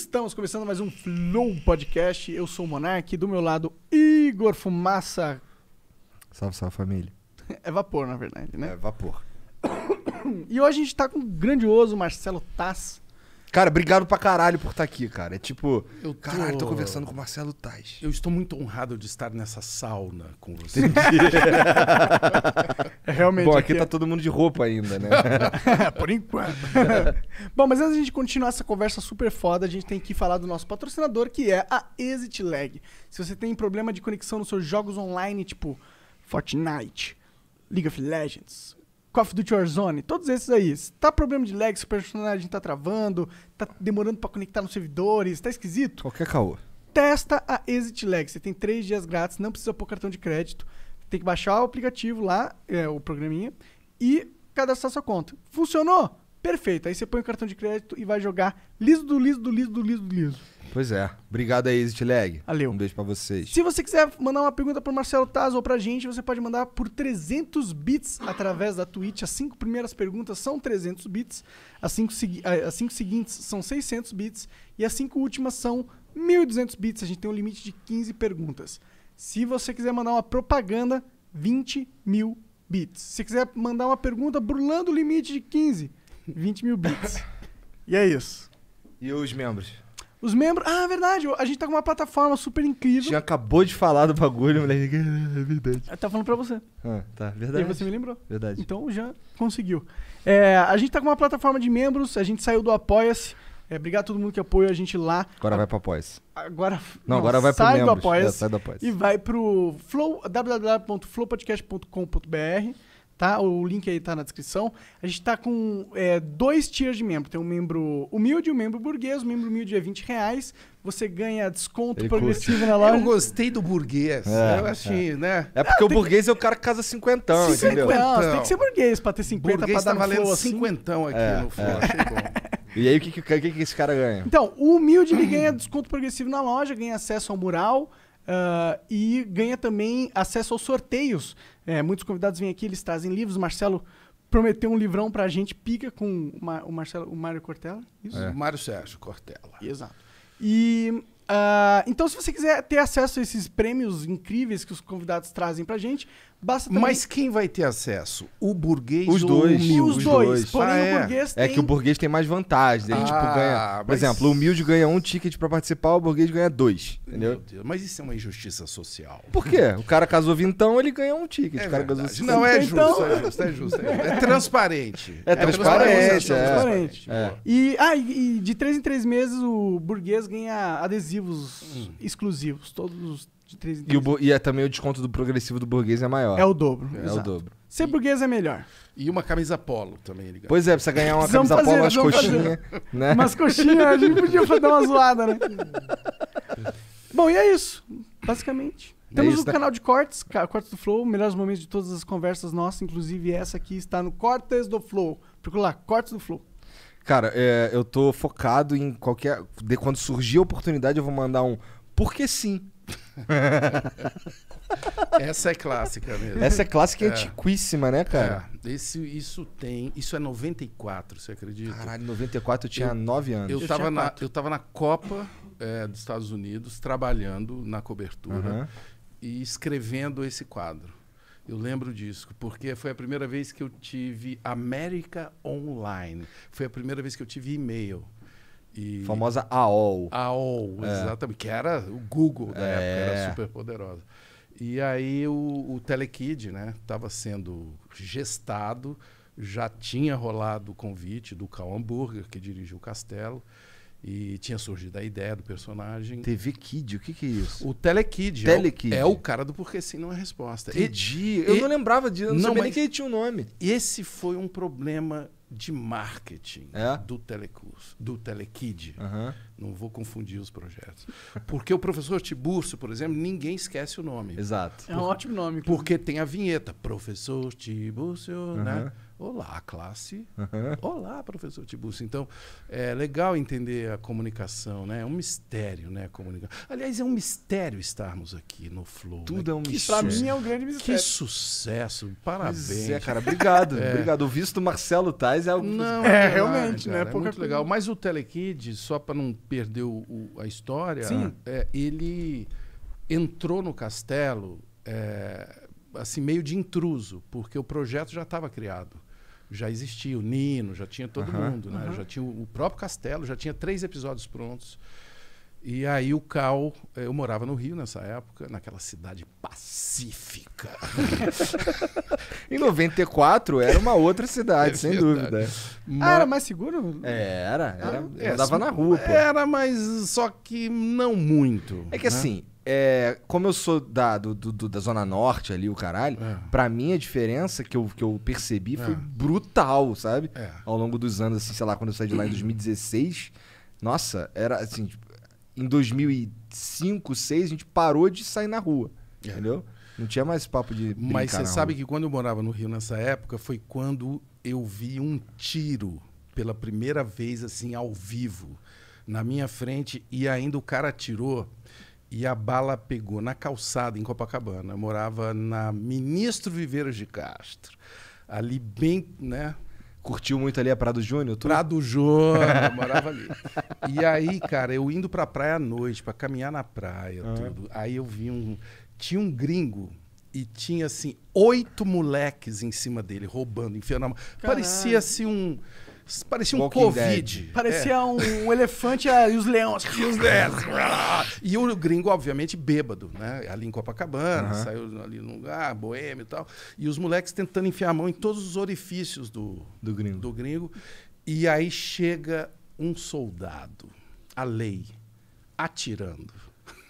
Estamos começando mais um Flow Podcast. Eu sou o Monark, do meu lado, Igor Fumaça. Salve, salve família. É vapor, na verdade, né? É vapor. E hoje a gente tá com o grandioso Marcelo Tass. Cara, obrigado pra caralho por estar tá aqui, cara. É tipo, eu tô... caralho, tô conversando com o Marcelo Tais. Eu estou muito honrado de estar nessa sauna com você. é realmente. Bom, aqui, aqui tá é- todo mundo de roupa ainda, né? por enquanto. Bom, mas antes da a gente continuar essa conversa super foda, a gente tem que falar do nosso patrocinador, que é a Exit Lag. Se você tem problema de conexão nos seus jogos online, tipo Fortnite, League of Legends, Call of Duty Warzone, todos esses aí. Tá problema de lag, o personagem tá travando, tá demorando para conectar nos servidores, tá esquisito? Qualquer caô. Testa a Exit Lag. Você tem três dias grátis, não precisa pôr cartão de crédito. Tem que baixar o aplicativo lá, é, o programinha, e cadastrar sua conta. Funcionou? Perfeito. Aí você põe o cartão de crédito e vai jogar liso do liso do liso do liso do liso. Pois é. Obrigado aí, Zitlag. Valeu. Um beijo pra vocês. Se você quiser mandar uma pergunta pro Marcelo Taz ou pra gente, você pode mandar por 300 bits através da Twitch. As cinco primeiras perguntas são 300 bits, as cinco, eh, as cinco seguintes são 600 bits e as cinco últimas são 1.200 bits. A gente tem um limite de 15 perguntas. Se você quiser mandar uma propaganda, 20 mil bits. Se quiser mandar uma pergunta burlando o limite de 15, 20 mil bits. e é isso. E os membros? Os membros. Ah, é verdade. A gente tá com uma plataforma super incrível. Já acabou de falar do bagulho, moleque. É verdade. Eu tava falando pra você. Ah, tá, verdade. E você me lembrou. Verdade. Então já conseguiu. É, a gente tá com uma plataforma de membros, a gente saiu do Apoia-se. É, obrigado a todo mundo que apoia a gente lá. Agora a... vai para Apoia-se. Agora. Não, não, agora vai pro membros. Do Apoia é, sai do Apoia-se. E vai pro o www.flowpodcast.com.br tá? O link aí tá na descrição. A gente tá com é, dois tiers de membro. Tem um membro humilde e um membro burguês. O membro humilde é 20 reais. Você ganha desconto Ele progressivo curte. na loja. Eu gostei do burguês. É, eu achei, é. né? É porque ah, o burguês que... é o cara que casa cinquentão, cinquentão entendeu? Tem que ser burguês pra ter 50 burguês pra tá dar tá valendo flow, assim. cinquentão assim. aqui é, no é. flow. Achei bom. E aí, o que, que, que, que esse cara ganha? Então, o humilde ele ganha desconto progressivo na loja, ganha acesso ao mural uh, e ganha também acesso aos sorteios é, muitos convidados vêm aqui, eles trazem livros. O Marcelo prometeu um livrão pra gente, pica com o, o Marcelo, o Mário Cortella. Isso? É. Mário Sérgio Cortella. Exato. E uh, então, se você quiser ter acesso a esses prêmios incríveis que os convidados trazem pra gente, Basta também... Mas quem vai ter acesso? O burguês os ou dois, o humilde? Os, os dois. dois. Porém, ah, o é? burguês tem... É que o burguês tem mais vantagens. Né? Tipo, ah, tipo, ganha... Por exemplo, o humilde ganha um ticket para participar, o burguês ganha dois. Entendeu? mas isso é uma injustiça social. Por quê? O cara casou vintão, ele ganha um ticket. É o cara Não, é então- justo, então... é justo, é justo. É, transparente. É, é transparente, é. transparente. E, ah, e, de três em três meses o burguês ganha adesivos hum. exclusivos. Todos os de 3 em 3. E, o, e é também o desconto do progressivo do burguês é maior. É o dobro. É, é o dobro. Ser burguês é melhor. E uma camisa polo também, ligado? Pois é, precisa ganhar uma camisa fazer, polo, umas coxinhas. Né? Umas coxinhas, a gente podia fazer uma zoada, né? Bom, e é isso. Basicamente. É Temos é isso, o né? canal de cortes, Cortes do Flow, melhores momentos de todas as conversas nossas, inclusive essa aqui está no Cortes do Flow. Procura lá, Cortes do Flow. Cara, é, eu tô focado em qualquer. De, quando surgir a oportunidade, eu vou mandar um. Porque sim Essa é clássica mesmo. Essa é clássica é. antiquíssima, né, cara? É. Esse, isso tem. Isso é 94, você acredita? Caralho, 94 eu tinha nove 9 anos. Eu, eu tava, na, eu tava na Copa é, dos Estados Unidos, trabalhando na cobertura uhum. e escrevendo esse quadro. Eu lembro disso, porque foi a primeira vez que eu tive América Online. Foi a primeira vez que eu tive e-mail. E... Famosa AOL. AOL, é. exatamente. Que era o Google da é. época, era é. super poderosa. E aí o, o Telekid, né? Estava sendo gestado, já tinha rolado o convite do Carl Hamburger, que dirigiu o Castelo. E tinha surgido a ideia do personagem. TV Kid, o que, que é isso? O Telekid. Telekid. É, o, é o cara do Porque Sim Não é Resposta. Entendi. E, eu e, não lembrava disso, não, não sabia nem que ele tinha um nome. Esse foi um problema de marketing é? do Telecurso, do Telekid. Uhum. Não vou confundir os projetos. Porque o professor Tiburcio, por exemplo, ninguém esquece o nome. Exato. É um ótimo nome. Porque tem a vinheta, professor Tiburcio, uhum. né? Olá, classe. Uhum. Olá, professor Tiburcio. Então, é legal entender a comunicação, né? É um mistério, né? Comunicar. Aliás, é um mistério estarmos aqui no Flow. Né? Tudo né? é um que mistério. Para mim é um grande mistério. Que sucesso. Parabéns. Pois é, cara. Obrigado. É. Obrigado. O visto do Marcelo Tais é algo... Não, é, é realmente, né? É muito coisa. legal. Mas o Telekid, só para não perder o, o, a história, Sim. É, ele entrou no castelo... É, assim meio de intruso porque o projeto já estava criado já existia o Nino, já tinha todo uhum, mundo, né? Uhum. Já tinha o, próprio Castelo, já tinha três episódios prontos. E aí o Cal, eh, eu morava no Rio nessa época, naquela cidade pacífica. em 94 era uma outra cidade, é sem dúvida. Mas... Ah, era mais seguro? era, era, ah, era é, andava na rua. Pô. Era, mas só que não muito. É que né? assim, é, como eu sou da, do, do, da Zona Norte ali, o caralho, é. pra mim a diferença que eu, que eu percebi foi é. brutal, sabe? É. Ao longo dos anos, assim, sei lá, quando eu saí de lá em 2016, nossa, era assim, tipo, em 2005, 2006, a gente parou de sair na rua, é. entendeu? Não tinha mais papo de. Mas você sabe que quando eu morava no Rio nessa época, foi quando eu vi um tiro pela primeira vez, assim, ao vivo, na minha frente, e ainda o cara atirou e a bala pegou na calçada em Copacabana. Eu morava na Ministro Viveiros de Castro. Ali bem, né? Curtiu muito ali a Prado Júnior? Tu? Prado Júnior, morava ali. E aí, cara, eu indo pra praia à noite, para caminhar na praia, uhum. tudo. Aí eu vi um. Tinha um gringo e tinha, assim, oito moleques em cima dele, roubando, enfiando a mão. Parecia, assim, um Parecia um Walking Covid. Dead. Parecia é. um, um, elefante e os leões. E os e o gringo, obviamente, bêbado, né? Ali em Copacabana, saiu ali no lugar, boêmio e tal. E os moleques tentando enfiar a mão em todos os orifícios do, do, gringo. do gringo. E aí chega um soldado, a lei, atirando.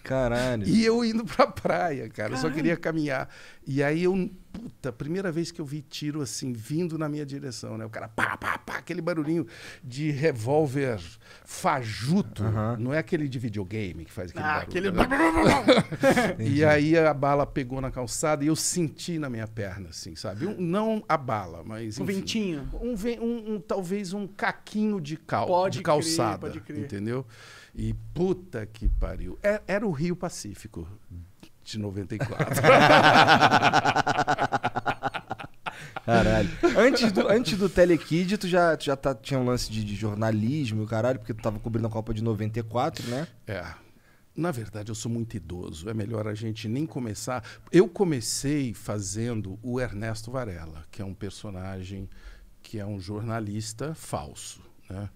Caralho. E eu indo pra praia, cara. Caralho. Eu só queria caminhar. E aí eu puta, primeira vez que eu vi tiro assim, vindo na minha direção, né? O cara, pá, pá, pá, aquele barulhinho de revólver fajuto. Não é aquele de videogame que faz aquele ah, barulho. Aquele... Né? e aí a bala pegou na calçada e eu senti na minha perna, assim, sabe? Um, não a bala, mas. Enfim, um ventinho. Um, um, um, talvez um caquinho de, cal, pode de calçada. Crer, pode crer. Entendeu? E puta que pariu. Era, é, era o Rio Pacífico de 94. Caralho. Antes do, antes do Telekid, tu já, tu já tá, tinha um lance de, de jornalismo, caralho, porque tu tava cobrindo a Copa de 94, né? É. Na verdade, eu sou muito idoso. É melhor a gente nem começar. Eu comecei fazendo o Ernesto Varela, que é um personagem que é um jornalista falso, né?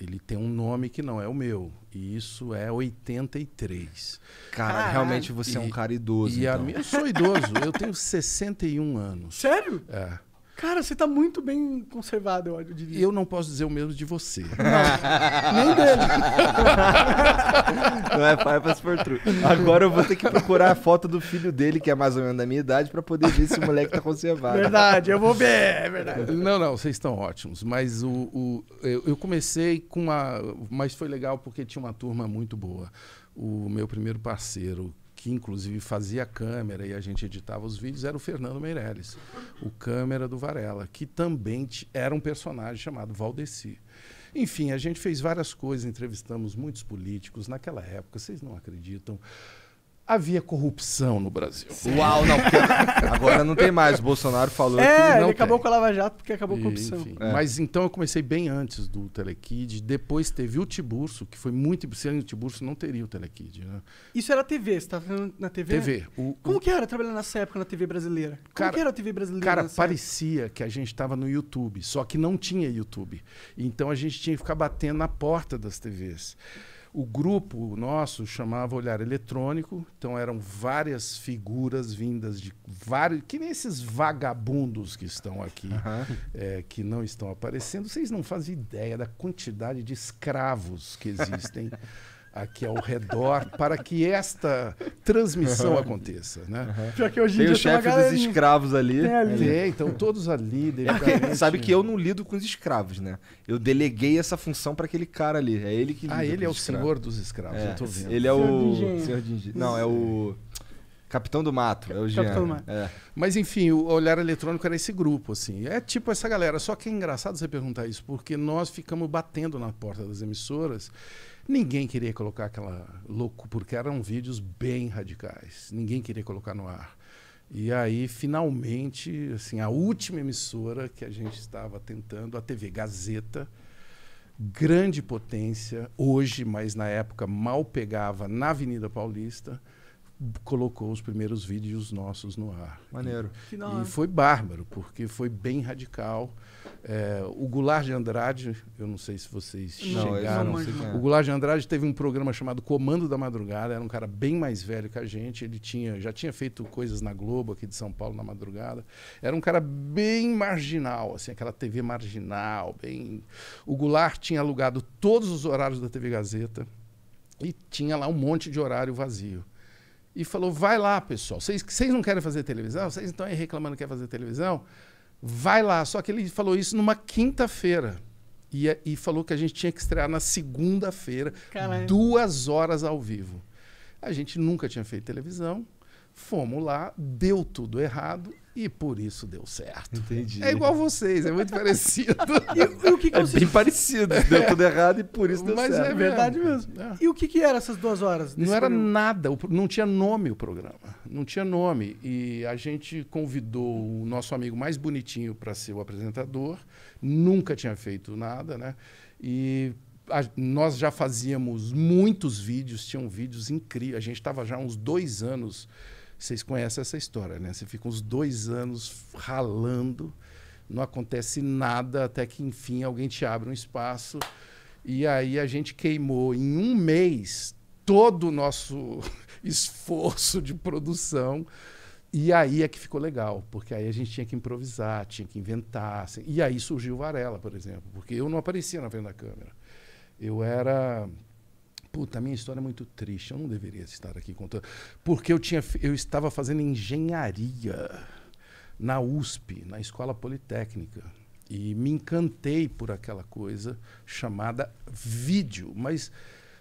ele tem um nome que não é o meu. E isso é 83. Cara, Caralho. realmente você e, é um cara idoso. E então. a minha, eu sou idoso, eu tenho 61 anos. Sério? É. Cara, você tá muito bem conservado, eu diria. Eu não posso dizer o mesmo de você. Não, nem dele. Não é pai pra for true. Agora eu vou ter que procurar a foto do filho dele, que é mais ou menos da minha idade, para poder ver se o moleque tá conservado. Verdade, eu vou ver, é verdade. Não, não, vocês estão ótimos. Mas o, o eu, eu comecei com uma. Mas foi legal porque tinha uma turma muito boa o meu primeiro parceiro, que inclusive fazia câmera e a gente editava os vídeos, era o Fernando Meirelles, o câmera do Varela, que também era um personagem chamado Valdeci. Enfim, a gente fez várias coisas, entrevistamos muitos políticos naquela época, vocês não acreditam havia corrupção no Brasil. Sim. Uau, não. Agora não tem mais. O Bolsonaro falou é, que não ele acabou tem. com a Lava Jato porque acabou a corrupção. Enfim, é. Mas então eu comecei bem antes do Telekid. Depois teve o Tiburcio, que foi muito... Sem o Tiburcio não teria o Telekid, né? Isso era TV. Você tá estava falando na TV? TV. O, Como o... que era trabalhar nessa época na TV brasileira? Como cara, que era a TV brasileira Cara, parecia época? que a gente estava no YouTube, só que não tinha YouTube. Então a gente tinha que ficar batendo na porta das TVs. O grupo nosso chamava Olhar Eletrônico, então eram várias figuras vindas de vários. Que nem esses vagabundos que estão aqui, uhum. é, que não estão aparecendo. Vocês não fazem ideia da quantidade de escravos que existem aqui ao redor para que esta transmissão aconteça, né? Uhum. que hoje tem o chefe dos escravos ali. Tem, ali. então todos ali. É sabe que eu não lido com os escravos, né? Eu deleguei essa função para aquele cara ali. É ele que ah, lida Ah, ele é o escravos. senhor dos escravos, é, eu tô vendo. Ele é o... Senhor de Engenho. Não, é o... Capitão do Mato, é o Capitão do Mato. É. Mas enfim, o olhar eletrônico era esse grupo, assim. É tipo essa galera. Só que é engraçado você perguntar isso, porque nós ficamos batendo na porta das emissoras Ninguém queria colocar aquela louco, porque eram vídeos bem radicais. Ninguém queria colocar no ar. E aí, finalmente, assim, a última emissora que a gente estava tentando, a TV Gazeta, grande potência, hoje, mas na época mal pegava na Avenida Paulista, colocou os primeiros vídeos nossos no ar. Maneiro. E, e foi bárbaro, porque foi bem radical. É, o Goulart de Andrade, eu não sei se vocês não, chegaram. Não o Goulart de Andrade teve um programa chamado Comando da Madrugada, era um cara bem mais velho que a gente, ele tinha, já tinha feito coisas na Globo aqui de São Paulo na madrugada. Era um cara bem marginal, assim, aquela TV marginal, bem. O Goulart tinha alugado todos os horários da TV Gazeta e tinha lá um monte de horário vazio e falou: vai lá, pessoal. Vocês não querem fazer televisão? Vocês estão aí reclamando que quer fazer televisão? Vai lá. Só que ele falou isso numa quinta-feira. E, é, e, falou que a gente tinha que estrear na segunda-feira, duas horas ao vivo. A gente nunca tinha feito televisão. Fomos lá, deu tudo errado. E por isso deu certo. Entendi. É igual vocês, é muito parecido. e, e, o que, que é bem parecido. Deu tudo errado e por isso deu Mas certo. Mas é, é verdade mesmo. É. E o que, que eram essas duas horas? Não era nada, não tinha nome o programa. Não tinha nome. E a gente convidou o nosso amigo mais bonitinho para ser o apresentador. Nunca tinha feito nada, né? E a, nós já fazíamos muitos vídeos, tinham vídeos incríveis. A gente estava já há uns dois anos vocês conhecem essa história, né? Você fica uns dois anos ralando, não acontece nada, até que enfim alguém te abre um espaço. E aí a gente queimou em um mês todo o nosso esforço de produção. E aí é que ficou legal, porque aí a gente tinha que improvisar, tinha que inventar. Assim. E aí surgiu o Varela, por exemplo, porque eu não aparecia na frente da câmera. Eu era Puta, a minha história é muito triste. Eu não deveria estar aqui contando. Porque eu, tinha, eu estava fazendo engenharia na USP, na Escola Politécnica. E me encantei por aquela coisa chamada vídeo. Mas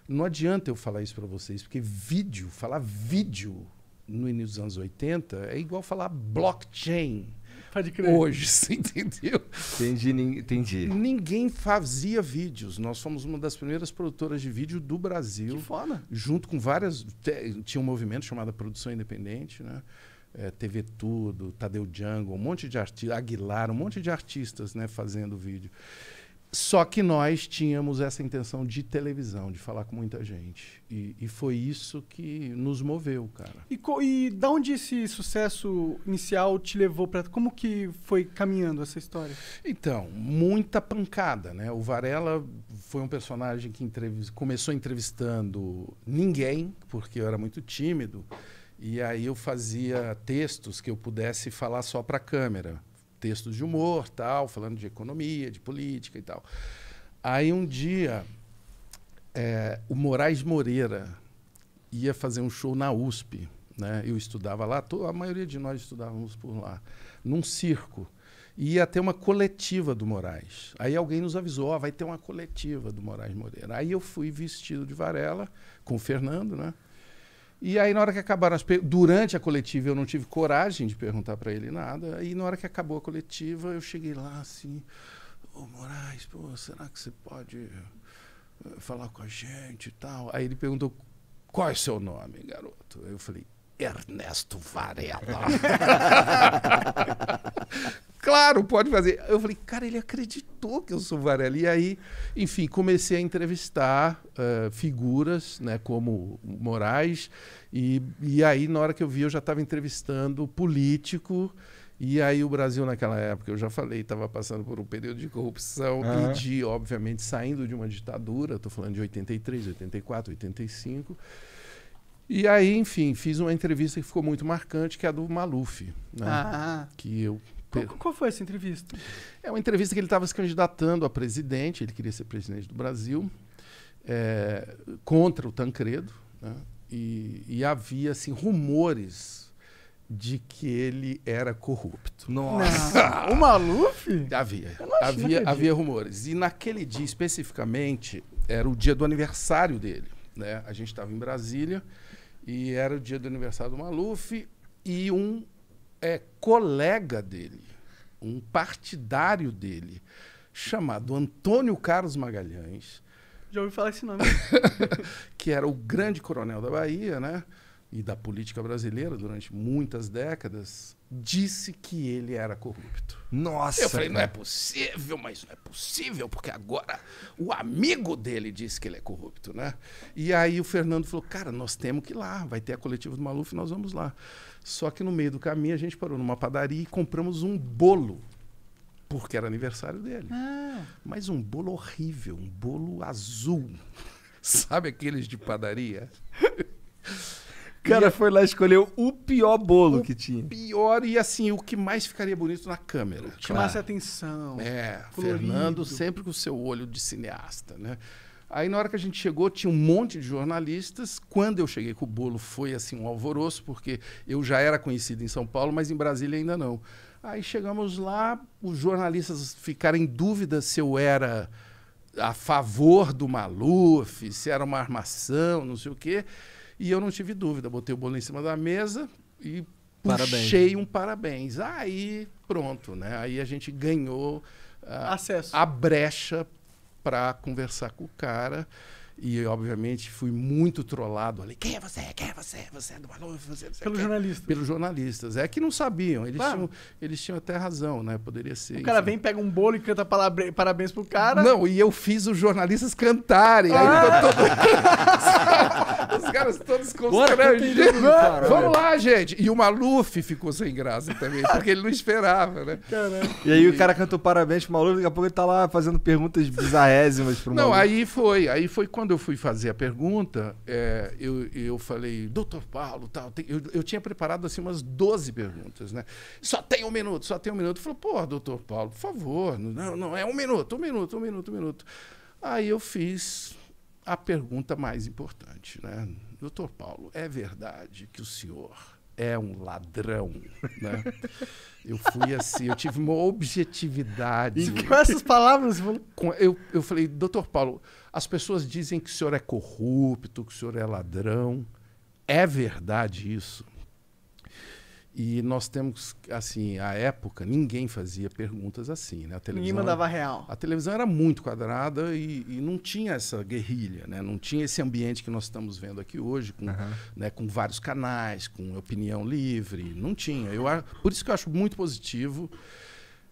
não adianta eu falar isso para vocês, porque vídeo, falar vídeo no início dos anos 80 é igual falar blockchain Pode crer. hoje, você entendeu? Entendi, entendi. Ninguém fazia vídeos. Nós fomos uma das primeiras produtoras de vídeo do Brasil. Que foda. Junto com várias. Tinha um movimento chamado Produção Independente, né? É, TV Tudo, Tadeu Django, um monte de artistas, Aguilar, um monte de artistas né, fazendo vídeo. Só que nós tínhamos essa intenção de televisão, de falar com muita gente. E, e foi isso que nos moveu, cara. E, e da onde esse sucesso inicial te levou para. Como que foi caminhando essa história? Então, muita pancada, né? O Varela foi um personagem que entrevist... começou entrevistando ninguém, porque eu era muito tímido. E aí eu fazia textos que eu pudesse falar só para a câmera textos de humor, tal, falando de economia, de política e tal. Aí um dia, é, o Moraes Moreira ia fazer um show na USP. Né? Eu estudava lá, a maioria de nós estudávamos por lá, num circo. E ia ter uma coletiva do Moraes. Aí alguém nos avisou, oh, vai ter uma coletiva do Moraes Moreira. Aí eu fui vestido de Varela, com o Fernando, né? E aí, na hora que acabaram as durante a coletiva, eu não tive coragem de perguntar para ele nada. E na hora que acabou a coletiva, eu cheguei lá assim: Ô Moraes, pô, será que você pode eh, falar com a gente e tal? Aí ele perguntou: Qual é seu nome, garoto? Eu falei: Ernesto Varela. Claro, pode fazer. Eu falei, cara, ele acreditou que eu sou Varela. E aí, enfim, comecei a entrevistar uh, figuras, né, como Moraes. E, e aí, na hora que eu vi, eu já estava entrevistando político. E aí, o Brasil, naquela época, eu já falei, estava passando por um período de corrupção uhum. e de, obviamente, saindo de uma ditadura. Estou falando de 83, 84, 85. E aí, enfim, fiz uma entrevista que ficou muito marcante, que é a do Maluf, né? Ah. Que eu qual foi essa entrevista? É uma entrevista que ele estava se candidatando a presidente, ele queria ser presidente do Brasil, é, contra o Tancredo, né? e, e, havia assim, rumores de que ele era corrupto. Nossa! Não. o Maluf? Havia. Havia, havia rumores. E naquele dia especificamente, era o dia do aniversário dele. Né? A gente estava em Brasília e era o dia do aniversário do Maluf e um é, colega dele, um partidário dele, chamado Antônio Carlos Magalhães. Já ouvi falar esse nome. que era o grande coronel da Bahia, né? E da política brasileira durante muitas décadas, disse que ele era corrupto. Nossa! Eu falei, cara. não é possível, mas não é possível, porque agora o amigo dele disse que ele é corrupto, né? E aí o Fernando falou, cara, nós temos que ir lá, vai ter a coletiva do Maluf, nós vamos lá. Só que no meio do caminho a gente parou numa padaria e compramos um bolo, porque era aniversário dele. Ah. Mas um bolo horrível, um bolo azul. Sabe aqueles de padaria? O cara e foi lá e escolheu o pior bolo o que tinha. Pior e assim, o que mais ficaria bonito na câmera. Chamasse claro. atenção. É, colorido. Fernando sempre com o seu olho de cineasta, né? Aí, na hora que a gente chegou, tinha um monte de jornalistas. Quando eu cheguei com o bolo, foi assim um alvoroço, porque eu já era conhecido em São Paulo, mas em Brasília ainda não. Aí chegamos lá, os jornalistas ficaram em dúvida se eu era a favor do Maluf, se era uma armação, não sei o quê. E eu não tive dúvida, botei o bolo em cima da mesa e parabéns. puxei um parabéns. Aí, pronto, né? Aí a gente ganhou uh, acesso. a brecha para conversar com o cara e, obviamente, fui muito trollado ali. Quem é você? Quem é você? Você é do Malu? Você, pelo Pelos jornalistas. Pelos jornalistas. É que não sabiam. Eles, claro. tinham, eles tinham até razão, né? Poderia ser. O enfim. cara vem, pega um bolo e canta parabéns pro cara. Não, e eu fiz os jornalistas cantarem. Ah. Aí todo... os caras todos constrangidos. Vamos lá, gente. E o Maluf ficou sem graça também, porque ele não esperava, né? Caramba. E aí e... o cara cantou parabéns pro Maluf, daqui a pouco ele tá lá fazendo perguntas bizarrésimas pro Maluf. Não, aí foi. Aí foi quando quando eu fui fazer a pergunta, é, eu, eu falei, doutor Paulo, tal, tem, eu, eu, tinha preparado assim umas 12 perguntas, né? Só tem um minuto, só tem um minuto. Falou, pô, doutor Paulo, por favor, não, não, é um minuto, um minuto, um minuto, um minuto. Aí eu fiz a pergunta mais importante, né? Doutor Paulo, é verdade que o senhor é um ladrão, né? Eu fui assim, eu tive uma objetividade. E com essas palavras, eu, eu falei, doutor Paulo, as pessoas dizem que o senhor é corrupto, que o senhor é ladrão. É verdade isso? E nós temos, assim, a época, ninguém fazia perguntas assim, né? A televisão ninguém mandava era, real. A televisão era muito quadrada e, e, não tinha essa guerrilha, né? Não tinha esse ambiente que nós estamos vendo aqui hoje, com, uhum. né, com vários canais, com opinião livre. Não tinha. Eu, por isso que eu acho muito positivo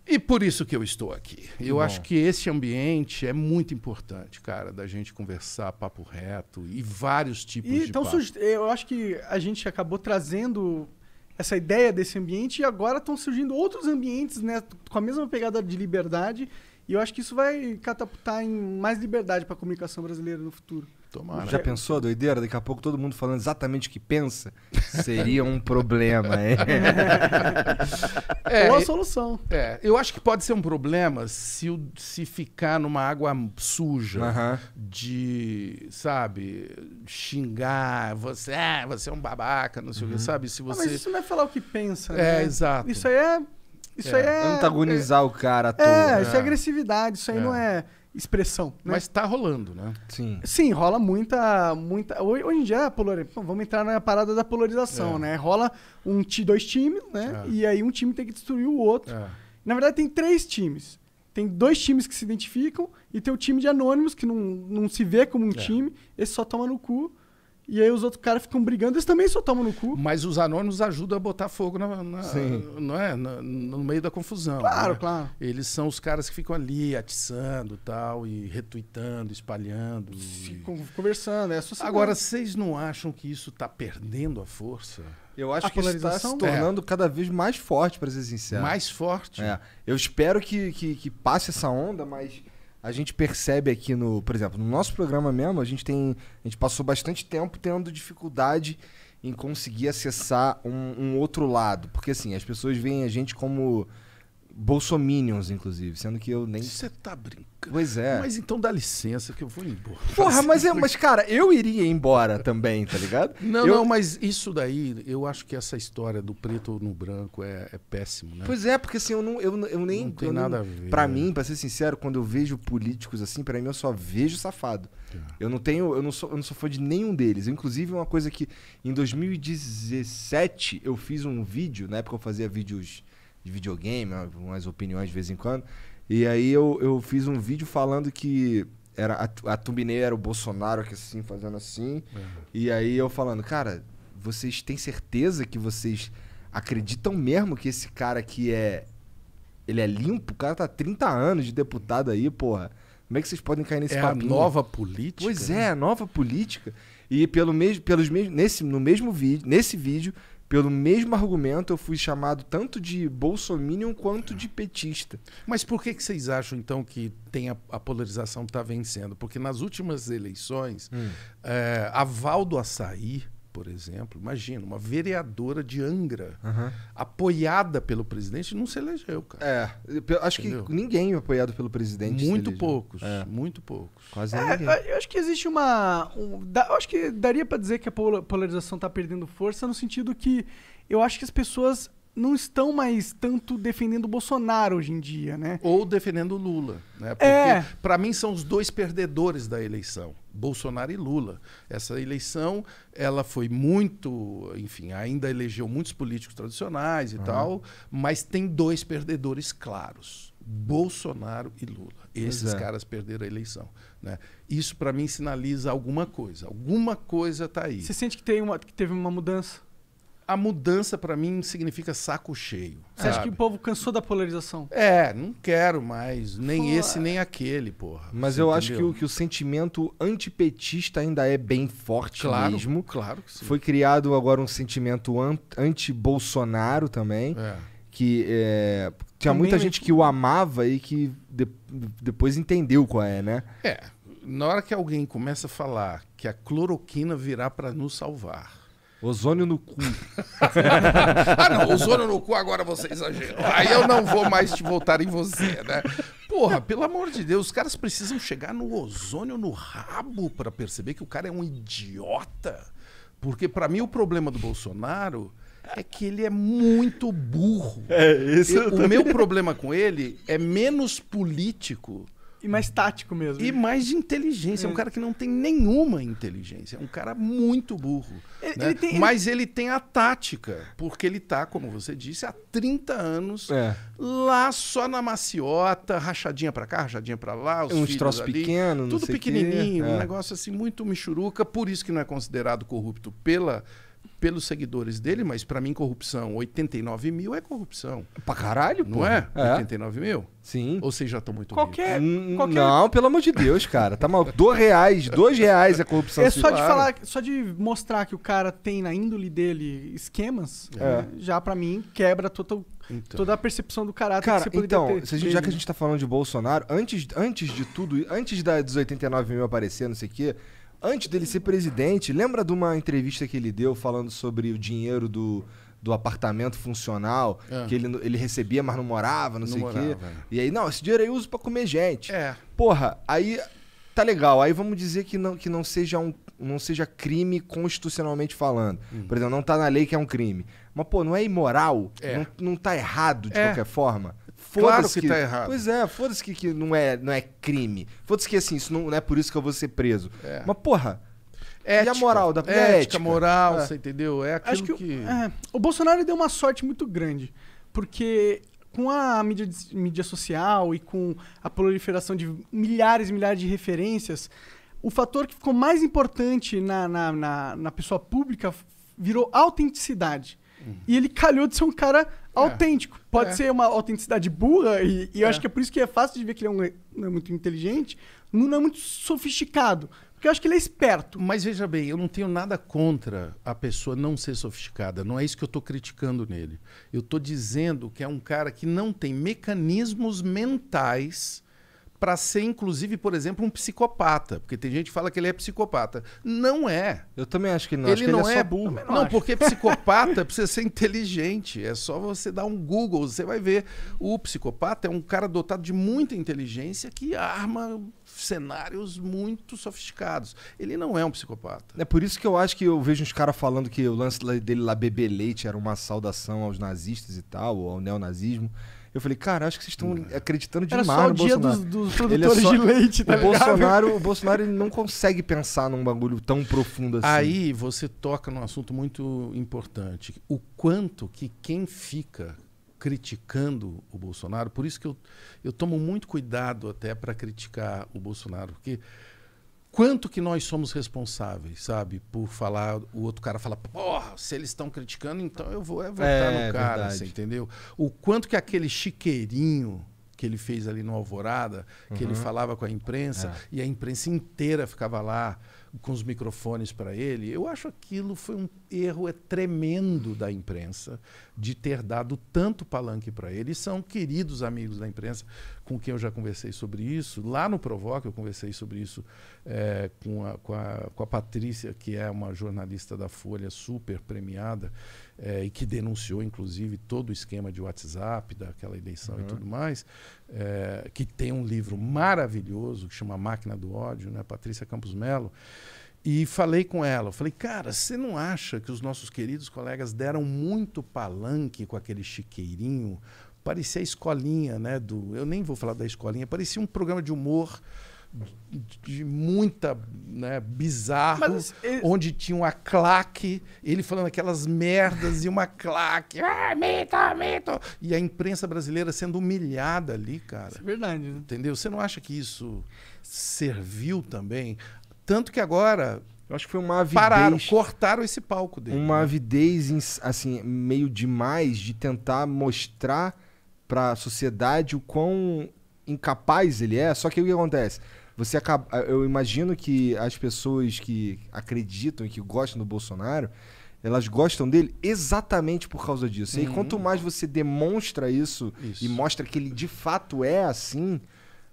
e por isso que eu estou aqui. eu bom. acho que esse ambiente é muito importante, cara, da gente conversar papo reto e vários tipos e, de então, papo. Eu acho que a gente acabou trazendo essa ideia desse ambiente e agora estão surgindo outros ambientes né, com a mesma pegada de liberdade. E eu acho que isso vai catapultar em mais liberdade para a comunicação brasileira no futuro. Tomara. Já pensou a doideira? Daqui a pouco todo mundo falando exatamente o que pensa. Seria um problema, é. é Ou a solução. É, eu acho que pode ser um problema se, se ficar numa água suja de, sabe, xingar, você, ah, você é um babaca, não sei o que, uhum. sabe? Se você... Ah, mas isso não é falar o que pensa, é, né? É, exato. Isso aí é... Isso é. aí é... Antagonizar é, o cara todo. É, isso é agressividade, isso aí é. não é expressão. Né? Mas está rolando, né? Sim. Sim, rola muita. muita... Hoje em dia, vamos entrar na parada da polarização, é. né? Rola um, dois times, né? É. E aí um time tem que destruir o outro. É. Na verdade, tem três times. Tem dois times que se identificam e tem o time de anônimos, que não, não se vê como um é. time. Esse só toma no cu. E aí os outros caras ficam brigando, eles também só tomam no cu. Mas os anônimos ajudam a botar fogo na, na, não é? Na, no meio da confusão. Claro, né? claro. Eles são os caras que ficam ali atiçando tal, e retuitando, espalhando. Ficam e... conversando, é sociedade. Agora, vocês não acham que isso está perdendo a força? Eu acho a que está se é. tornando é. cada vez mais forte, para ser sincero. Mais forte? É. Eu espero que, que, que passe essa onda, mas a gente percebe aqui no, por exemplo, no nosso programa mesmo, a gente tem, a gente passou bastante tempo tendo dificuldade em conseguir acessar um, um outro lado, porque assim as pessoas veem a gente como Bolsominions, inclusive, sendo que eu nem. Você tá brincando. Pois é. Mas então dá licença que eu vou embora. Porra, mas, é, mas cara, eu iria embora também, tá ligado? Não, eu... não, mas isso daí, eu acho que essa história do preto no branco é, é péssimo, né? Pois é, porque assim, eu, não, eu, eu nem. Não tem eu nada não, a ver. Pra né? mim, pra ser sincero, quando eu vejo políticos assim, pra mim eu só vejo safado. É. Eu não tenho. Eu não, sou, eu não sou fã de nenhum deles. Inclusive, uma coisa que em 2017 eu fiz um vídeo, na época eu fazia vídeos de videogame, umas opiniões de vez em quando. E aí eu, eu fiz um vídeo falando que era a, a thumbnail era o Bolsonaro que assim, fazendo assim. Uhum. E aí eu falando, cara, vocês têm certeza que vocês acreditam mesmo que esse cara aqui é. Ele é limpo? O cara tá 30 anos de deputado aí, porra. Como é que vocês podem cair nesse é a nova política. Pois né? é, a nova política. E pelo mesmo, pelos mesmos, nesse, no mesmo vídeo, nesse vídeo, pelo mesmo argumento, eu fui chamado tanto de bolsominion quanto de petista. Mas por que, que vocês acham, então, que tem a, a polarização está vencendo? Porque nas últimas eleições, hum. é, a Valdo Açaí por exemplo, imagina, uma vereadora de Angra, uhum. apoiada pelo presidente, não se elegeu, cara. É, acho Entendeu? que ninguém é apoiado pelo presidente. Muito poucos, é. muito poucos. Quase é, ninguém. Eu acho que existe uma. Um, da, eu acho que daria para dizer que a polarização está perdendo força no sentido que eu acho que as pessoas não estão mais tanto defendendo o Bolsonaro hoje em dia, né? Ou defendendo o Lula, né? Porque é. para mim são os dois perdedores da eleição, Bolsonaro e Lula. Essa eleição, ela foi muito, enfim, ainda elegeu muitos políticos tradicionais e uhum. tal, mas tem dois perdedores claros. Bolsonaro e Lula. Esses é. caras perderam a eleição. Né? Isso, para mim, sinaliza alguma coisa. Alguma coisa tá aí. Você sente que, tem uma, que teve uma mudança? a mudança para mim significa saco cheio. Você sabe? acha que o povo cansou da polarização? É, não quero mais. Nem esse, nem aquele, porra. Mas eu entendeu? acho que o, que o sentimento antipetista ainda é bem forte claro, mesmo. Claro que sim. Foi criado agora um sentimento anti-Bolsonaro também. É. Que é, tinha também muita gente que o amava e que de, depois entendeu qual é, né? É. Na hora que alguém começa a falar que a cloroquina virá para nos salvar Ozônio no cu. ah, não, ozônio no cu agora você exagerou. Aí eu não vou mais te voltar em você, né? Porra, pelo amor de Deus, os caras precisam chegar no ozônio no rabo para perceber que o cara é um idiota. Porque para mim o problema do Bolsonaro é que ele é muito burro. É, isso eu, eu O também. meu problema com ele é menos político e mais tático mesmo. E né? mais de inteligência. É um cara que não tem nenhuma inteligência. É um cara muito burro. Ele, né? ele tem... Mas ele tem a tática, porque ele tá, como você disse, há 30 anos é. lá só na maciota, rachadinha para cá, rachadinha para lá, os uns troços pequenos, tudo pequenininho, é. um negócio assim muito michuruca, por isso que não é considerado corrupto pela pelos seguidores dele, mas para mim corrupção, 89 mil é corrupção. Pra caralho, Não pô. é? é? 89 mil? Sim. Ou seja, já estão muito qualquer, hum, hum, qualquer, Não, pelo amor de Deus, cara. Tá mal. Dois reais, dois reais é corrupção. É só de falar, só de mostrar que o cara tem na índole dele esquemas, é. né? já para mim quebra total, então. Toda a percepção do caráter cara, que você então, ter, já que a gente tá falando de Bolsonaro, antes, antes de tudo, antes da, dos 89 mil aparecer, não sei o quê, antes dele ser presidente, lembra de uma entrevista que ele deu falando sobre o dinheiro do, do apartamento funcional, é. que ele, ele recebia, mas não morava, não, não sei o quê. É. E aí, não, esse dinheiro aí eu uso pra comer gente. É. Porra, aí tá legal. Aí vamos dizer que não, que não seja um não seja crime constitucionalmente falando. Hum. Por exemplo, não tá na lei que é um crime. Mas, pô, não é imoral? É. Não, não tá errado de é. qualquer forma? claro que, que tá errado. Pois é, foda-se que, que não, é, não é crime. Foda-se que assim, isso não, não, é por isso que eu vou ser preso. É. Mas, porra. Ética, e a moral da ética, ética moral, é. você entendeu? É aquilo Acho que, que... É, o Bolsonaro deu uma sorte muito grande, porque com a mídia, mídia social e com a proliferação de milhares e milhares de referências, o fator que ficou mais importante na, na, na, na pessoa pública virou autenticidade. E ele calhou de ser um cara é. autêntico. Pode é. ser uma autenticidade burra, e, e eu é. acho que é por isso que é fácil de ver que ele é, um, não é muito inteligente, não é muito sofisticado. Porque eu acho que ele é esperto. Mas veja bem, eu não tenho nada contra a pessoa não ser sofisticada. Não é isso que eu estou criticando nele. Eu estou dizendo que é um cara que não tem mecanismos mentais para ser, inclusive, por exemplo, um psicopata. Porque tem gente que fala que ele é psicopata. Não é. Eu também acho que não. Ele, que não, ele é, é só é. burro. Não, não porque psicopata precisa ser inteligente. É só você dar um Google, você vai ver. O psicopata é um cara dotado de muita inteligência que arma cenários muito sofisticados. Ele não é um psicopata. É por isso que eu acho que eu vejo uns caras falando que o lance dele lá beber leite era uma saudação aos nazistas e tal, ou ao neonazismo. Eu falei, cara, acho que vocês estão acreditando demais Era só o no dia Bolsonaro. Dos, dos é produtores é só... de leite, tá o ligado? Bolsonaro, o Bolsonaro ele não consegue pensar num bagulho tão profundo assim. Aí você toca num assunto muito importante. O quanto que quem fica criticando o Bolsonaro, por isso que eu, eu tomo muito cuidado até para criticar o Bolsonaro, porque quanto que nós somos responsáveis, sabe? Por falar, o outro cara fala, porra, se eles estão criticando, então eu vou é votar é, no cara, você entendeu? O quanto que aquele chiqueirinho que ele fez ali no Alvorada, que uhum. ele falava com a imprensa é. e a imprensa inteira ficava lá com os microfones para ele. Eu acho aquilo foi um erro é tremendo da imprensa de ter dado tanto palanque para ele. E são queridos amigos da imprensa com quem eu já conversei sobre isso. Lá no Provoca, eu conversei sobre isso é, com, a, com, a, com, a, Patrícia, que é uma jornalista da Folha super premiada é, e que denunciou, inclusive, todo o esquema de WhatsApp daquela eleição uhum. e tudo mais, é, que tem um livro maravilhoso que chama Máquina do Ódio, né? Patrícia Campos Melo. E falei com ela, falei, cara, você não acha que os nossos queridos colegas deram muito palanque com aquele chiqueirinho parecia a escolinha, né? Do, eu nem vou falar da escolinha, parecia um programa de humor de muita né, bizarro, Mas, ele... onde tinha uma claque, ele falando aquelas merdas e uma claque, ah, mito, mito, e a imprensa brasileira sendo humilhada ali, cara. Isso é verdade. Né? Entendeu? Você não acha que isso serviu também? Tanto que agora eu acho que foi uma avidez. Pararam, cortaram esse palco dele. Uma né? avidez, assim, meio demais de tentar mostrar para a sociedade o quão incapaz ele é. Só que o que acontece? Você acaba, eu imagino que as pessoas que acreditam e que gostam do Bolsonaro, elas gostam dele exatamente por causa disso. Uhum. E quanto mais você demonstra isso, isso, e mostra que ele de fato é assim,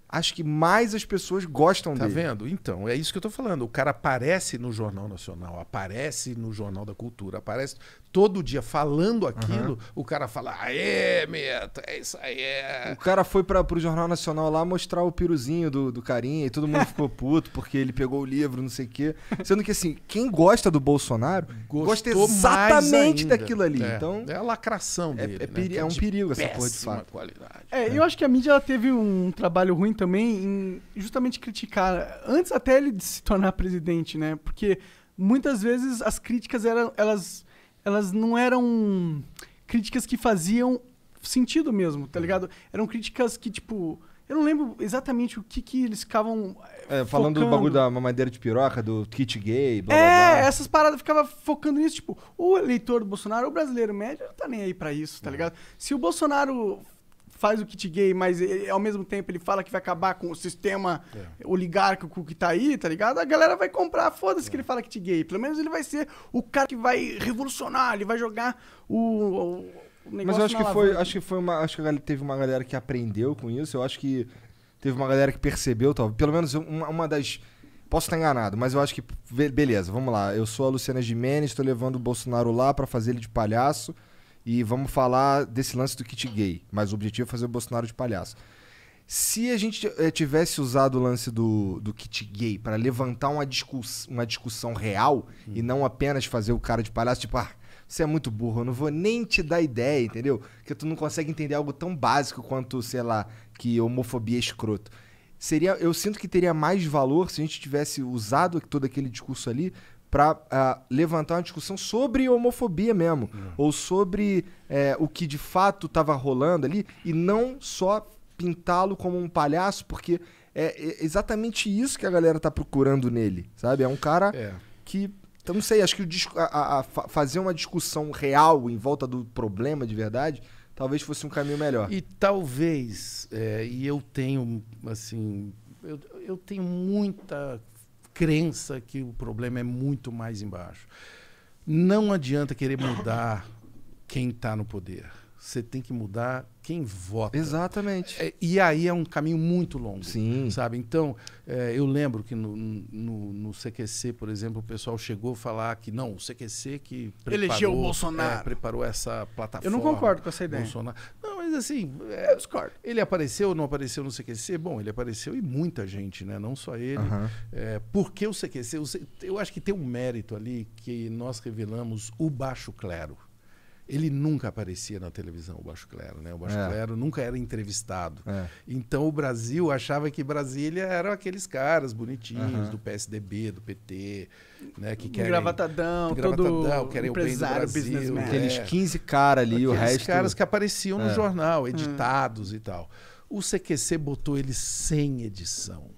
acho que mais as pessoas gostam tá dele. Tá vendo? Então, é isso que eu tô falando. O cara aparece no Jornal Nacional, aparece no Jornal da Cultura, aparece todo dia falando aquilo, uhum. o cara fala, aê, Meta, é isso aí. É. O cara foi para pro Jornal Nacional lá mostrar o piruzinho do, do carinha e todo mundo ficou puto porque ele pegou o livro, não sei o quê. Sendo que, assim, quem gosta do Bolsonaro Gostou gosta exatamente daquilo ali. É. Então, é a lacração é, dele. É, é, peri é um perigo essa porra de fato. Qualidade. É, eu acho que a mídia teve um trabalho ruim também em justamente criticar, antes até ele se tornar presidente, né? Porque muitas vezes as críticas eram, elas elas não eram críticas que faziam sentido mesmo, tá ligado? Eram críticas que, tipo. Eu não lembro exatamente o que, que eles ficavam. Eh, é, falando focando. do bagulho da mamadeira de piroca, do kit gay, blá, é, blá, essas paradas ficava focando nisso. Tipo, o eleitor do Bolsonaro, o brasileiro médio, não tá nem aí pra isso, tá é. ligado? Se o Bolsonaro faz o kit gay, mas ele, ao mesmo tempo ele fala que vai acabar com o sistema é. oligárquico que tá aí, tá ligado? A galera vai comprar, foda-se é. que ele é. fala kit gay. Pelo menos ele vai ser o cara que vai revolucionar, ele vai jogar o, o mas eu acho que foi, acho que foi uma, acho que teve uma galera que aprendeu com isso. Eu acho que teve uma galera que percebeu, tal Pelo menos uma, uma das Posso estar enganado, mas eu acho que beleza, vamos lá. Eu sou a Luciana Gimenez, estou levando o Bolsonaro lá para fazer ele de palhaço e vamos falar desse lance do kit gay. Mas o objetivo é fazer o Bolsonaro de palhaço. Se a gente eh, tivesse usado o lance do, do kit gay para levantar uma, discuss, uma discussão real hum. e não apenas fazer o cara de palhaço, tipo, ah, você é muito burro, eu não vou nem te dar ideia, entendeu? Porque tu não consegue entender algo tão básico quanto, sei lá, que homofobia é escroto. Seria, eu sinto que teria mais valor se a gente tivesse usado todo aquele discurso ali para uh, ah, levantar uma discussão sobre homofobia mesmo, uhum. ou sobre é, o que de fato estava rolando ali, e não só pintá-lo como um palhaço, porque é, é exatamente isso que a galera tá procurando nele, sabe? É um cara é. que. Então, não sei, acho que disco, a, a, a fazer uma discussão real em volta do problema de verdade talvez fosse um caminho melhor. E talvez, é, e eu tenho, assim, eu, eu tenho muita crença que o problema é muito mais embaixo. Não adianta querer mudar quem está no poder. Você tem que mudar quem vota. Exatamente. É, e aí é um caminho muito longo. Sim. Sabe? Então, é, eu lembro que no, no, no, CQC, por exemplo, o pessoal chegou a falar que não, o CQC que preparou, elegeu o é, Bolsonaro. É, preparou essa plataforma. Eu não concordo com essa ideia. Bolsonaro. Não, mas assim, é, eu discordo. Ele apareceu ou não apareceu no CQC? Bom, ele apareceu e muita gente, né? Não só ele. Uhum. É, por que o CQC? Eu acho que tem um mérito ali que nós revelamos o baixo clero ele nunca aparecia na televisão, o Baixo Clero, né? O Baixo é. Clero nunca era entrevistado. É. Então o Brasil achava que Brasília eram aqueles caras bonitinhos uhum. do PSDB, do PT, né? Que querem, gravatadão, gravatadão todo querem o bem do Brasil. Aqueles 15 é. caras ali, aqueles o resto... caras que apareciam no é. jornal, hum. editados e tal. O CQC botou ele sem edição.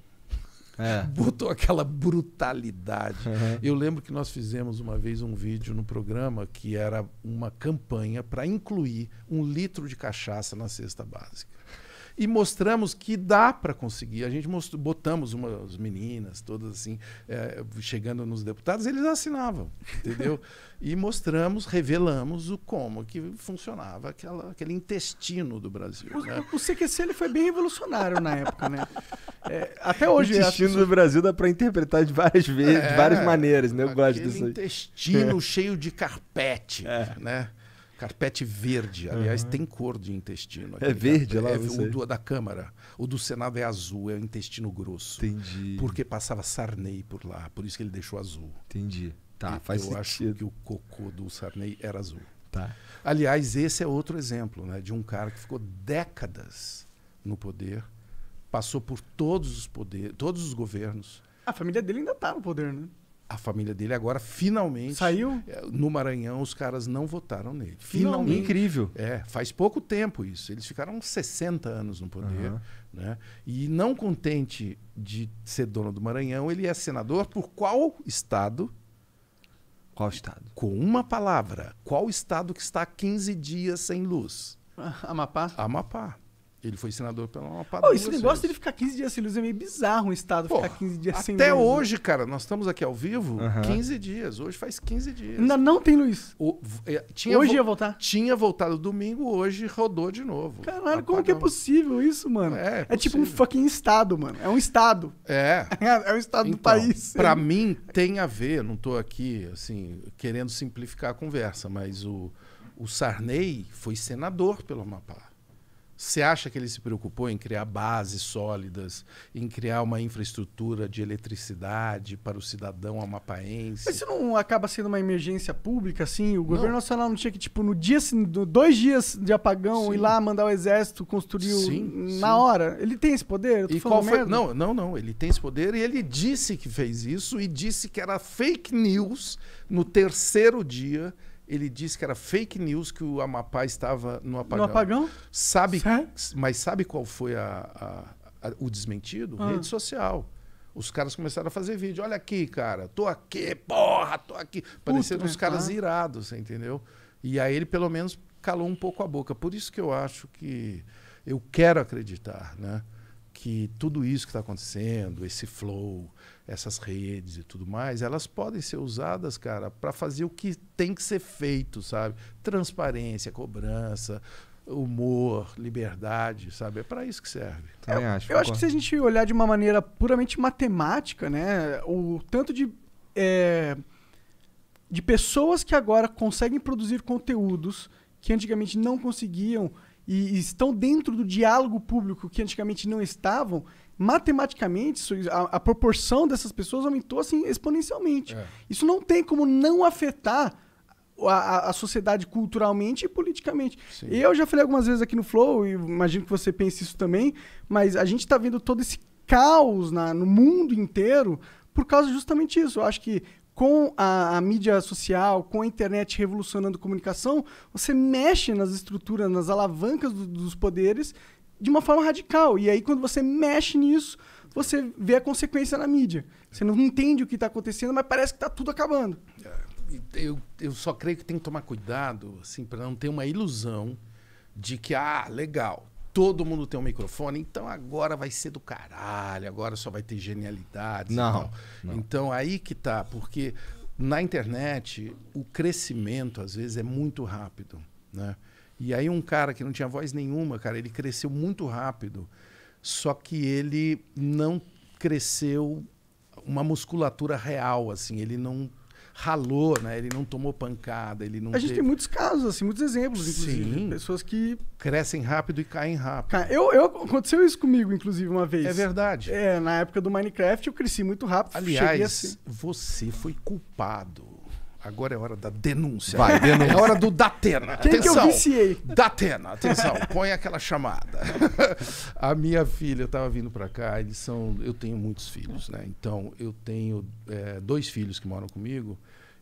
É. Botou aquela brutalidade. Uhum. Eu lembro que nós fizemos uma vez um vídeo no programa que era uma campanha para incluir um litro de cachaça na cesta básica e mostramos que dá para conseguir. A gente mostrou, botamos umas meninas, todas assim, é, chegando nos deputados, eles assinavam, entendeu? e mostramos, revelamos o como que funcionava aquela, aquele intestino do Brasil. O, né? o CQC ele foi bem revolucionário na época, né? É, até hoje. O intestino pessoas... do Brasil dá para interpretar de várias é, vezes, é, de várias maneiras, né? Eu gosto disso aí. intestino é. cheio de carpete, é. né? Carpete verde. Aliás, uhum. tem cor de intestino. É verde lá? É, O do, da Câmara. O do Senado é azul, é o intestino grosso. Entendi. Porque passava Sarney por lá, por isso que ele deixou azul. Entendi. Tá, e então, faz eu sentido. acho que o cocô do Sarney era azul. Tá. Aliás, esse é outro exemplo né, de um cara que ficou décadas no poder, passou por todos os poderes, todos os governos. A família dele ainda está no poder, né? a família dele agora finalmente saiu eh, no Maranhão os caras não votaram nele finalmente, finalmente. incrível é faz pouco tempo isso eles ficaram 60 anos no poder uhum. né e não contente de ser dono do Maranhão ele é senador por qual estado qual estado com uma palavra qual estado que está 15 dias sem luz Amapá Amapá ele foi senador pela Amapá. Esse negócio dele ficar 15 dias sem luz é meio bizarro um Estado Pô, ficar 15 dias sem luz. Até né? hoje, cara, nós estamos aqui ao vivo uhum. 15 dias. Hoje faz 15 dias. Ainda não, tem luz. O, é, tinha hoje ia voltar? Tinha voltado domingo, hoje rodou de novo. Caralho, Apagão. como que é possível isso, mano? É, é, é tipo um fucking Estado, mano. É um Estado. É. É um Estado então, do país. Pra mim, tem a ver, não tô aqui, assim, querendo simplificar a conversa, mas o, o Sarney foi senador pelo Amapá. Você acha que ele se preocupou em criar bases sólidas, em criar uma infraestrutura de eletricidade para o cidadão amapaense? Mas isso não acaba sendo uma emergência pública, assim? O governo não. nacional não tinha que, tipo, no dia, assim, dois dias de apagão, sim. ir lá mandar o exército construir sim, na sim. hora? Ele tem esse poder? e qual foi? Merda. Não, não, não. Ele tem esse poder e ele disse que fez isso e disse que era fake news no terceiro dia ele disse que era fake news que o Amapá estava no apagão. No apagão? Sabe, mas sabe qual foi a, a, a, o desmentido? Ah. Rede social. Os caras começaram a fazer vídeo. Olha aqui, cara, tô aqui, porra, tô aqui. Parecendo uns né? caras ah. irados, entendeu? E aí ele pelo menos calou um pouco a boca. Por isso que eu acho que eu quero acreditar, né? que tudo isso que está acontecendo, esse flow, essas redes e tudo mais, elas podem ser usadas, cara, para fazer o que tem que ser feito, sabe? Transparência, cobrança, humor, liberdade, sabe? É para isso que serve. eu, acho. Eu acho que se a gente olhar de uma maneira puramente matemática, né, o tanto de é, de pessoas que agora conseguem produzir conteúdos que antigamente não conseguiam e estão dentro do diálogo público que antigamente não estavam, matematicamente a, a proporção dessas pessoas aumentou assim exponencialmente. É. Isso não tem como não afetar a, a, sociedade culturalmente e politicamente. Sim. Eu já falei algumas vezes aqui no Flow, e imagino que você pense isso também, mas a gente está vendo todo esse caos na, no mundo inteiro por causa justamente disso. Eu acho que com a, a, mídia social, com a internet revolucionando a comunicação, você mexe nas estruturas, nas alavancas do, dos poderes de uma forma radical. E aí, quando você mexe nisso, você vê a consequência na mídia. Você não entende o que está acontecendo, mas parece que está tudo acabando. É, eu, eu só creio que tem que tomar cuidado assim, para não ter uma ilusão de que, ah, legal, todo mundo tem um microfone, então agora vai ser do caralho, agora só vai ter genialidade. Não, não. Então aí que tá, porque na internet o crescimento às vezes é muito rápido, né? E aí um cara que não tinha voz nenhuma, cara, ele cresceu muito rápido, só que ele não cresceu uma musculatura real, assim, ele não ralou, né? Ele não tomou pancada, ele não. A gente teve... tem muitos casos, assim, muitos exemplos, inclusive. Sim. Pessoas que. Crescem rápido e caem rápido. Eu, eu, aconteceu isso comigo, inclusive, uma vez. É verdade. É, na época do Minecraft eu cresci muito rápido. Aliás, você foi culpado Agora é hora da denúncia. Vai, denúncia. É hora do Datena. Quem atenção. que eu viciei? Datena, atenção, põe aquela chamada. a minha filha estava vindo para cá, eles são. Eu tenho muitos filhos, né? Então, eu tenho é, dois filhos que moram comigo.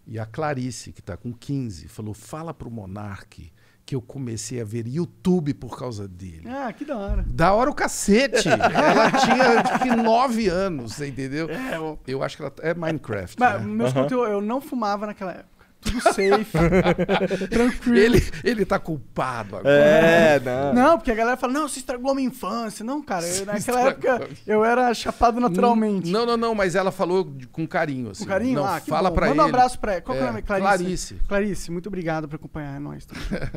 E a Clarice, que está com 15, falou: fala para o Monarque que eu comecei a ver YouTube por causa dele. Ah, que da hora. Da hora o cacete. ela tinha tipo, nove anos, entendeu? É, eu... eu acho que ela é Minecraft. Mas, né? meus uhum. conteúdos, eu não fumava naquela época tudo safe. tranquilo. Ele, ele tá culpado agora. É, não. Não, porque a galera fala, não, você estragou minha infância. Não, cara, eu, naquela época eu era chapado naturalmente. Não, não, não, mas ela falou com carinho. Assim. Com carinho? Não, ah, fala bom. pra Manda ele. Manda um abraço pra ela. Qual é, o é, nome? Clarice. Clarice. Clarice, muito obrigado por acompanhar. nós.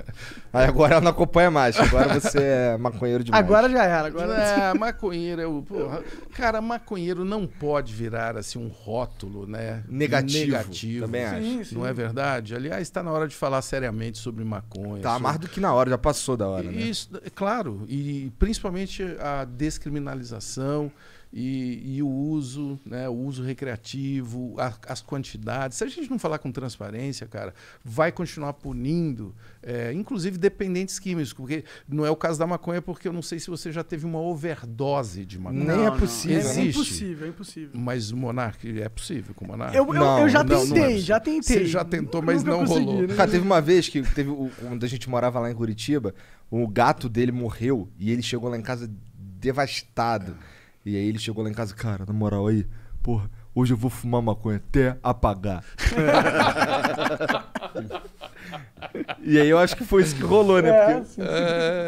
Aí agora ela não acompanha mais. Agora você é maconheiro demais. Agora já era. Agora... É, maconheiro. Eu, porra. Cara, maconheiro não pode virar assim um rótulo, né? Negativo. Negativo. Também acho. Sim, sim. Não é verdade? verdade. Aliás, está na hora de falar seriamente sobre maconha. está sobre... mais do que na hora, já passou da hora. Né? Isso, é claro. E principalmente a descriminalização e, e o uso, né, o uso recreativo, a, as quantidades. Se a gente não falar com transparência, cara, vai continuar punindo, é, inclusive dependentes químicos, porque não é o caso da maconha, porque eu não sei se você já teve uma overdose de maconha. Nem é possível. É não. Né? Existe. É impossível, é impossível. Mas Monark, é possível com Monark? Eu, eu, eu já não, é tentei, é já tentei. Você já tentou, mas não rolou. Né? Cara, teve uma vez que teve, quando a gente morava lá em Curitiba, o gato dele morreu e ele chegou lá em casa devastado. É. E aí ele chegou lá em casa, cara, na moral aí, porra, hoje eu vou fumar maconha até apagar. e aí eu acho que foi isso que rolou, né? É, Porque... sim, sim.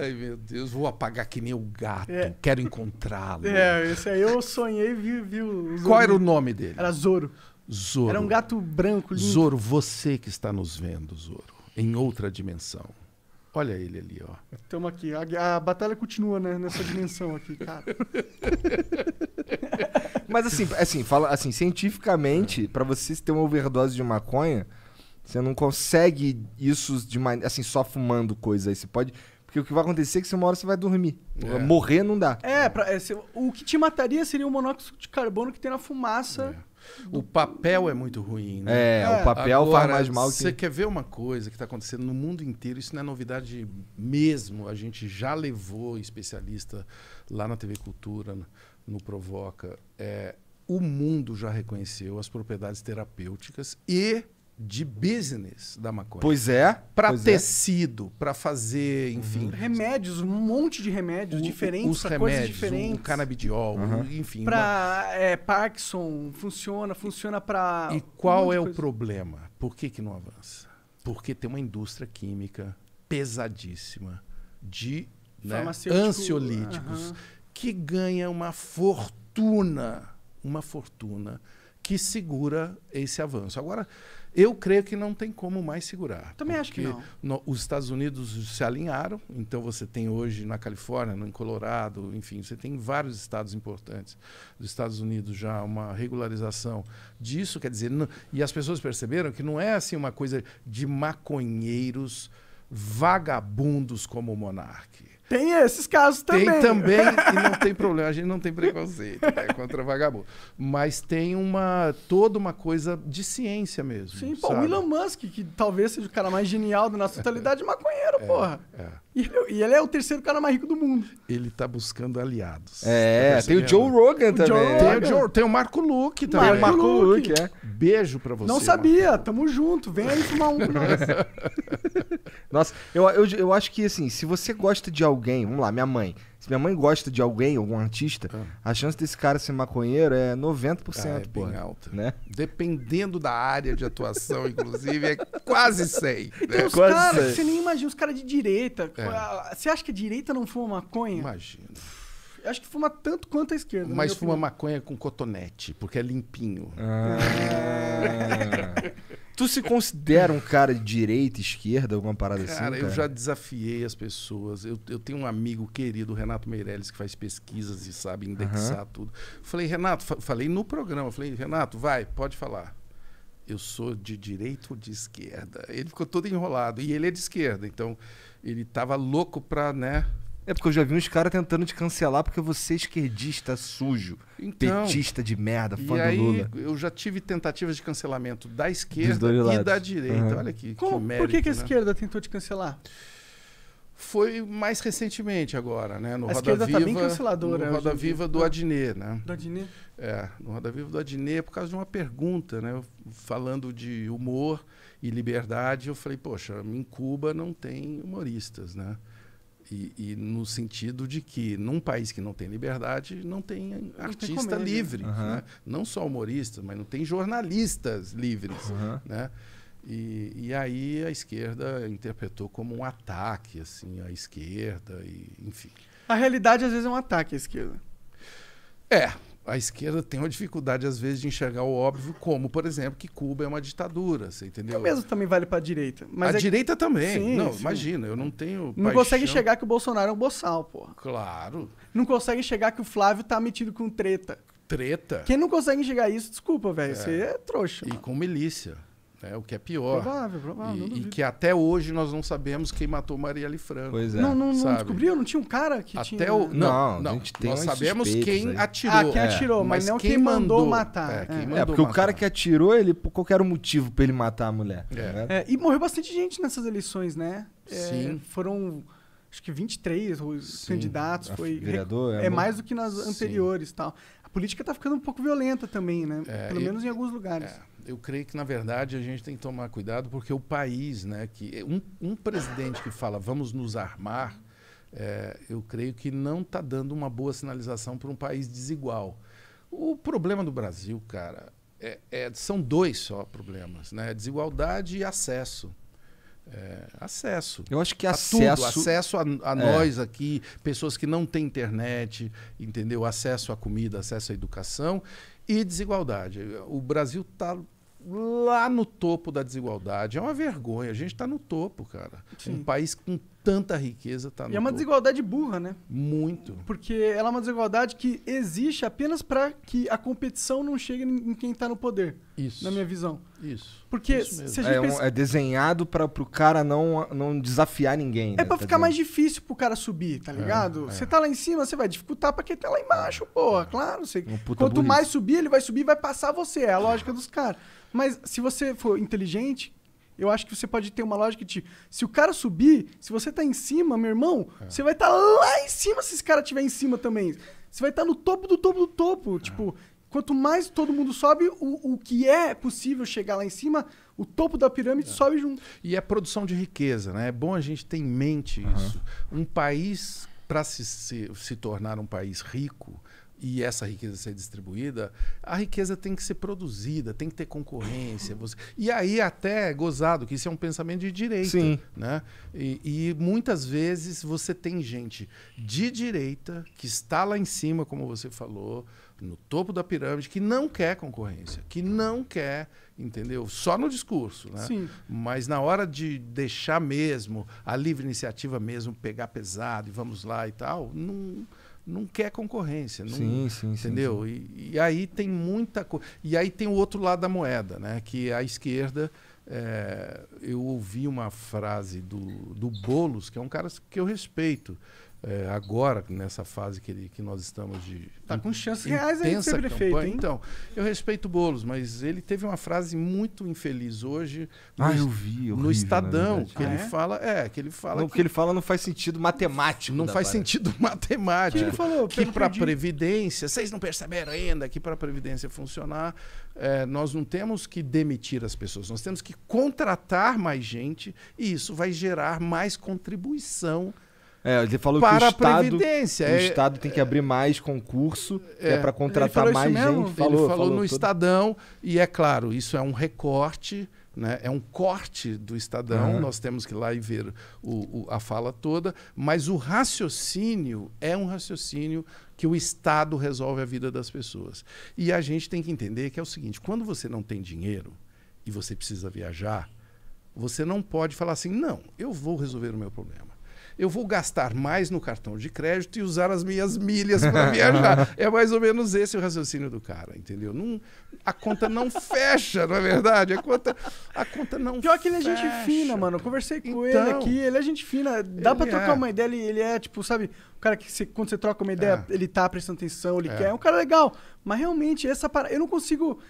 Ai, meu Deus, vou apagar que nem o gato. É. Quero encontrá-lo. É, esse aí eu sonhei, vi, vi o Qual era o nome dele? Era Zoro. Zoro. Era um gato branco, lindo. Zoro, você que está nos vendo, Zoro, em outra dimensão. Olha ele ali, ó. Estamos aqui. A, a, batalha continua, né? Nessa dimensão aqui, cara. Mas assim, assim, fala, assim, cientificamente, para você ter uma overdose de maconha, você não consegue isso de maneira assim só fumando coisa. Aí você pode porque o que vai acontecer é que você uma hora você vai dormir. É. Morrer não dá. É, pra, é, se, o que te mataria seria o monóxido de carbono que tem na fumaça. É o papel é muito ruim, né? É, é. o papel Agora, faz mais mal que. Você quer ver uma coisa que está acontecendo no mundo inteiro? Isso não é novidade mesmo. A gente já levou especialista lá na TV Cultura, no Provoca. É, o mundo já reconheceu as propriedades terapêuticas e de business da maconha. Pois é. Para é. tecido, é. para fazer, uhum. enfim. Uhum. Remédios, um monte de remédios o, diferentes, os remédios, coisas diferentes. O, o canabidiol, uhum. enfim. Para uma... é, Parkinson, funciona, funciona para. E qual um é o problema? Por que, que não avança? Porque tem uma indústria química pesadíssima de né, ansiolíticos uhum. que ganha uma fortuna, uma fortuna que segura esse avanço. Agora. Eu creio que não tem como mais segurar. Também acho que não. No, os Estados Unidos se alinharam, então você tem hoje na Califórnia, no Colorado, enfim, você tem vários estados importantes dos Estados Unidos já uma regularização disso, quer dizer, e as pessoas perceberam que não é assim uma coisa de maconheiros vagabundos como o monarque tem esses casos também. Tem também, e não tem problema, a gente não tem preconceito né, contra vagabundo. Mas tem uma toda uma coisa de ciência mesmo. Sim, pô, o Elon Musk, que talvez seja o cara mais genial da nossa totalidade, é maconheiro, é, porra. É. E ele, e ele, é o terceiro cara mais rico do mundo. Ele tá buscando aliados. É, tá tem o Joe Rogan o também. Rogan. Tem, o Joe, tem o Marco Luke também. Tem o Marco Luke, é. Beijo pra você. Não sabia, Marco. tamo junto. Vem aí fumar um com nós. Nossa, eu, eu, eu acho que assim, se você gosta de alguém, vamos lá, minha mãe. Se minha mãe gosta de alguém, algum artista, ah. a chance desse cara ser maconheiro é 90%. Ah, é bem alta. Né? Dependendo da área de atuação, inclusive, é quase 100. E né? os cara, você nem imagina, os caras de direita. É. é você acha que a direita não fuma maconha? Imagina. Acho que fuma tanto quanto a esquerda. Mas fuma opinião. maconha com cotonete, porque é limpinho. Ah. É. Tu se considera um cara de direita, esquerda, alguma parada cara, assim? Cara, eu já desafiei as pessoas. Eu, eu tenho um amigo querido, Renato Meirelles, que faz pesquisas e sabe indexar uhum. tudo. Falei, Renato, fa falei no programa, falei, Renato, vai, pode falar. Eu sou de direita ou de esquerda? Ele ficou todo enrolado. E ele é de esquerda, então ele tava louco para, né, é porque eu já vi uns caras tentando te cancelar porque você é esquerdista sujo, então, petista de merda, fã e aí, Lula. Eu já tive tentativas de cancelamento da esquerda e lados. da direita. Uhum. Olha aqui. Como, que mérito, por que, que a né? esquerda tentou te cancelar? Foi mais recentemente agora, né? No a Roda Viva. Tá bem canceladora, no Roda Viva do ah. Adnet, né? Do Adnet? É, no Roda Viva do Adnet, por causa de uma pergunta, né? Falando de humor e liberdade, eu falei, poxa, em Cuba não tem humoristas, né? E, e, no sentido de que, num país que não tem liberdade, não tem não artista tem né? livre. Uhum. Né? Não só humoristas, mas não tem jornalistas livres. Uhum. Né? E, e, aí a esquerda interpretou como um ataque assim, à esquerda, e, enfim. A realidade, às vezes, é um ataque à esquerda. É, a esquerda tem uma dificuldade, às vezes, de enxergar o óbvio, como, por exemplo, que Cuba é uma ditadura, você entendeu? O mesmo também vale para a direita. a é... direita também. Sim, não, sim. imagina, eu não tenho. Não paixão. consegue enxergar que o Bolsonaro é um boçal, pô. Claro. Não consegue enxergar que o Flávio tá metido com treta. Treta? Quem não consegue enxergar isso, desculpa, velho. É. Você é trouxa. E mano. com milícia. É O que é pior. Provável, provável. E, e que até hoje nós não sabemos quem matou Marielle Franco. Pois é. Não, não, não descobriu? Não tinha um cara que até tinha... O... Não, não, não. nós sabemos quem aí. atirou. Ah, quem é, atirou, mas, mas, não quem, quem mandou, mandou, matar. É, é. é. Mandou porque matar. o cara que atirou, ele, qual era o motivo para ele matar a mulher? É. Né? é e morreu bastante gente nessas eleições, né? Sim. Foram acho que 23 os Sim, candidatos foi vereador, é, é mais do que nas anteriores Sim. tal a política está ficando um pouco violenta também né é, pelo e, menos em alguns lugares é eu creio que, na verdade, a gente tem que tomar cuidado, porque o país, né, que um, um presidente que fala vamos nos armar, é, eu creio que não está dando uma boa sinalização para um país desigual. O problema do Brasil, cara, é, é, são dois só problemas, né? Desigualdade e acesso. É, acesso. Eu acho que acesso. Tudo. Acesso a, a é. nós aqui, pessoas que não têm internet, entendeu? Acesso à comida, acesso à educação e desigualdade. O Brasil está lá no topo da desigualdade. É uma vergonha. A gente está no topo, cara. Sim. Um país com tanta riqueza está no E é uma topo. desigualdade burra, né? Muito. Porque ela é uma desigualdade que existe apenas para que a competição não chegue em quem está no poder. Isso. Na minha visão. Isso. Porque Isso se a gente é, pensa... é desenhado para o cara não, não desafiar ninguém. É né, para tá ficar dizendo? mais difícil para o cara subir, tá é, ligado? É. Você é, é. tá lá em cima, você vai dificultar para quem tá lá embaixo, pô. Claro, você... Um Quanto burrice. mais subir, ele vai subir e vai passar você. É a lógica dos caras. Mas se você for inteligente, eu acho que você pode ter uma lógica de se o cara subir, se você tá em cima, meu irmão, é. você vai estar tá lá em cima se esse cara tiver em cima também. Você vai estar tá no topo do topo do topo. É. Tipo, quanto mais todo mundo sobe, o, o que é possível chegar lá em cima, o topo da pirâmide é. sobe junto. E é produção de riqueza, né? É bom a gente ter em mente uhum. isso. Um país, para se, se, se tornar um país rico, e essa riqueza ser distribuída, a riqueza tem que ser produzida, tem que ter concorrência. Você... E aí até é gozado, que isso é um pensamento de direita. Sim. Né? E, e, muitas vezes você tem gente de direita que está lá em cima, como você falou, no topo da pirâmide, que não quer concorrência, que não quer, entendeu? Só no discurso, né? Sim. Mas na hora de deixar mesmo, a livre iniciativa mesmo, pegar pesado e vamos lá e tal, não não quer concorrência. Não, sim, sim, entendeu? Sim, sim. E, e, aí tem muita coisa. E aí tem o outro lado da moeda, né? Que a esquerda. É, eu ouvi uma frase do, do Boulos, que é um cara que eu respeito, é, agora, nessa fase que, ele, que nós estamos de. Está com chances reais aí de ser prefeito, hein? Então, eu respeito Bolos, mas ele teve uma frase muito infeliz hoje. No, ah, eu vi. no Estadão, que ah, ele é? fala. É, que ele fala. Não, que, que ele fala não faz sentido matemático. Não faz sentido matemático. Que ele falou que para a Previdência, vocês não perceberam ainda que para a Previdência funcionar, é, nós não temos que demitir as pessoas, nós temos que contratar mais gente e isso vai gerar mais contribuição é, ele falou para que o Estado, o é- Estado tem que abrir mais concurso é, é para contratar mais gente. Falou, ele falou, falou no todo. Estadão, e é claro, isso é um recorte, né? é um corte do Estadão, uhum. nós temos que ir lá e ver o, o, a fala toda, mas o raciocínio é um raciocínio que o Estado resolve a vida das pessoas. E a gente tem que entender que é o seguinte: quando você não tem dinheiro e você precisa viajar, você não pode falar assim, não, eu vou resolver o meu problema eu vou gastar mais no cartão de crédito e usar as minhas milhas para viajar. é mais ou menos esse o raciocínio do cara, entendeu? Não, a conta não fecha, não é verdade? A conta, a conta não Pior que ele é gente fina, mano. Eu conversei com então, ele aqui, ele é gente fina. Dá para trocar é. uma ideia, ele, ele é tipo, sabe, o cara que você, quando você troca uma ideia, é. ele tá prestando atenção, ele é. quer. É um cara legal. Mas realmente, essa Eu não consigo.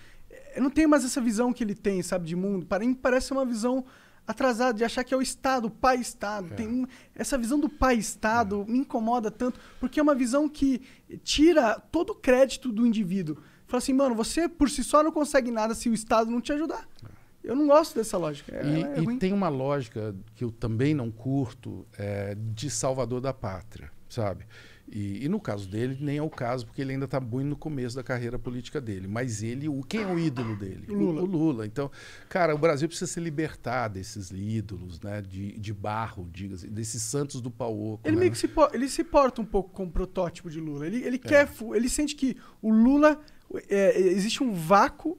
Eu não tenho mais essa visão que ele tem, sabe, de mundo. Para mim, parece uma visão atrasado, de achar que é o Estado, o pai-Estado. É. Um, essa visão do pai-Estado é. me incomoda tanto, porque é uma visão que tira todo o crédito do indivíduo. Fala assim, mano, você por si só não consegue nada se o Estado não te ajudar. É. Eu não gosto dessa lógica. É, e, é e tem uma lógica que eu também não curto é, de salvador da pátria, sabe? E, e, no caso dele, nem é o caso, porque ele ainda está muito no começo da carreira política dele. Mas ele, o, quem é o ídolo dele? O Lula. O, o Lula. Então, cara, o Brasil precisa se libertar desses ídolos, né? De, de barro, diga desses santos do pauoco. Ele né? meio que se, ele se porta um pouco como protótipo de Lula. Ele, ele é. quer. Ele sente que o Lula. É, existe um vácuo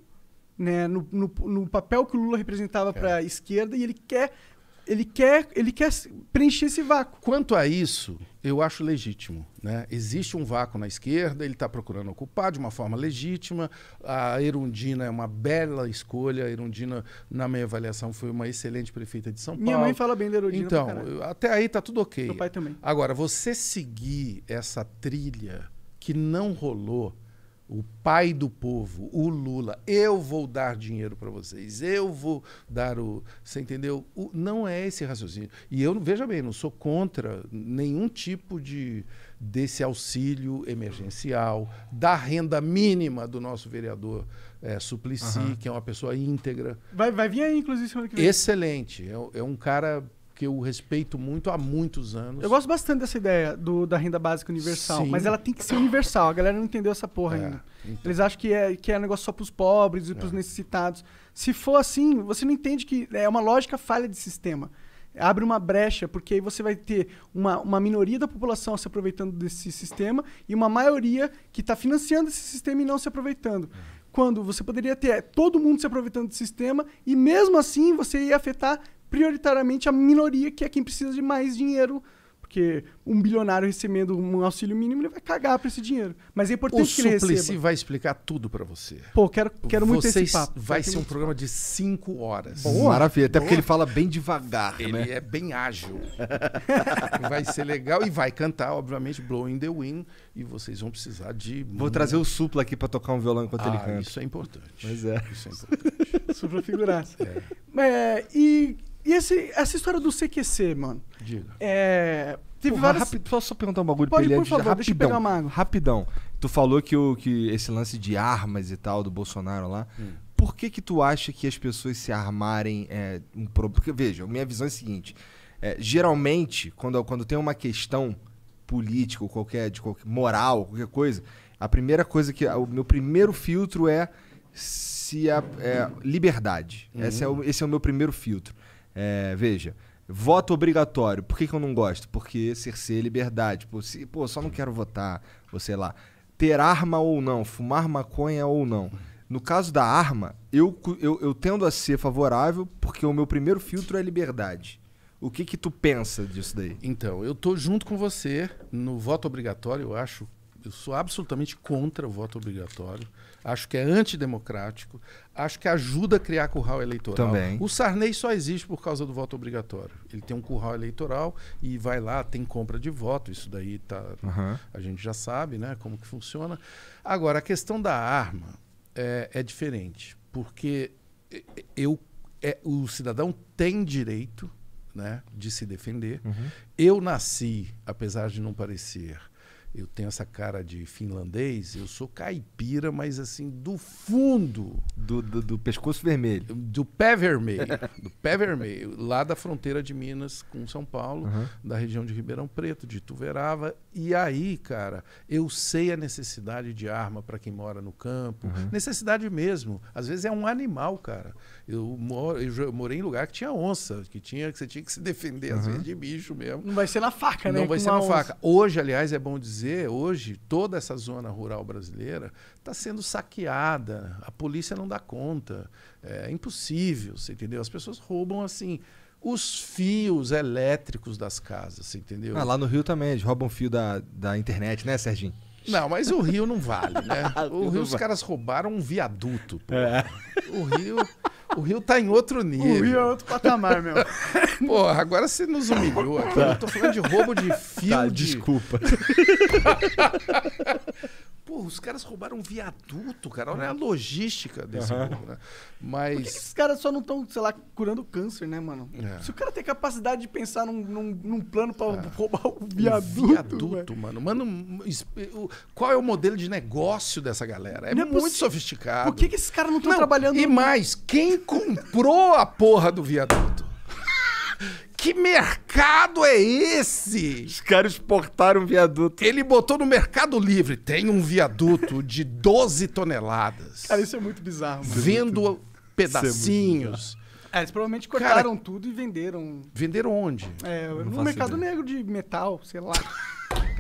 né, no, no, no, papel que o Lula representava é. para a esquerda e ele quer, ele quer, ele quer preencher esse vácuo. Quanto a isso, eu acho legítimo. Né? Existe um vácuo na esquerda, ele está procurando ocupar de uma forma legítima. A Erundina é uma bela escolha. A Erundina, na minha avaliação, foi uma excelente prefeita de São minha Paulo. Minha mãe fala bem da Erundina. Então, até aí está tudo ok. Meu pai também. Agora, você seguir essa trilha que não rolou o pai do povo, o Lula, eu vou dar dinheiro para vocês, eu vou dar o. Você entendeu? O, não é esse raciocínio. E eu, veja bem, não sou contra nenhum tipo de desse auxílio emergencial, da renda mínima do nosso vereador é, Suplicy, uhum. que é uma pessoa íntegra. Vai, vai vir aí, inclusive, semana que vem. Excelente. É, é um cara que eu respeito muito há muitos anos. Eu gosto bastante dessa ideia do, da renda básica universal, Sim. mas ela tem que ser universal. A galera não entendeu essa porra é, ainda. Então. Eles acham que é, que é um negócio só para os pobres e para os é. necessitados. Se for assim, você não entende que é uma lógica falha de sistema abre uma brecha, porque aí você vai ter uma, uma minoria da população se aproveitando desse sistema e uma maioria que está financiando esse sistema e não se aproveitando. É. Quando você poderia ter todo mundo se aproveitando do sistema e mesmo assim você ia afetar prioritariamente a minoria que é quem precisa de mais dinheiro porque um bilionário recebendo um auxílio mínimo, ele vai cagar para esse dinheiro. Mas é importante o que ele Suplicy vai explicar tudo para você. Pô, quero, quero muito esse papo. Vai ser um programa de cinco horas. Boa. Maravilha, até Boa. porque ele fala bem devagar, Ele né? é bem ágil. vai ser legal e vai cantar, obviamente, Blowing the Wind. E vocês vão precisar de... Vou trazer o Supla aqui para tocar um violão enquanto ah, ele canta. isso é importante. Mas é. Isso é importante. Supla figuraça. É. É, e e esse, essa história do CQC, mano. Diga. É. Teve Porra, várias... só, só perguntar um bagulho Pode, pra ele. Por favor, rapidão, deixa eu pegar uma água. Rapidão. Tu falou que, o, que esse lance de armas e tal do Bolsonaro lá. Hum. Por que que tu acha que as pessoas se armarem... É, um problema veja, minha visão é a seguinte. É, geralmente, quando, quando tem uma questão política ou qualquer, de qualquer moral, qualquer coisa, a primeira coisa que... O meu primeiro filtro é se a, é, liberdade. Uhum. Esse, é o, esse é o meu primeiro filtro. É, veja, voto obrigatório. Por que, que eu não gosto? Porque cerceia liberdade. Pô, se, pô, só não quero votar, ou sei lá. Ter arma ou não, fumar maconha ou não. No caso da arma, eu, eu, eu tendo a ser favorável porque o meu primeiro filtro é liberdade. O que que tu pensa disso daí? Então, eu tô junto com você no voto obrigatório, eu acho. Eu sou absolutamente contra o voto obrigatório acho que é antidemocrático, acho que ajuda a criar curral eleitoral. Também. O Sarney só existe por causa do voto obrigatório. Ele tem um curral eleitoral e vai lá, tem compra de voto, isso daí tá, uhum. a gente já sabe né, como que funciona. Agora, a questão da arma é, é diferente, porque eu, é, o cidadão tem direito né, de se defender. Uhum. Eu nasci, apesar de não parecer, eu tenho essa cara de finlandês, eu sou caipira, mas assim, do fundo. Do, do, do pescoço vermelho. Do pé vermelho. do pé vermelho. Lá da fronteira de Minas com São Paulo, uhum. da região de Ribeirão Preto, de Tuverava. E aí, cara, eu sei a necessidade de arma para quem mora no campo. Uhum. Necessidade mesmo. Às vezes é um animal, cara. Eu, moro, eu morei em lugar que tinha onça, que tinha que você tinha que se defender, uhum. às vezes, de bicho mesmo. Não vai ser na faca, né? Não vai com ser na onça. faca. Hoje, aliás, é bom dizer dizer, hoje, toda essa zona rural brasileira está sendo saqueada, a polícia não dá conta, é impossível, você entendeu? As pessoas roubam assim os fios elétricos das casas, entendeu? Ah, lá no Rio também, eles roubam fio da, da internet, né, Serginho? Não, mas o Rio não vale, né? O Rio, os caras roubaram um viaduto. Pô. É. O Rio. O Rio tá em outro nível. O Rio é outro patamar, meu. Porra, agora você nos humilhou aqui. Tá. Eu tô falando de roubo de fio. Tá, de... desculpa. Porra, os caras roubaram um viaduto, cara. Olha a logística desse uhum. Povo, né? Mas. Por que, caras só não estão, sei lá, curando câncer, né, mano? É. Se o cara tem capacidade de pensar num, num, num plano pra é. roubar um viaduto. viaduto, mano. Mano, qual é o modelo de negócio dessa galera? É, é muito sofisticado. Por que, que esses caras não estão trabalhando? E mais, quem comprou a porra do viaduto? Que mercado é esse? Os caras exportaram viaduto. Ele botou no Mercado Livre. Tem um viaduto de 12 toneladas. Cara, isso é muito bizarro. Mano. Vendo é muito... pedacinhos. É, eles provavelmente cortaram Cara, tudo e venderam. Venderam onde? É, no mercado ideia. negro de metal, sei lá.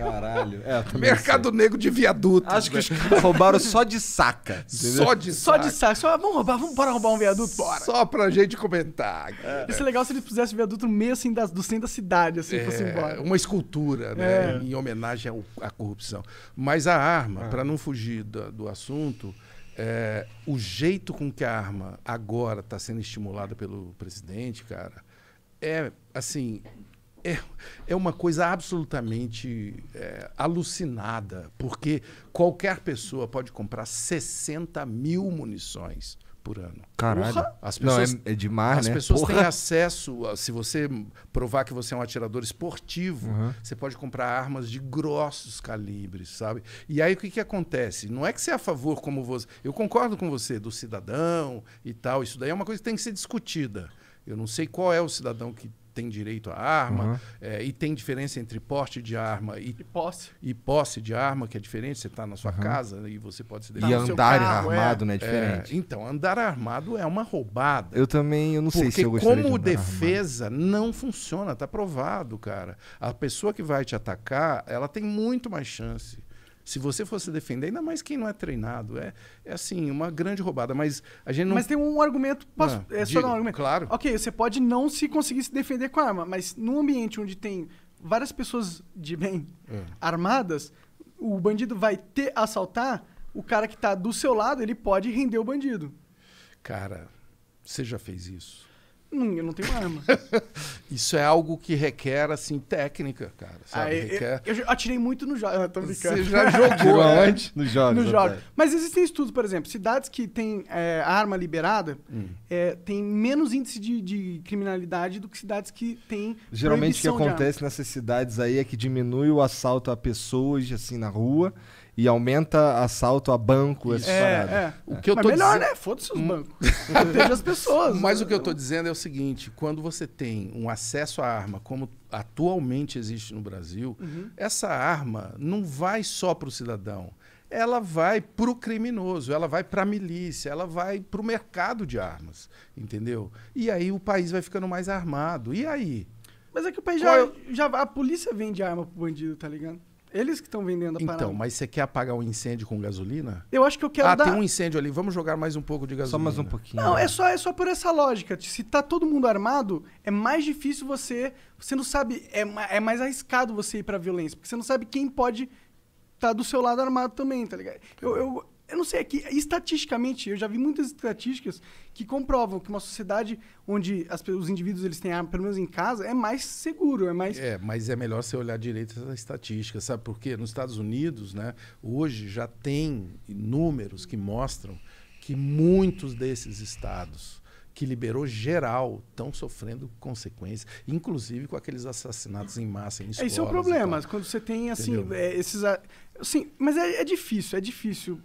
Caralho. É, Mercado sei. negro de viaduto. Acho que os caras roubaram só de saca. Só de só saca. Só de saca. Só, vamos roubar, vamos para roubar um viaduto? Bora. Só pra gente comentar. É. Ia ser legal se eles pusessem viaduto no meio assim, do centro da cidade, assim, é, fosse embora. Uma escultura, né? É. Em homenagem à corrupção. Mas a arma, ah. para não fugir do, do assunto. É, o jeito com que a arma agora está sendo estimulada pelo presidente, cara, é assim é, é uma coisa absolutamente é, alucinada, porque qualquer pessoa pode comprar 60 mil munições por ano. Caralho. As pessoas, Não, é, é demais, as né? As pessoas Porra. têm acesso, a, se você provar que você é um atirador esportivo, uhum. você pode comprar armas de grossos calibres, sabe? E aí o que, que acontece? Não é que você é a favor como você... Eu concordo com você, do cidadão e tal, isso daí é uma coisa que tem que ser discutida. Eu não sei qual é o cidadão que tem direito à arma, uhum. é, e tem diferença entre porte de arma e, e, posse. e posse de arma, que é diferente, você está na sua uhum. casa e você pode se defender. E andar carro, armado, é, né? É diferente. É, então, andar armado é uma roubada. Eu também, eu não sei se eu gostaria Porque como defesa armado. não funciona, tá provado, cara. A pessoa que vai te atacar, ela tem muito mais chance. Se você fosse defender, ainda mais quem não é treinado, é, é assim, uma grande roubada. Mas a gente não. Mas tem um argumento. Posso, ah, é só diga, dar um argumento. Claro. Ok, você pode não se conseguir se defender com a arma, mas num ambiente onde tem várias pessoas de bem é. armadas, o bandido vai te assaltar, o cara que está do seu lado, ele pode render o bandido. Cara, você já fez isso? Não, eu não tenho arma. Isso é algo que requer, assim, técnica, cara. Sabe? Ah, requer... eu, eu, atirei muito no jogo. Ah, tô brincando. Você já jogou antes? No jogo. No jogo. Mas existem estudos, por exemplo, cidades que têm é, arma liberada hum. é, têm menos índice de, de, criminalidade do que cidades que têm. Geralmente o que acontece nessas cidades aí é que diminui o assalto a pessoas, assim, na rua. Hum e aumenta assalto a banco, essas é, paradas. É. O que eu Mas tô melhor, né? Foda-se os hum. bancos. Proteja as pessoas. Mas né? o que eu estou dizendo é o seguinte, quando você tem um acesso à arma como atualmente existe no Brasil, uhum. essa arma não vai só para o cidadão ela vai para o criminoso, ela vai para a milícia, ela vai para o mercado de armas, entendeu? E aí o país vai ficando mais armado. E aí? Mas é que o país já, é já. A polícia vende arma pro bandido, tá ligado? Eles que estão vendendo a então, parada. Então, mas você quer apagar um incêndio com gasolina? Eu acho que eu quero ah, dar... tem um incêndio ali, vamos jogar mais um pouco de gasolina. Só mais um pouquinho. Não, né? é só, é só por essa lógica. Se tá todo mundo armado, é mais difícil você... Você não sabe... É, é mais arriscado você ir pra violência, porque você não sabe quem pode tá do seu lado armado também, tá ligado? Eu, eu, eu não sei, é que estatisticamente, eu já vi muitas estatísticas que comprovam que uma sociedade onde as, os indivíduos eles têm arma, pelo menos em casa, é mais seguro, é mais... É, mas é melhor você olhar direito essa estatística, sabe por quê? Nos Estados Unidos, né, hoje já tem números que mostram que muitos desses estados que liberou geral estão sofrendo consequências, inclusive com aqueles assassinatos em massa em é, é escolas. Esse é o problema, quando você tem assim, é, esses... Assim, mas é, é difícil, é difícil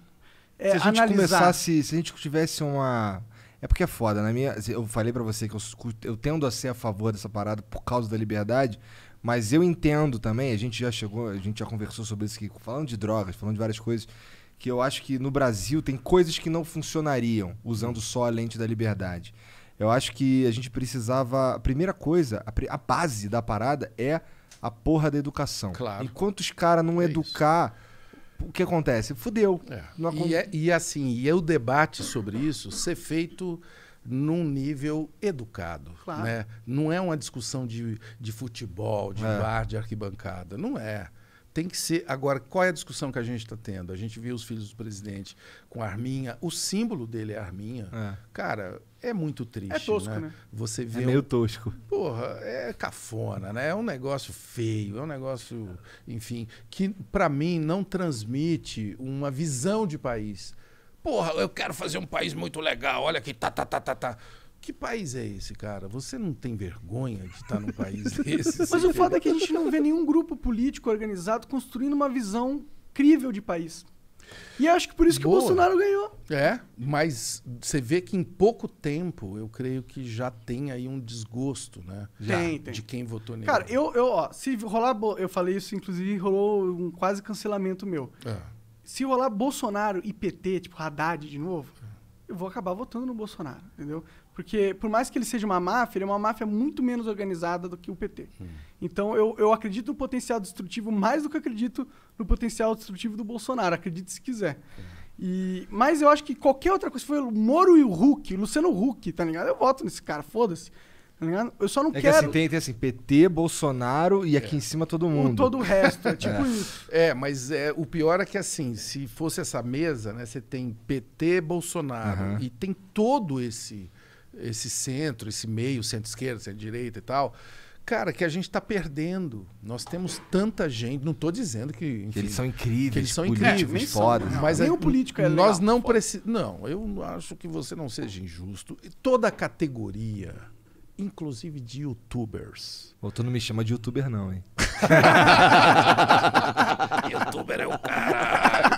é, se a é, gente analisar... começasse, se a gente tivesse uma. É porque é foda, na né? minha. Eu falei para você que eu, eu tendo a ser a favor dessa parada por causa da liberdade, mas eu entendo também, a gente já chegou, a gente já conversou sobre isso aqui, falando de drogas, falando de várias coisas, que eu acho que no Brasil tem coisas que não funcionariam usando só a lente da liberdade. Eu acho que a gente precisava. A primeira coisa, a, a base da parada é a porra da educação. Claro. Enquanto os caras não é educar. Isso o que acontece? Fudeu. É. E, é, e, assim, e é o debate sobre isso ser feito num nível educado. Claro. Né? Não é uma discussão de, de futebol, de é. bar, de arquibancada. Não é. Tem que ser. Agora, qual é a discussão que a gente está tendo? A gente viu os filhos do presidente com a Arminha. O símbolo dele é a Arminha. É. Cara, é muito triste. É tosco, né? né? Você é vê. É meio um... tosco. Porra, é cafona, né? É um negócio feio, é um negócio, enfim, que para mim não transmite uma visão de país. Porra, eu quero fazer um país muito legal, olha aqui, tá, tá, tá, tá, tá. Que país é esse, cara? Você não tem vergonha de estar tá num país desse? Mas o fato é que a gente não vê nenhum grupo político organizado construindo uma visão crível de país. E acho que por isso que Boa. o Bolsonaro ganhou. É, mas você vê que em pouco tempo, eu creio que já tem aí um desgosto, né? Já, tem, De quem votou nele. Cara, eu, eu ó, se rolar... Eu falei isso, inclusive, rolou um quase cancelamento meu. É. Se rolar Bolsonaro e PT, tipo Haddad de novo, eu vou acabar votando no Bolsonaro, entendeu? Porque, por mais que ele seja uma máfia, ele é uma máfia muito menos organizada do que o PT. Hum. Então, eu, eu acredito no potencial destrutivo mais do que acredito no potencial destrutivo do Bolsonaro. Acredite se quiser. Hum. E, mas eu acho que qualquer outra coisa, se foi o Moro e o Huck, o Luciano Huck, tá ligado? Eu voto nesse cara, foda-se. Tá eu só não é quero. Que assim, tem, tem assim, PT, Bolsonaro e aqui é. em cima todo mundo. O todo o resto, é tipo é. isso. É, mas é, o pior é que assim, se fosse essa mesa, né? Você tem PT, Bolsonaro uhum. e tem todo esse esse centro, esse meio, centro-esquerda, centro-direita e tal, cara, que a gente está perdendo. Nós temos tanta gente, não estou dizendo que, enfim, que, eles são incríveis, que eles são incríveis, é, fodas, mas é nem é, o político é Nós legal, não precisamos, não, eu acho que você não seja injusto. toda a categoria, inclusive de youtubers. Ou tu não me chama de youtuber não, hein? Youtuber é o cara.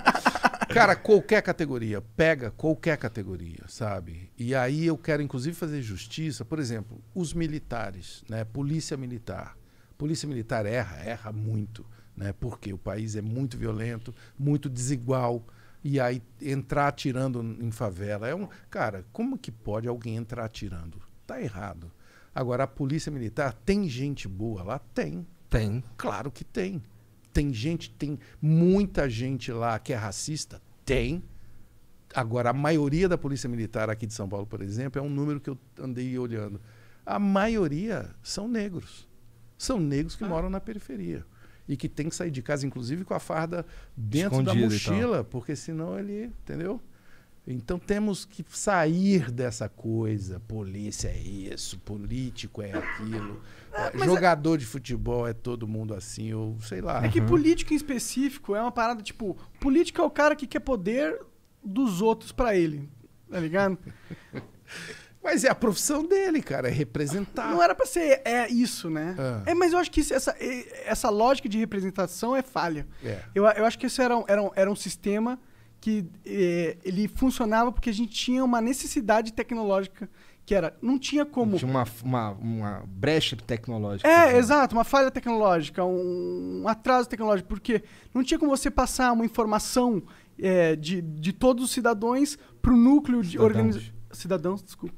Cara, qualquer categoria, pega qualquer categoria, sabe? E aí eu quero inclusive fazer justiça, por exemplo, os militares, né? Polícia militar. Polícia militar erra, erra muito, né? Porque o país é muito violento, muito desigual e aí entrar atirando em favela é um cara como que pode alguém entrar atirando tá errado agora a polícia militar tem gente boa lá tem tem claro que tem tem gente, tem muita gente lá que é racista? Tem. Agora, a maioria da Polícia Militar aqui de São Paulo, por exemplo, é um número que eu andei olhando. A maioria são negros. São negros que ah. moram na periferia. E que tem que sair de casa, inclusive, com a farda dentro Escondido da mochila, porque senão ele. Entendeu? Então temos que sair dessa coisa. Polícia é isso, político é aquilo. É, é- jogador é... de futebol é todo mundo assim, ou sei lá. É que uhum. política em específico é uma parada, tipo, política é o cara que quer poder dos outros para ele, tá ligado? Mas é a profissão dele, cara, é representar. Não era pra ser é isso, né? Ah. É, mas eu acho que isso, essa, essa lógica de representação é falha. É. Eu, eu acho que isso era, um, era, um, era um sistema que eh, ele funcionava porque a gente tinha uma necessidade tecnológica que era, não tinha como. Tinha uma, uma, uma brecha tecnológica. É, né? exato, uma falha tecnológica, um, um atraso tecnológico, porque não tinha como você passar uma informação é, de, de todos os cidadãos para o núcleo de organização. Cidadãos, desculpa.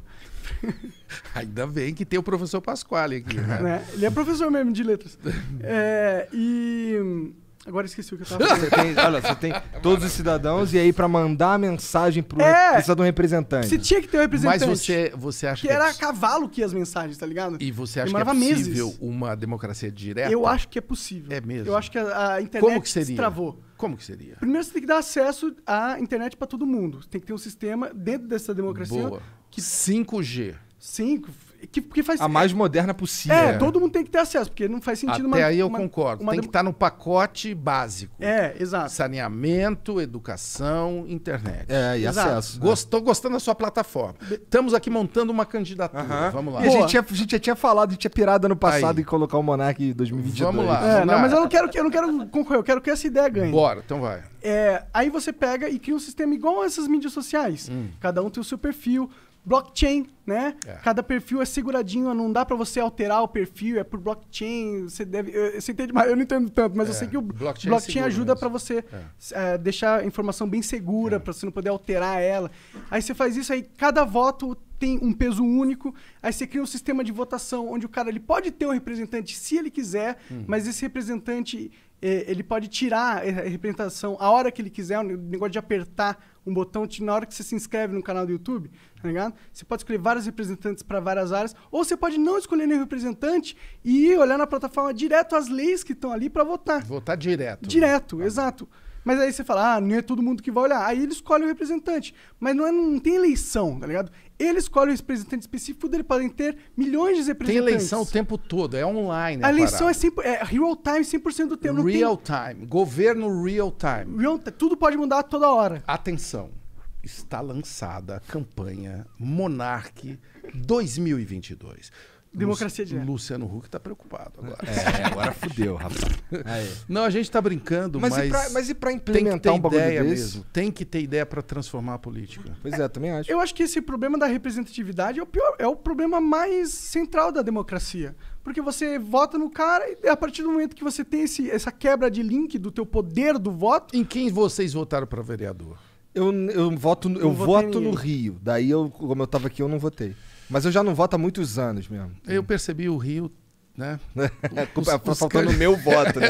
Ainda bem que tem o professor Pasquale aqui. Né? né? Ele é professor mesmo de letras. é, e Agora esqueci o que eu tava falando. Você tem, olha, você tem é todos os cidadãos e aí pra mandar a mensagem pro É. precisa de um representante. Você tinha que ter um Mas representante. você, você acha que, que é era a cavalo que ia as mensagens, tá ligado? E você acha que é meses. possível uma democracia direta? Eu acho que é possível. É mesmo? Eu acho que a, a internet Como que seria? Como que seria? Primeiro você tem que dar acesso à internet pra todo mundo. Tem que ter um sistema dentro dessa democracia Boa. que 5G. 5, que, porque faz, a mais é, moderna possível. É, é, todo mundo tem que ter acesso, porque não faz sentido Até uma, aí eu uma, concordo. Uma tem que estar tá no pacote básico. É, exato. Saneamento, educação, internet. É, e exato. acesso. Estou né? gostando da sua plataforma. Estamos aqui montando uma candidatura. Uh -huh. Vamos lá. a gente, tinha, a gente já tinha falado, a gente tinha pirado ano passado aí. em colocar o Monark em 2022. Vamos lá. É, vamos não, lá. mas eu não quero que eu não quero concorrer, eu quero que essa ideia ganhe. Bora, então vai. É, aí você pega e cria um sistema igual a essas mídias sociais. Hum. Cada um tem o seu perfil, blockchain, né? É. Cada perfil é seguradinho, não dá para você alterar o perfil, é por blockchain, você deve, eu, você entende, eu não entendo tanto, mas é. eu sei que o blockchain, é blockchain ajuda para você é. é. deixar a informação bem segura, é. para você não poder alterar ela. Aí você faz isso aí, cada voto tem um peso único, aí você cria um sistema de votação onde o cara ele pode ter um representante se ele quiser, hum. mas esse representante ele pode tirar a representação a hora que ele quiser, o negócio de apertar um botão, na hora que você se inscreve no canal do YouTube, tá ligado? Você pode escolher vários representantes para várias áreas, ou você pode não escolher nenhum representante e ir olhar na plataforma direto as leis que estão ali para votar. Votar direto. Direto, né? exato. Mas aí você fala, ah, não é todo mundo que vai olhar. Aí ele escolhe o representante. Mas não, é, não tem eleição, tá ligado? Ele escolhe o representante específico dele, podem ter milhões de representantes. Tem eleição o tempo todo, é online. A, eleição é, 100, é real time 100% do tempo. Real tem... time, governo real time. Real, tudo pode mudar toda hora. Atenção está lançada a campanha Monarque 2022. Democracia de Luciano Huck está preocupado agora. É, agora fudeu, rapaz. Aí. Não, a gente está brincando, mas. Mas e para implementar um bagulho ideia desse? mesmo? Tem que ter ideia para transformar a política. Pois é, também acho. Eu acho que esse problema da representatividade é o, pior, é o problema mais central da democracia. Porque você vota no cara e a partir do momento que você tem esse, essa quebra de link do teu poder do voto. Em quem vocês votaram para vereador? Eu, eu voto, eu, eu voto no Rio. Daí, eu, como eu tava aqui, eu não votei. Mas eu já não voto há muitos anos mesmo. Eu percebi o Rio, né? os, os, faltando o meu voto, né?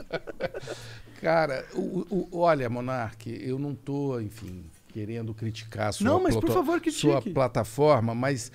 Cara, o, o, olha, Monark, eu não tô, enfim, querendo criticar sua, não, mas por favor, critique. sua plataforma, mas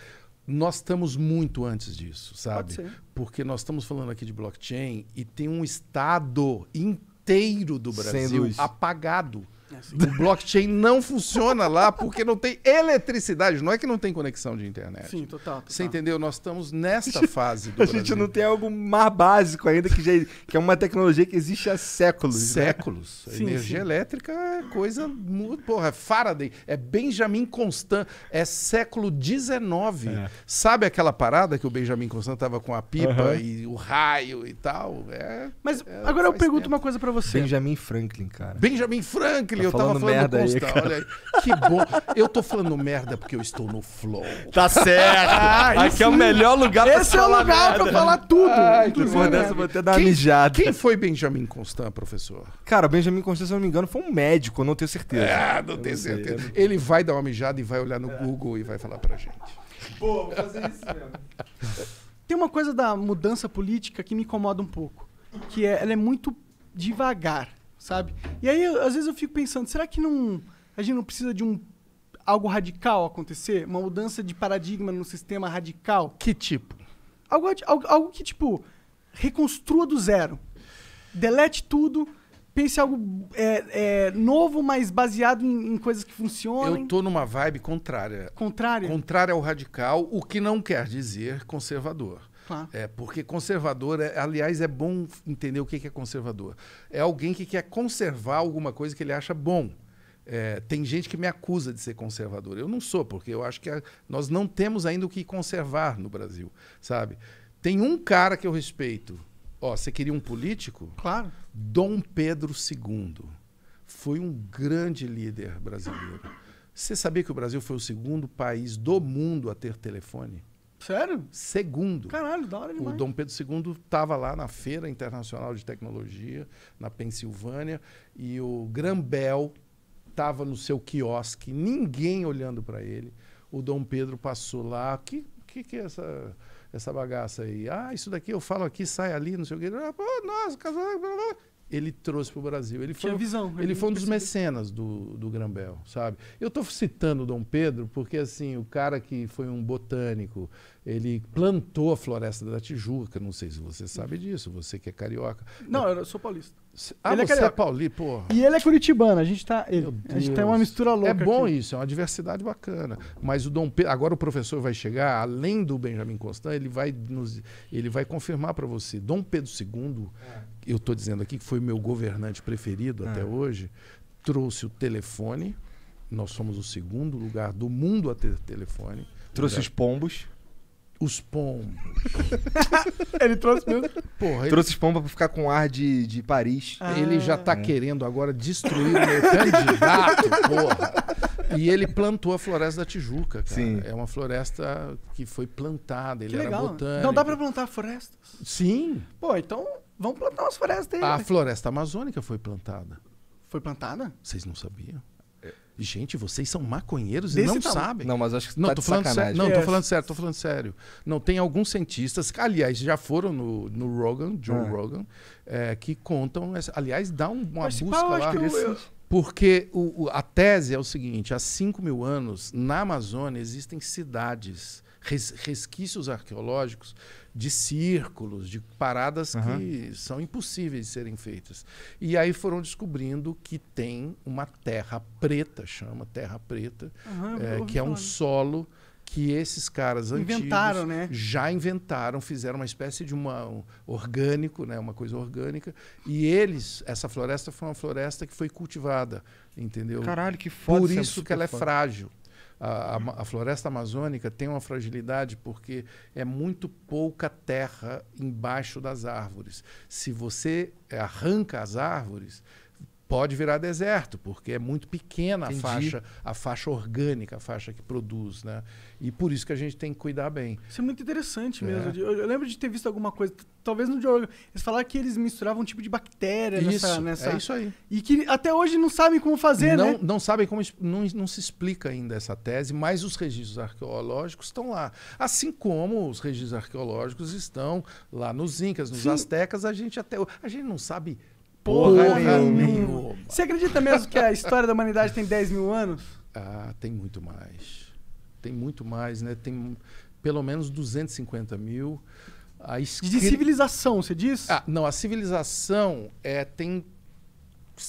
nós estamos muito antes disso, sabe? Porque nós estamos falando aqui de blockchain e tem um estado inteiro do Brasil apagado. É assim. O blockchain não funciona lá porque não tem eletricidade. Não é que não tem conexão de internet. Sim, total. total. Você entendeu? Nós estamos nesta fase do A gente não tem algo mais básico ainda que, já, que é uma tecnologia que existe há séculos. Né? Séculos. Né? Sim, energia sim. elétrica é coisa muito... Porra, é Faraday, é Benjamin Constant, é século XIX. É. Sabe aquela parada que o Benjamin Constant tava com a pipa uhum. e o raio e tal? É, Mas é, agora eu pergunto tempo. uma coisa para você. Benjamin Franklin, cara. Benjamin Franklin! Tá eu tava falando merda aí, Olha aí. Que bom. Eu tô falando merda porque eu estou no flow. Tá certo. Ah, Aqui é o melhor lugar pra Esse é o lugar merda. pra falar tudo. Ai, depois dessa vou até dar quem, mijada. Quem foi Benjamin Constant, professor? Cara, Benjamin Constant, se eu não me engano, foi um médico, eu não tenho certeza. Ah, não tenho é. certeza. Sei. Ele vai dar uma mijada e vai olhar no é. Google e vai falar pra gente. Pô, vou fazer isso mesmo. Tem uma coisa da mudança política que me incomoda um pouco, que é, ela é muito devagar sabe? E aí, às vezes eu fico pensando, será que não a gente não precisa de um algo radical acontecer? Uma mudança de paradigma no sistema radical? Que tipo? Algo, algo, algo que, tipo, reconstrua do zero. Delete tudo, pense algo é, é, novo, mas baseado em, em, coisas que funcionam. Eu tô numa vibe contrária. Contrária? Contrária ao radical, o que não quer dizer conservador. Claro. É, porque conservador, é, aliás, é bom entender o que, que é conservador. É alguém que quer conservar alguma coisa que ele acha bom. É, tem gente que me acusa de ser conservador. Eu não sou, porque eu acho que a, nós não temos ainda o que conservar no Brasil, sabe? Tem um cara que eu respeito. Ó, você queria um político? Claro. Dom Pedro II foi um grande líder brasileiro. Você sabia que o Brasil foi o segundo país do mundo a ter telefone? Sério? Segundo. Caralho, da hora demais. O Dom Pedro II estava lá na Feira Internacional de Tecnologia, na Pensilvânia, e o Grambel estava no seu quiosque, ninguém olhando para ele. O Dom Pedro passou lá, que que, que é essa, essa bagaça aí? Ah, isso daqui eu falo aqui, sai ali, não sei o quê. Ah, pô, nossa, casal ele trouxe para o Brasil. Ele Tinha foi, visão. Ele foi um dos mecenas do, do Grambel, sabe? Eu estou citando Dom Pedro porque, assim, o cara que foi um botânico, ele plantou a Floresta da Tijuca. Não sei se você sabe disso, você que é carioca. Não, eu sou paulista. Ah, ele é você é, é paulista, porra. E ele é curitibano, a gente tá, ele, a gente tem tá uma mistura louca. É bom aqui. isso, é uma diversidade bacana. Mas o Dom Pedro, agora o professor vai chegar, além do Benjamin Constant, ele vai nos, ele vai confirmar para você. Dom Pedro II, é. eu estou dizendo aqui que foi meu governante preferido é. até hoje, trouxe o telefone. Nós somos o segundo lugar do mundo a ter telefone. Trouxe os pombos os pombos. ele trouxe mesmo. Porra, ele... Trouxe os pombos pra ficar com ar de, de Paris. Ah. Ele já tá querendo agora destruir o meu candidato, porra. E ele plantou a Floresta da Tijuca, cara. Sim. É uma floresta que foi plantada, ele que era legal. botânico. Não dá pra plantar florestas? Sim. Pô, então vamos plantar umas florestas aí. A né? floresta amazônica foi plantada. Foi plantada? Vocês não sabiam? Gente, vocês são maconheiros Desse e não sabem. Não, mas acho que não, tá tô falando sério. Não, yes. tô falando sério, tô falando sério. Não, tem alguns cientistas, que, aliás, já foram no, no Rogan, John ah. É. Rogan, é, que contam. Essa, aliás, dá um, uma mas, busca pá, lá. Eu... Porque o, o, a tese é o seguinte: há 5 mil anos, na Amazônia, existem cidades, res, resquícios arqueológicos de círculos, de paradas uhum. que são impossíveis de serem feitas. E aí foram descobrindo que tem uma terra preta, chama terra preta, uhum, é, que é um solo que esses caras inventaram, antigos né? já inventaram, fizeram uma espécie de uma, um orgânico, né, uma coisa orgânica, e eles, essa floresta foi uma floresta que foi cultivada, entendeu? Caralho, que foda. Por isso é que ela é foda. é frágil. A, a, a, floresta amazônica tem uma fragilidade porque é muito pouca terra embaixo das árvores. Se você eh, arranca as árvores, pode virar deserto, porque é muito pequena Entendi. a faixa, a faixa orgânica, a faixa que produz, né? E por isso que a gente tem que cuidar bem. Isso é muito interessante é. mesmo. Eu, eu, lembro de ter visto alguma coisa, talvez no Diogo, eles falaram que eles misturavam um tipo de bactéria isso, é nessa, nessa... É isso aí. E que até hoje não sabem como fazer, não, né? Não sabem como... Não, não se explica ainda essa tese, mas os registros arqueológicos estão lá. Assim como os registros arqueológicos estão lá nos Incas, nos Sim. Aztecas, a gente até... A gente não sabe porra, porra nenhuma. Você acredita mesmo que a história da humanidade tem 10 mil anos? Ah, tem muito mais. Tem muito mais, né? Tem pelo menos 250 mil. A escri... De civilização, você diz? Ah, não, a civilização é, tem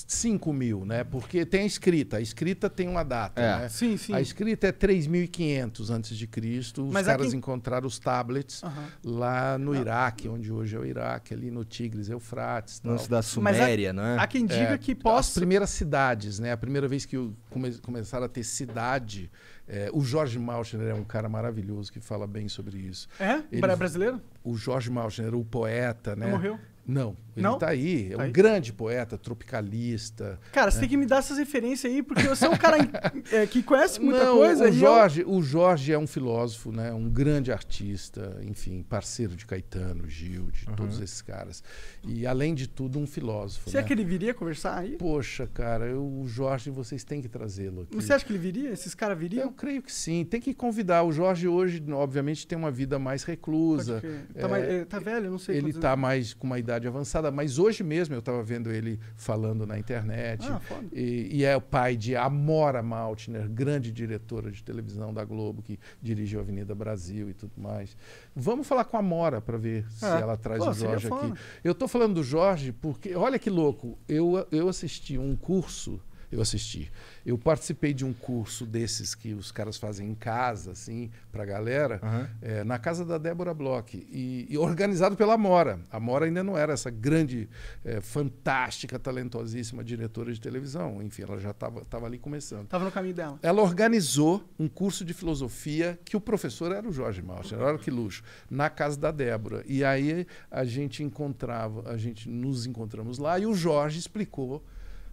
5 mil, né? Porque tem a escrita. A escrita tem uma data, é. né? Sim, sim. A escrita é 3.500 antes de Cristo. Os Mas caras aqui... encontraram os tablets uhum. lá no Iraque, onde hoje é o Iraque, ali no Tigres, Eufrates. Tal. Antes da Suméria, há, né? Há quem é, diga é, que possa... As primeiras cidades, né? A primeira vez que come, começaram a ter cidade... É, o Jorge Malchner é um cara maravilhoso que fala bem sobre isso. É? Ele, é brasileiro? O Jorge Malchner, o poeta, né? Não morreu? Não, ele não? tá aí, é tá um aí. grande poeta, tropicalista. Cara, né? você é. tem que me dar essas referências aí, porque você é um cara é, que conhece muita não, coisa. O Jorge, eu... o Jorge é um filósofo, né? um grande artista, enfim, parceiro de Caetano, Gil, de uhum. todos esses caras. E, além de tudo, um filósofo. você né? que ele viria conversar aí? Poxa, cara, eu, o Jorge, vocês têm que trazê-lo aqui. Você acha que ele viria? Esses caras viriam? Eu creio que sim. Tem que convidar. O Jorge hoje, obviamente, tem uma vida mais reclusa. Tá, mais, é, é, tá velho? Não sei. Ele tá mais com uma idade avançada passada, mas hoje mesmo eu estava vendo ele falando na internet. Ah, e, e, é o pai de Amora Maltner, grande diretora de televisão da Globo, que dirigiu a Avenida Brasil e tudo mais. Vamos falar com a Amora para ver se é. ela traz Pô, o Jorge aqui. Eu estou falando do Jorge porque, olha que louco, eu, eu assisti um curso eu assisti. Eu participei de um curso desses que os caras fazem em casa, assim, pra galera, uhum. é, na casa da Débora Bloch. E, e, organizado pela Mora. A Mora ainda não era essa grande, é, fantástica, talentosíssima diretora de televisão. Enfim, ela já estava ali começando. Estava no caminho dela. Ela organizou um curso de filosofia que o professor era o Jorge Malcher, olha que luxo, na casa da Débora. E aí a gente encontrava, a gente nos encontramos lá e o Jorge explicou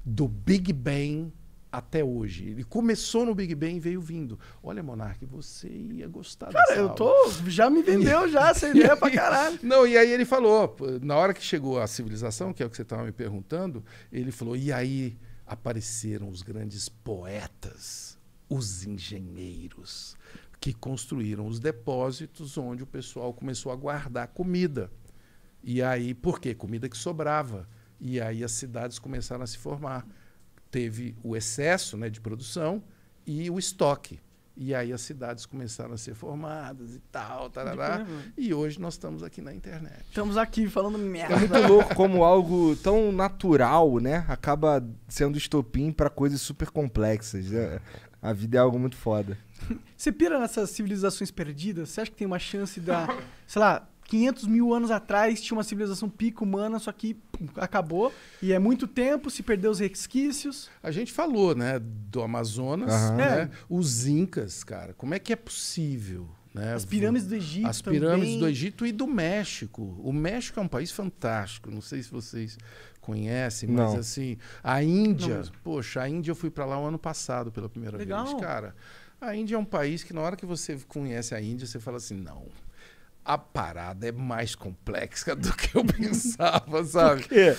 do Big Bang até hoje. Ele começou no Big Bang e veio vindo. Olha, Monark, você ia gostar Cara, dessa eu aula. tô. Já me vendeu, já, essa ideia pra caralho. Não, e aí ele falou, na hora que chegou a civilização, que é o que você estava me perguntando, ele falou: e aí apareceram os grandes poetas, os engenheiros, que construíram os depósitos onde o pessoal começou a guardar comida. E aí, por quê? Comida que sobrava. E aí as cidades começaram a se formar. Teve o excesso né, de produção e o estoque. E aí as cidades começaram a ser formadas e tal, tarará. E hoje nós estamos aqui na internet. Estamos aqui falando merda. É muito louco como algo tão natural, né? Acaba sendo estopim para coisas super complexas. Né? A vida é algo muito foda. Você pira nessas civilizações perdidas? Você acha que tem uma chance da, sei lá, 500 mil anos atrás tinha uma civilização pico humana, só que pum, acabou. E é muito tempo, se perdeu os resquícios. A gente falou, né, do Amazonas, uhum. né? É. os Incas, cara. Como é que é possível? Né? As pirâmides do Egito As pirâmides também. do Egito e do México. O México é um país fantástico. Não sei se vocês conhecem, mas assim... A Índia... Poxa, a Índia eu fui para lá o ano passado pela primeira Legal. vez. Cara, a Índia é um país que na hora que você conhece a Índia, você fala assim, não, a parada é mais complexa do que eu pensava, sabe? Por quê?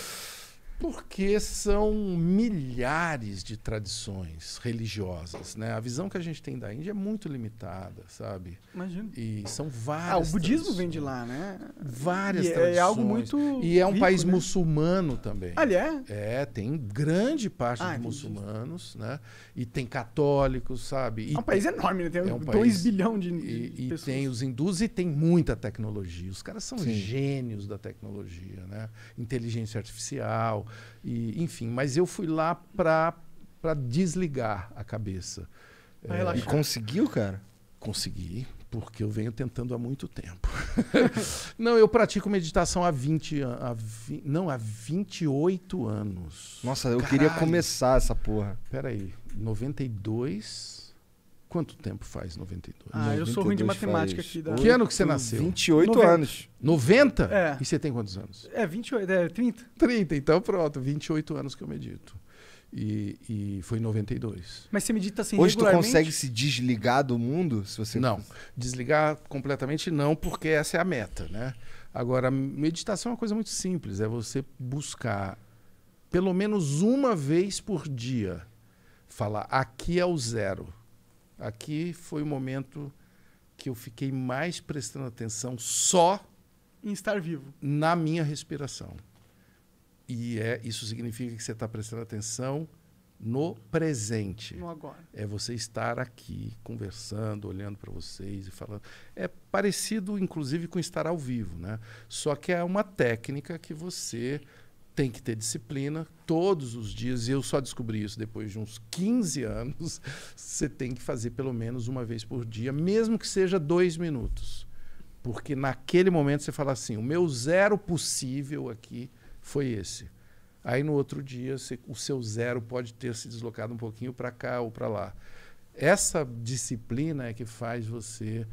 Porque são milhares de tradições religiosas, né? A visão que a gente tem da Índia é muito limitada, sabe? Imagino. E são várias. Ah, o budismo vem de lá, né? Várias e tradições. É, é algo muito. E é um rico, país né? muçulmano também. Ali ah, é? É, tem grande parte ah, de muçulmanos, né? E tem católicos, sabe? E é um país enorme, né? Tem 2 é um país... bilhões de. E, e tem os hindus e tem muita tecnologia. Os caras são Sim. gênios da tecnologia, né? Inteligência artificial e enfim. Mas eu fui lá para desligar a cabeça. É, e conseguiu, cara? Consegui, porque eu venho tentando há muito tempo. não, eu pratico meditação há 20 anos. Não, há 28 anos. Nossa, eu Caralho. queria começar essa porra. Peraí, 92. Quanto tempo faz 92? Ah, 92 eu sou ruim de matemática aqui. Da... Que ano que você nasceu? 28 90. anos. 90? É. E você tem quantos anos? É, 28, é 30. 30, então pronto, 28 anos que eu medito. E, e foi em 92. Mas você medita assim Hoje tu consegue se desligar do mundo? se você Não, desligar completamente não, porque essa é a meta, né? Agora, meditação é uma coisa muito simples, é você buscar pelo menos uma vez por dia falar aqui é o zero Aqui foi o momento que eu fiquei mais prestando atenção só em estar vivo, na minha respiração. E é isso significa que você está prestando atenção no presente. No agora. É você estar aqui conversando, olhando para vocês e falando. É parecido, inclusive, com estar ao vivo, né? Só que é uma técnica que você tem que ter disciplina todos os dias. E eu só descobri isso depois de uns 15 anos. Você tem que fazer pelo menos uma vez por dia, mesmo que seja dois minutos. Porque naquele momento você fala assim: o meu zero possível aqui foi esse. Aí no outro dia você, o seu zero pode ter se deslocado um pouquinho para cá ou para lá. Essa disciplina é que faz você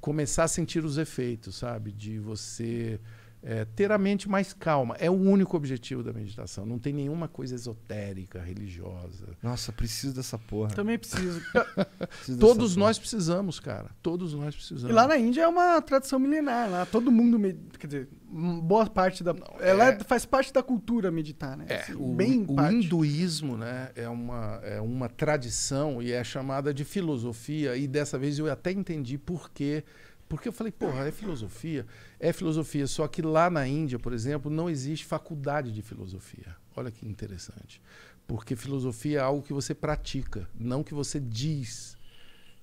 começar a sentir os efeitos, sabe? De você é, ter a mente mais calma. É o único objetivo da meditação. Não tem nenhuma coisa esotérica, religiosa. Nossa, preciso dessa porra. Também preciso. preciso Todos nós porra. precisamos, cara. Todos nós precisamos. E lá na Índia é uma tradição milenar. Lá todo mundo. Med... Quer dizer, boa parte da. Não, Ela é, é. é... faz parte da cultura meditar, né? É, assim, o, bem o hinduísmo, né? É uma, é uma tradição e é chamada de filosofia. E dessa vez eu até entendi por quê. Porque eu falei, porra, é filosofia é filosofia. Só que lá na Índia, por exemplo, não existe faculdade de filosofia. Olha que interessante. Porque filosofia é algo que você pratica, não que você diz.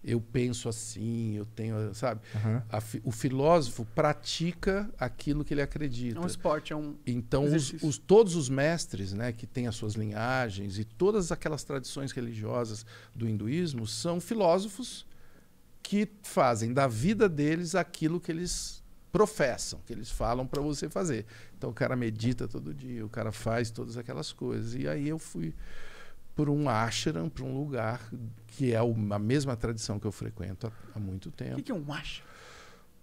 Eu penso assim, eu tenho, sabe? Uhum. A, o filósofo pratica aquilo que ele acredita. É um esporte, é um. Então, os, os, todos os mestres, né, que têm as suas linhagens e todas aquelas tradições religiosas do hinduísmo são filósofos que fazem da vida deles aquilo que eles professam, que eles falam para você fazer. Então o cara medita todo dia, o cara faz todas aquelas coisas. E aí eu fui por um ashram, para um lugar que é a mesma tradição que eu frequento há, muito tempo. O que, é um ashram?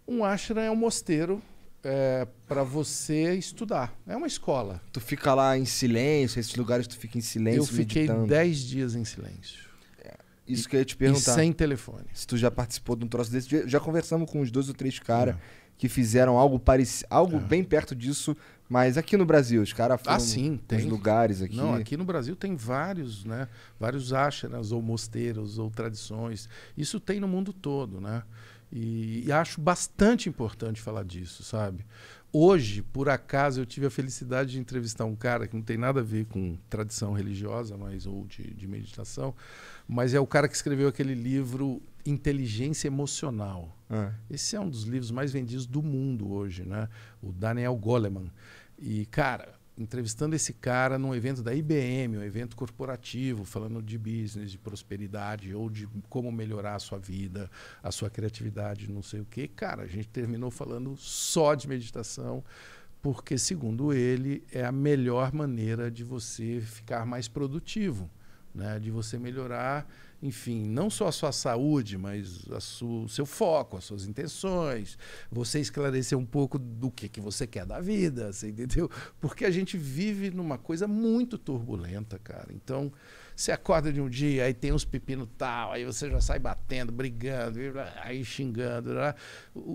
Um ashram é um mosteiro é, para você estudar. É uma escola. Tu fica lá em silêncio, esses lugares tu fica em silêncio. Eu fiquei 10 dias em silêncio. É, isso que eu ia te perguntar. E sem telefone. Se tu já participou de um troço desse. Já conversamos com uns dois ou três caras. É que fizeram algo, pareci... algo é. bem perto disso, mas aqui no Brasil, os caras foram ah, sim, tem. lugares aqui. Não, aqui no Brasil tem vários, né? Vários ashrams ou mosteiros ou tradições. Isso tem no mundo todo, né? E, e acho bastante importante falar disso, sabe? Hoje, por acaso, eu tive a felicidade de entrevistar um cara que não tem nada a ver com tradição religiosa, mas ou de, de meditação, mas é o cara que escreveu aquele livro Inteligência Emocional. É. Esse é um dos livros mais vendidos do mundo hoje, né? O Daniel Goleman. E, cara, entrevistando esse cara num evento da IBM, um evento corporativo, falando de business, de prosperidade ou de como melhorar a sua vida, a sua criatividade, não sei o quê. Cara, a gente terminou falando só de meditação, porque, segundo ele, é a melhor maneira de você ficar mais produtivo, né? de você melhorar enfim, não só a sua saúde, mas sua, o seu foco, as suas intenções, você esclarecer um pouco do que, que você quer da vida, você entendeu? Porque a gente vive numa coisa muito turbulenta, cara. Então, você acorda de um dia, aí tem uns pepino tal, aí você já sai batendo, brigando, aí xingando. Né?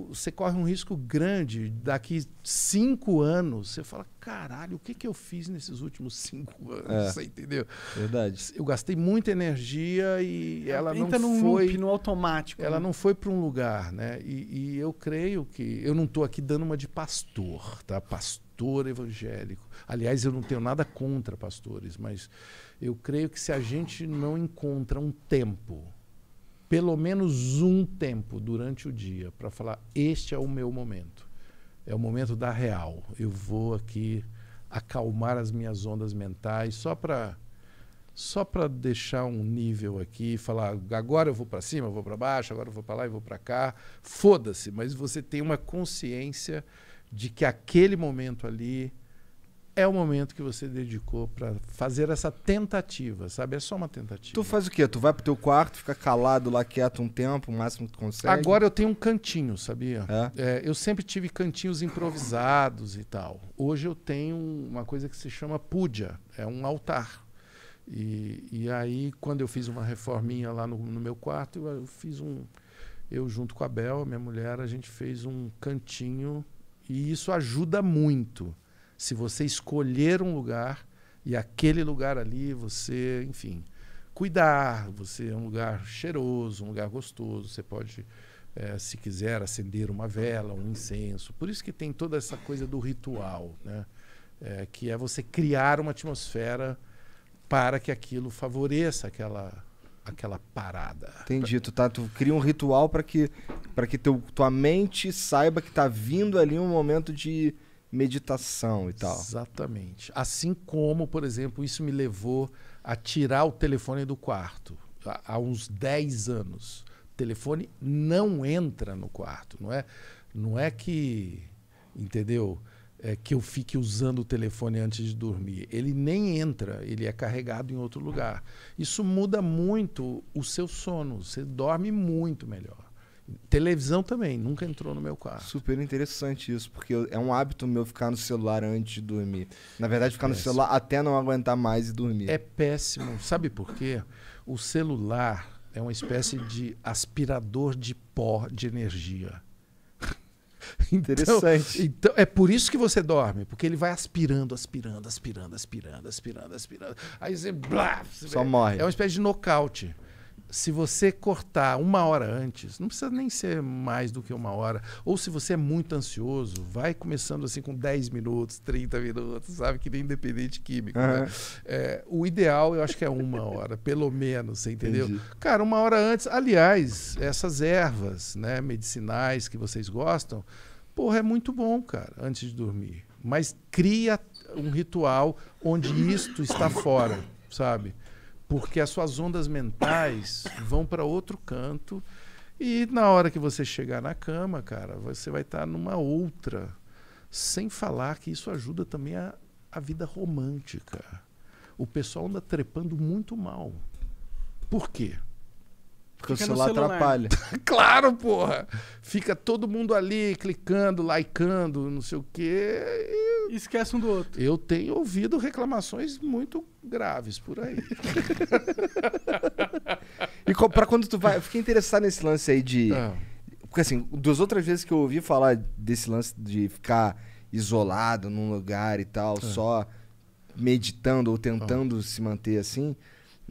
Você corre um risco grande. Daqui cinco anos, você fala, caralho, o que, que eu fiz nesses últimos cinco anos? É. Você entendeu? Verdade. Eu gastei muita energia e é, ela Entra não foi... no automático. Ela né? não foi para um lugar, né? E, e eu creio que... Eu não estou aqui dando uma de pastor, tá? Pastor evangélico. Aliás, eu não tenho nada contra pastores, mas eu creio que se a gente não encontra um tempo, pelo menos um tempo durante o dia, para falar: este é o meu momento, é o momento da real, eu vou aqui acalmar as minhas ondas mentais só para só para deixar um nível aqui, falar agora eu vou para cima, eu vou para baixo, agora eu vou para lá e vou para cá, foda-se, mas você tem uma consciência de que aquele momento ali é o momento que você dedicou para fazer essa tentativa, sabe? É só uma tentativa. Tu faz o quê? Tu vai pro teu quarto, fica calado lá quieto um tempo, o máximo que tu consegue? Agora eu tenho um cantinho, sabia? É? É, eu sempre tive cantinhos improvisados e tal. Hoje eu tenho uma coisa que se chama puja, é um altar. E, e aí, quando eu fiz uma reforminha lá no, no meu quarto, eu, eu fiz um. Eu, junto com a Bel, minha mulher, a gente fez um cantinho e isso ajuda muito se você escolher um lugar e aquele lugar ali você, enfim, cuidar, você é um lugar cheiroso, um lugar gostoso, você pode, é, se quiser, acender uma vela, um incenso. Por isso que tem toda essa coisa do ritual, né? É, que é você criar uma atmosfera para que aquilo favoreça aquela aquela parada. Entendi, tu, tá, tu cria um ritual para que para que teu, tua mente saiba que tá vindo ali um momento de meditação e tal. Exatamente. Assim como, por exemplo, isso me levou a tirar o telefone do quarto há uns 10 anos. O telefone não entra no quarto, não é? Não é que, entendeu? É que eu fique usando o telefone antes de dormir. Ele nem entra, ele é carregado em outro lugar. Isso muda muito o seu sono, você dorme muito melhor. Televisão também, nunca entrou no meu quarto. Super interessante isso, porque é um hábito meu ficar no celular antes de dormir. Na verdade, ficar péssimo. no celular até não aguentar mais e dormir. É péssimo. Sabe por quê? O celular é uma espécie de aspirador de pó de energia. Interessante. Então, então, é por isso que você dorme, porque ele vai aspirando, aspirando, aspirando, aspirando, aspirando, aspirando. Aí você. Blá, você Só vê. morre. É uma espécie de nocaute se você cortar uma hora antes, não precisa nem ser mais do que uma hora, ou se você é muito ansioso, vai começando assim com 10 minutos, 30 minutos, sabe? Que nem independente químico. Uhum. Né? É, o ideal, eu acho que é uma hora, pelo menos, você entendeu? Entendi. Cara, uma hora antes. Aliás, essas ervas né, medicinais que vocês gostam, porra, é muito bom, cara, antes de dormir. Mas cria um ritual onde isto está fora, sabe? porque as suas ondas mentais vão para outro canto e na hora que você chegar na cama, cara, você vai estar tá numa outra. Sem falar que isso ajuda também a, a vida romântica. O pessoal anda trepando muito mal. Por quê? porque o celular atrapalha. claro, porra! Fica todo mundo ali clicando, likeando, não sei o quê. E... Esquece um do outro. Eu tenho ouvido reclamações muito graves por aí. e para quando tu vai. Eu fiquei interessado nesse lance aí de. Ah. Porque assim, das outras vezes que eu ouvi falar desse lance de ficar isolado num lugar e tal, ah. só meditando ou tentando ah. se manter assim.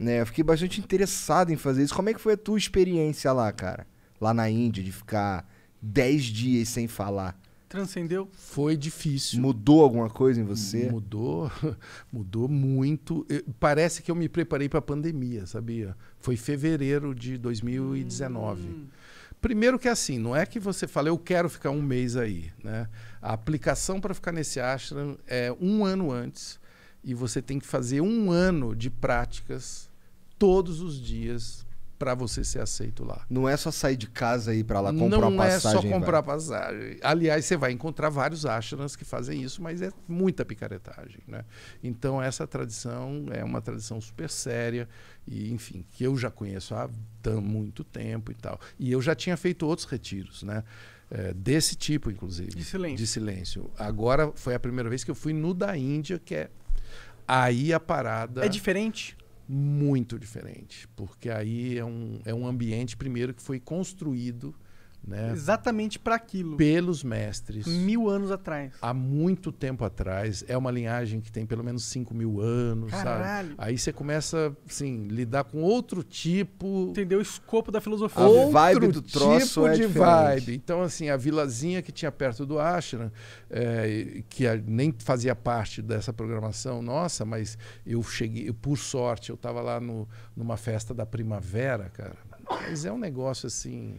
Né? Eu fiquei bastante interessado em fazer isso. Como é que foi a tua experiência lá, cara? Lá na Índia, de ficar 10 dias sem falar. Transcendeu? Foi difícil. Mudou alguma coisa em você? Mudou, mudou muito. Parece que eu me preparei para a pandemia, sabia? Foi fevereiro de 2019. Hum. Primeiro que é assim, não é que você fala, eu quero ficar um mês aí, né? A aplicação para ficar nesse ashram é um ano antes e você tem que fazer um ano de práticas todos os dias para você ser aceito lá. Não é só sair de casa e ir para lá comprar Não passagem. Não é só comprar passagem. Aliás, você vai encontrar vários ashrams que fazem isso, mas é muita picaretagem, né? Então essa tradição é uma tradição super séria e, enfim, que eu já conheço há muito tempo e tal. E eu já tinha feito outros retiros, né? É, desse tipo, inclusive. De silêncio. De silêncio. Agora foi a primeira vez que eu fui no da Índia, que é aí a parada. É diferente? muito diferente, porque aí é um, é um ambiente, primeiro, que foi construído né? Exatamente para aquilo. Pelos mestres. Mil anos atrás. Há muito tempo atrás. É uma linhagem que tem pelo menos 5 mil anos. Caralho. Sabe? Aí você começa, assim, lidar com outro tipo. Entendeu? O escopo da filosofia. A outro vibe do troço tipo é de diferente. vibe. Então, assim, a vilazinha que tinha perto do Ashram, é, que nem fazia parte dessa programação nossa, mas eu cheguei, eu, por sorte, eu estava lá no, numa festa da primavera, cara. Mas é um negócio assim.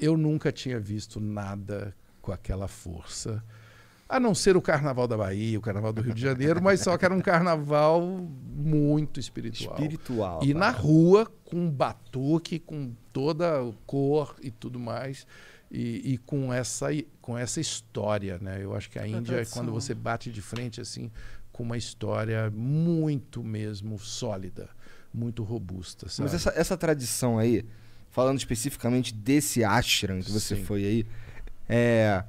Eu nunca tinha visto nada com aquela força. A não ser o Carnaval da Bahia, o Carnaval do Rio de Janeiro, mas só que era um carnaval muito espiritual. Espiritual. E na tá. rua, com batuque, com toda a cor e tudo mais. E, e, com, essa, com essa história, né? Eu acho que a Índia, é quando você bate de frente assim, com uma história muito mesmo sólida, muito robusta. Sabe? Mas essa, essa tradição aí, falando especificamente desse ashram que você Sim. foi aí, é,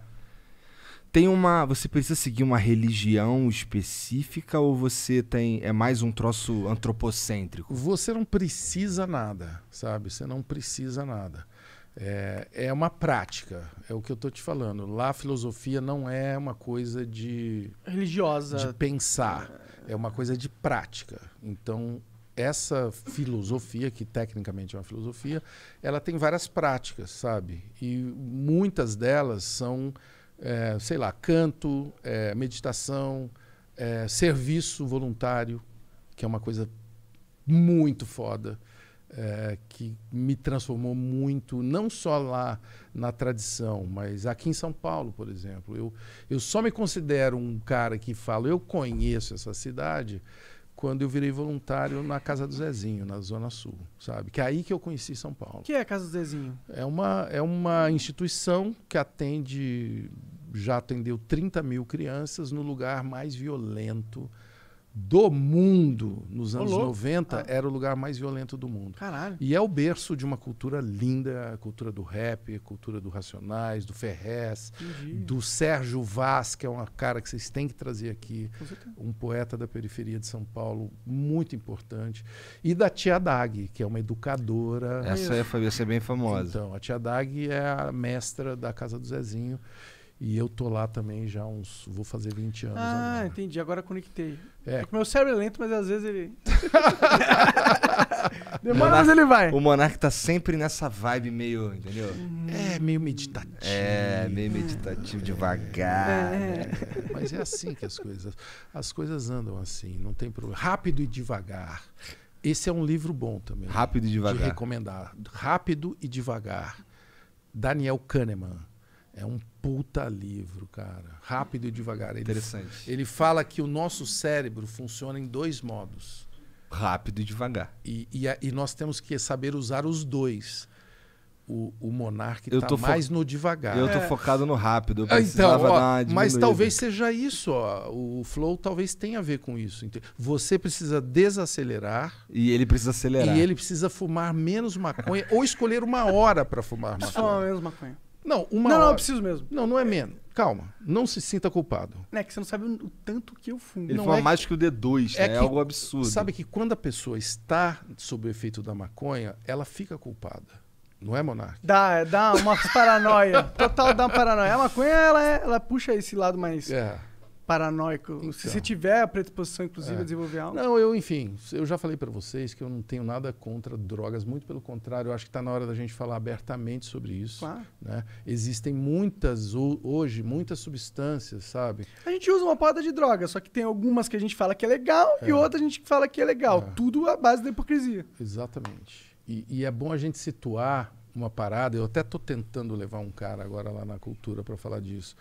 tem uma, você precisa seguir uma religião específica ou você tem é mais um troço antropocêntrico? Você não precisa nada, sabe? Você não precisa nada. É, é uma prática, é o que eu tô te falando. Lá a filosofia não é uma coisa de religiosa, de pensar, é uma coisa de prática. Então essa filosofia, que tecnicamente é uma filosofia, ela tem várias práticas, sabe? E muitas delas são, é, sei lá, canto, é, meditação, é, serviço voluntário, que é uma coisa muito foda, é, que me transformou muito, não só lá na tradição, mas aqui em São Paulo, por exemplo. Eu, eu só me considero um cara que fala, eu conheço essa cidade quando eu virei voluntário na casa do Zezinho, na Zona Sul, sabe? Que é aí que eu conheci São Paulo. que é a casa do Zezinho? É uma, é uma instituição que atende, já atendeu 30 mil crianças no lugar mais violento do mundo nos anos Olô. 90 ah. era o lugar mais violento do mundo. Caralho. E é o berço de uma cultura linda, a cultura do rap, a cultura do Racionais, do Ferrez, Entendi. do Sérgio Vaz, que é uma cara que vocês têm que trazer aqui, um poeta da periferia de São Paulo, muito importante, e da Tia Dag, que é uma educadora. Essa é, foi é bem famosa. Então, a Tia Dag é a mestra da Casa do Zezinho. E eu tô lá também já uns. Vou fazer 20 anos. Ah, agora. entendi. Agora conectei. É. é que meu cérebro é lento, mas às vezes ele. Demora, mas ele vai. O Monark tá sempre nessa vibe meio. Entendeu? Hum. É, meio meditativo. É, meio meditativo, é. devagar. É. Né? É. Mas é assim que as coisas. As coisas andam assim, não tem problema. Rápido e devagar. Esse é um livro bom também. Rápido e devagar. De recomendar. Rápido e devagar. Daniel Kahneman é um puta livro, cara. Rápido e devagar. Ele, Interessante. Ele fala que o nosso cérebro funciona em dois modos. Rápido e devagar. E, e, e nós temos que saber usar os dois. O, o monarca está mais no devagar. Eu estou é. focado no rápido. Ah, então, ó, mas talvez seja isso. Ó. O flow talvez tenha a ver com isso. Você precisa desacelerar. E ele precisa acelerar. E ele precisa fumar menos maconha ou escolher uma hora para fumar maconha. Só menos maconha. Não, uma Não, hora... não, eu preciso mesmo. Não, não é menos. Calma, não se sinta culpado. É que você não sabe o tanto que eu fumo. Ele não fuma é mais que... que o D2, é né? é, que... é, algo absurdo. Sabe que quando a pessoa está sob o efeito da maconha, ela fica culpada. Não é, Monark? Dá, dá uma paranoia. Total dá uma paranoia. A maconha, ela, é, ela puxa esse lado mais... É paranoico. Então. Se você tiver a predisposição, inclusive, é. a desenvolver algo. Não, eu, enfim, eu já falei para vocês que eu não tenho nada contra drogas, muito pelo contrário, eu acho que está na hora da gente falar abertamente sobre isso. Claro. Né? Existem muitas, hoje, muitas substâncias, sabe? A gente usa uma porta de droga, só que tem algumas que a gente fala que é legal é. e outras a gente fala que é legal. É. Tudo à base da hipocrisia. Exatamente. e, e é bom a gente situar uma parada, eu até estou tentando levar um cara agora lá na cultura para falar disso.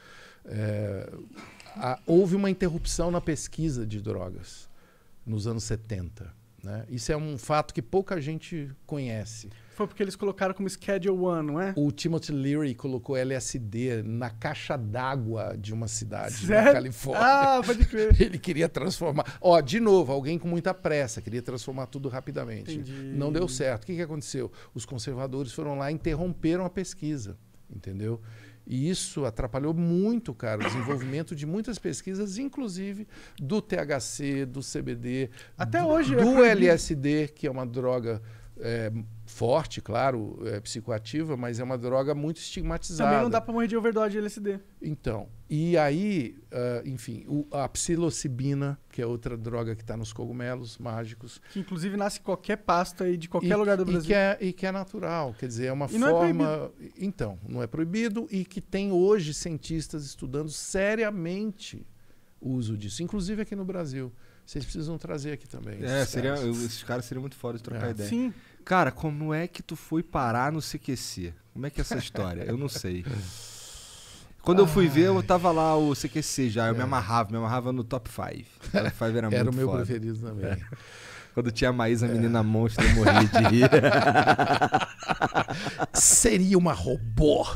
É, a, ah, houve uma interrupção na pesquisa de drogas nos anos 70. Né? Isso é um fato que pouca gente conhece. Foi porque eles colocaram como Schedule 1, não é? O Timothy Leary colocou LSD na caixa d'água de uma cidade na Califórnia. Ah, pode crer. Ele queria transformar. Ó, de novo, alguém com muita pressa, queria transformar tudo rapidamente. Entendi. Não deu certo. O que, que aconteceu? Os conservadores foram lá e interromperam a pesquisa, entendeu? E isso atrapalhou muito, cara, o desenvolvimento de muitas pesquisas, inclusive do THC, do CBD, Até do, hoje, do LSD, que é uma droga é, forte, claro, é psicoativa, mas é uma droga muito estigmatizada. Também não dá para morrer de overdose de LSD. Então, e aí, uh, enfim, o, a psilocibina, que é outra droga que está nos cogumelos mágicos. Que inclusive nasce em qualquer pasta e de qualquer e, lugar do Brasil. E que, é, e que é natural, quer dizer, é uma e é forma... É então, não é proibido e que tem hoje cientistas estudando seriamente o uso disso, inclusive aqui no Brasil. Vocês precisam trazer aqui também. É, esses seria, caras. Eu, esses caras seriam muito fora de trocar é. ideia. Sim. Cara, como é que tu foi parar no CQC? Como é que é essa história? Eu não sei. Quando Ai. eu fui ver, eu tava lá o CQC já, eu é. me amarrava, me amarrava no top 5. Top 5 era, era o meu foda. preferido também. É. Quando tinha a Maísa, a menina é. monstro, eu morria de rir. Seria uma robô.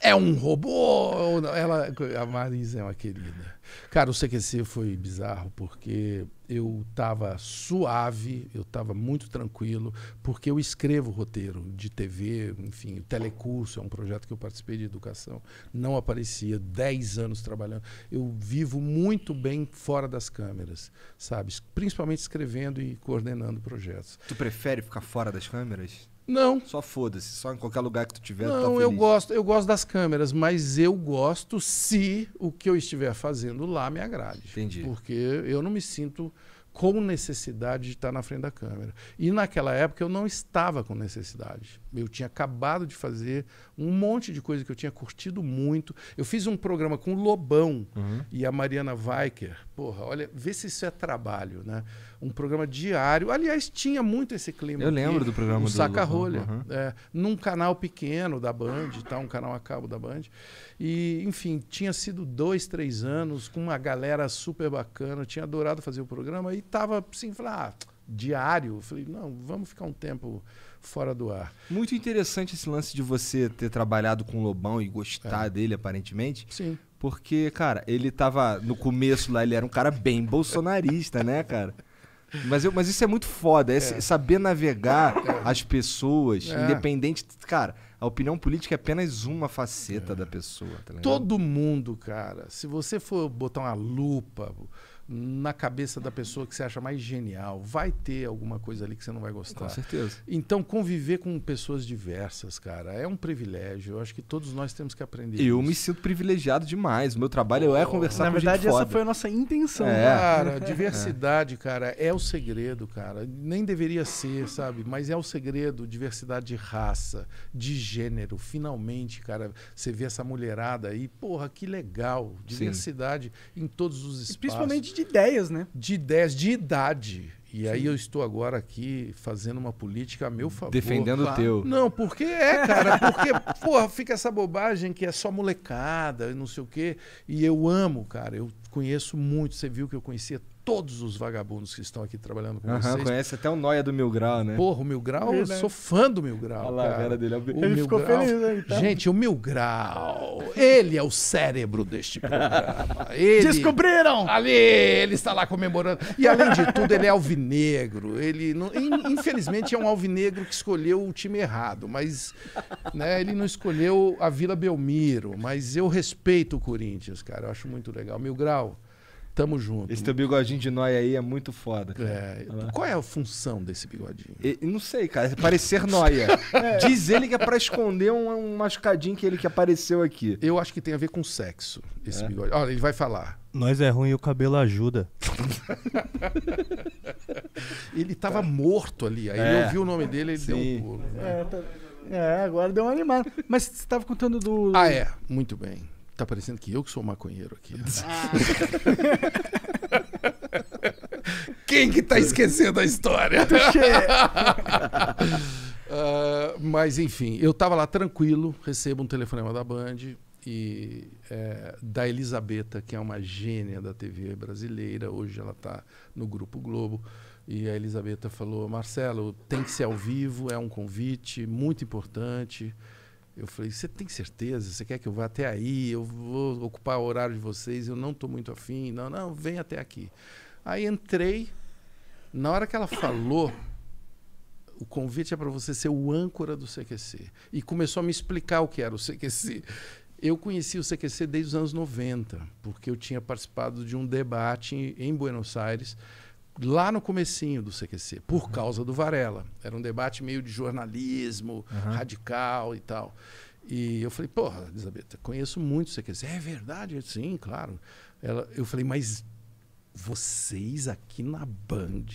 É um robô? Ela, a Maísa é uma querida. Cara, o CQC foi bizarro porque eu estava suave, eu estava muito tranquilo, porque eu escrevo roteiro de TV, enfim, o Telecurso é um projeto que eu participei de educação, não aparecia, 10 anos trabalhando. Eu vivo muito bem fora das câmeras, sabe? Principalmente escrevendo e coordenando projetos. Tu prefere ficar fora das câmeras? Não. Só foda-se, só em qualquer lugar que tu tiver. Não, tu tá feliz. eu gosto, eu gosto das câmeras, mas eu gosto se o que eu estiver fazendo lá me agrade. Entendi. Porque eu não me sinto com necessidade de estar na frente da câmera. E naquela época eu não estava com necessidade. Eu tinha acabado de fazer um monte de coisa que eu tinha curtido muito. Eu fiz um programa com o Lobão uhum. e a Mariana Weicker. Porra, olha, vê se isso é trabalho, né? Um programa diário. Aliás, tinha muito esse clima. Eu aqui, lembro do programa um do Saca Rolha. Uhum. É, num canal pequeno da Band, tá? um canal a cabo da Band. E, enfim, tinha sido dois, três anos com uma galera super bacana, tinha adorado fazer o programa e tava assim, falar, ah, diário. Falei, não, vamos ficar um tempo fora do ar. Muito interessante esse lance de você ter trabalhado com o Lobão e gostar é. dele, aparentemente. Sim. Porque, cara, ele tava. No começo lá, ele era um cara bem bolsonarista, né, cara? Mas, eu, mas isso é muito foda, é, é. saber navegar é. as pessoas, é. independente. Cara a opinião política é apenas uma faceta é. da pessoa. Tá Todo mundo, cara. Se você for botar uma lupa na cabeça da pessoa que você acha mais genial, vai ter alguma coisa ali que você não vai gostar. Com certeza. Então, conviver com pessoas diversas, cara, é um privilégio. Eu acho que todos nós temos que aprender. Eu isso. me sinto privilegiado demais. O meu trabalho é conversar na com verdade, gente Na verdade, essa foi a nossa intenção. É. Né? Cara, diversidade, cara, é o segredo, cara. Nem deveria ser, sabe? Mas é o segredo. Diversidade de raça, de gênero. Finalmente, cara, você vê essa mulherada aí. Porra, que legal. Diversidade Sim. em todos os espaços. E principalmente de ideias, né? De ideias, de idade. E Sim. aí eu estou agora aqui fazendo uma política a meu favor. Defendendo o teu. Não, porque é, cara, porque, porra, fica essa bobagem que é só molecada e não sei o quê. E eu amo, cara, eu conheço muito, você viu que eu conhecia todos os vagabundos que estão aqui trabalhando com uhum, vocês. Conhece até o Noia do Mil Grau, né? Porra, o Mil Grau, eu sou fã do Mil Grau. Olha lá, a cara dele. O ele Mil ficou Grau, feliz, né? Então. Gente, o Mil Grau, ele é o cérebro deste programa. Ele, Descobriram! Ali, ele está lá comemorando. E além de tudo, ele é alvinegro. Ele, não, infelizmente, é um alvinegro que escolheu o time errado, mas né, ele não escolheu a Vila Belmiro. Mas eu respeito o Corinthians, cara. Eu acho muito legal. Mil Grau. Tamo junto. Esse teu bigodinho de nóia aí é muito foda. É. Qual é a função desse bigodinho? E, não sei, cara. É parecer nóia. é. Diz ele que é pra esconder um, um machucadinho que ele que apareceu aqui. Eu acho que tem a ver com sexo, esse é. Olha, ele vai falar. Nós é ruim e o cabelo ajuda. ele tava morto ali. Aí é. ele ouviu o nome dele e ele Sim. deu um pulo. É, tá... é, agora deu um animado. Mas você tava contando do. Ah, é. Muito bem. Tá parecendo que eu que sou maconheiro aqui. Ah. Quem que tá esquecendo a história? uh, mas enfim, eu tava lá tranquilo, recebo um telefonema da Band e é, da Elisabetta, que é uma gênia da TV brasileira, hoje ela tá no Grupo Globo. E a Elisabetta falou: Marcelo, tem que ser ao vivo, é um convite muito importante. Eu falei, você tem certeza? Você quer que eu vá até aí? Eu vou ocupar o horário de vocês? Eu não estou muito afim. Não, não, vem até aqui. Aí entrei. Na hora que ela falou, o convite é para você ser o âncora do CQC. E começou a me explicar o que era o CQC. Eu conheci o CQC desde os anos 90, porque eu tinha participado de um debate em Buenos Aires lá no comecinho do CQC, por uhum. causa do Varela. Era um debate meio de jornalismo, uhum. radical e tal. E eu falei, porra, Elizabeth, conheço muito o CQC. É verdade? É, sim, claro. Ela, eu falei, mas vocês aqui na Band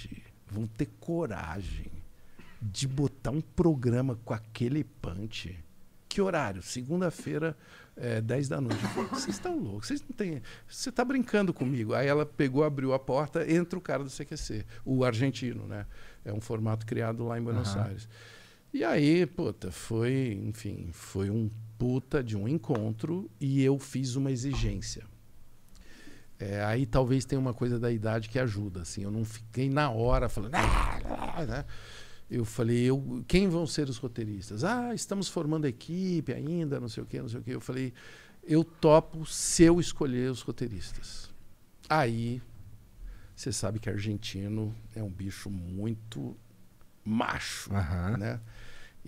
vão ter coragem de botar um programa com aquele punch? Que horário? Segunda-feira, é, 10 da noite. Vocês estão loucos, vocês não têm. Você está brincando comigo. Aí ela pegou, abriu a porta, entra o cara do CQC, o argentino, né? É um formato criado lá em Buenos uhum. Aires. E aí, puta, foi, enfim, foi um puta de um encontro e eu fiz uma exigência. É, aí talvez tenha uma coisa da idade que ajuda, assim. Eu não fiquei na hora falando. Ah, né? eu falei, eu, quem vão ser os roteiristas? Ah, estamos formando equipe ainda, não sei o quê, não sei o quê. Eu falei, eu topo se eu escolher os roteiristas. Aí, você sabe que argentino é um bicho muito macho, uhum. né?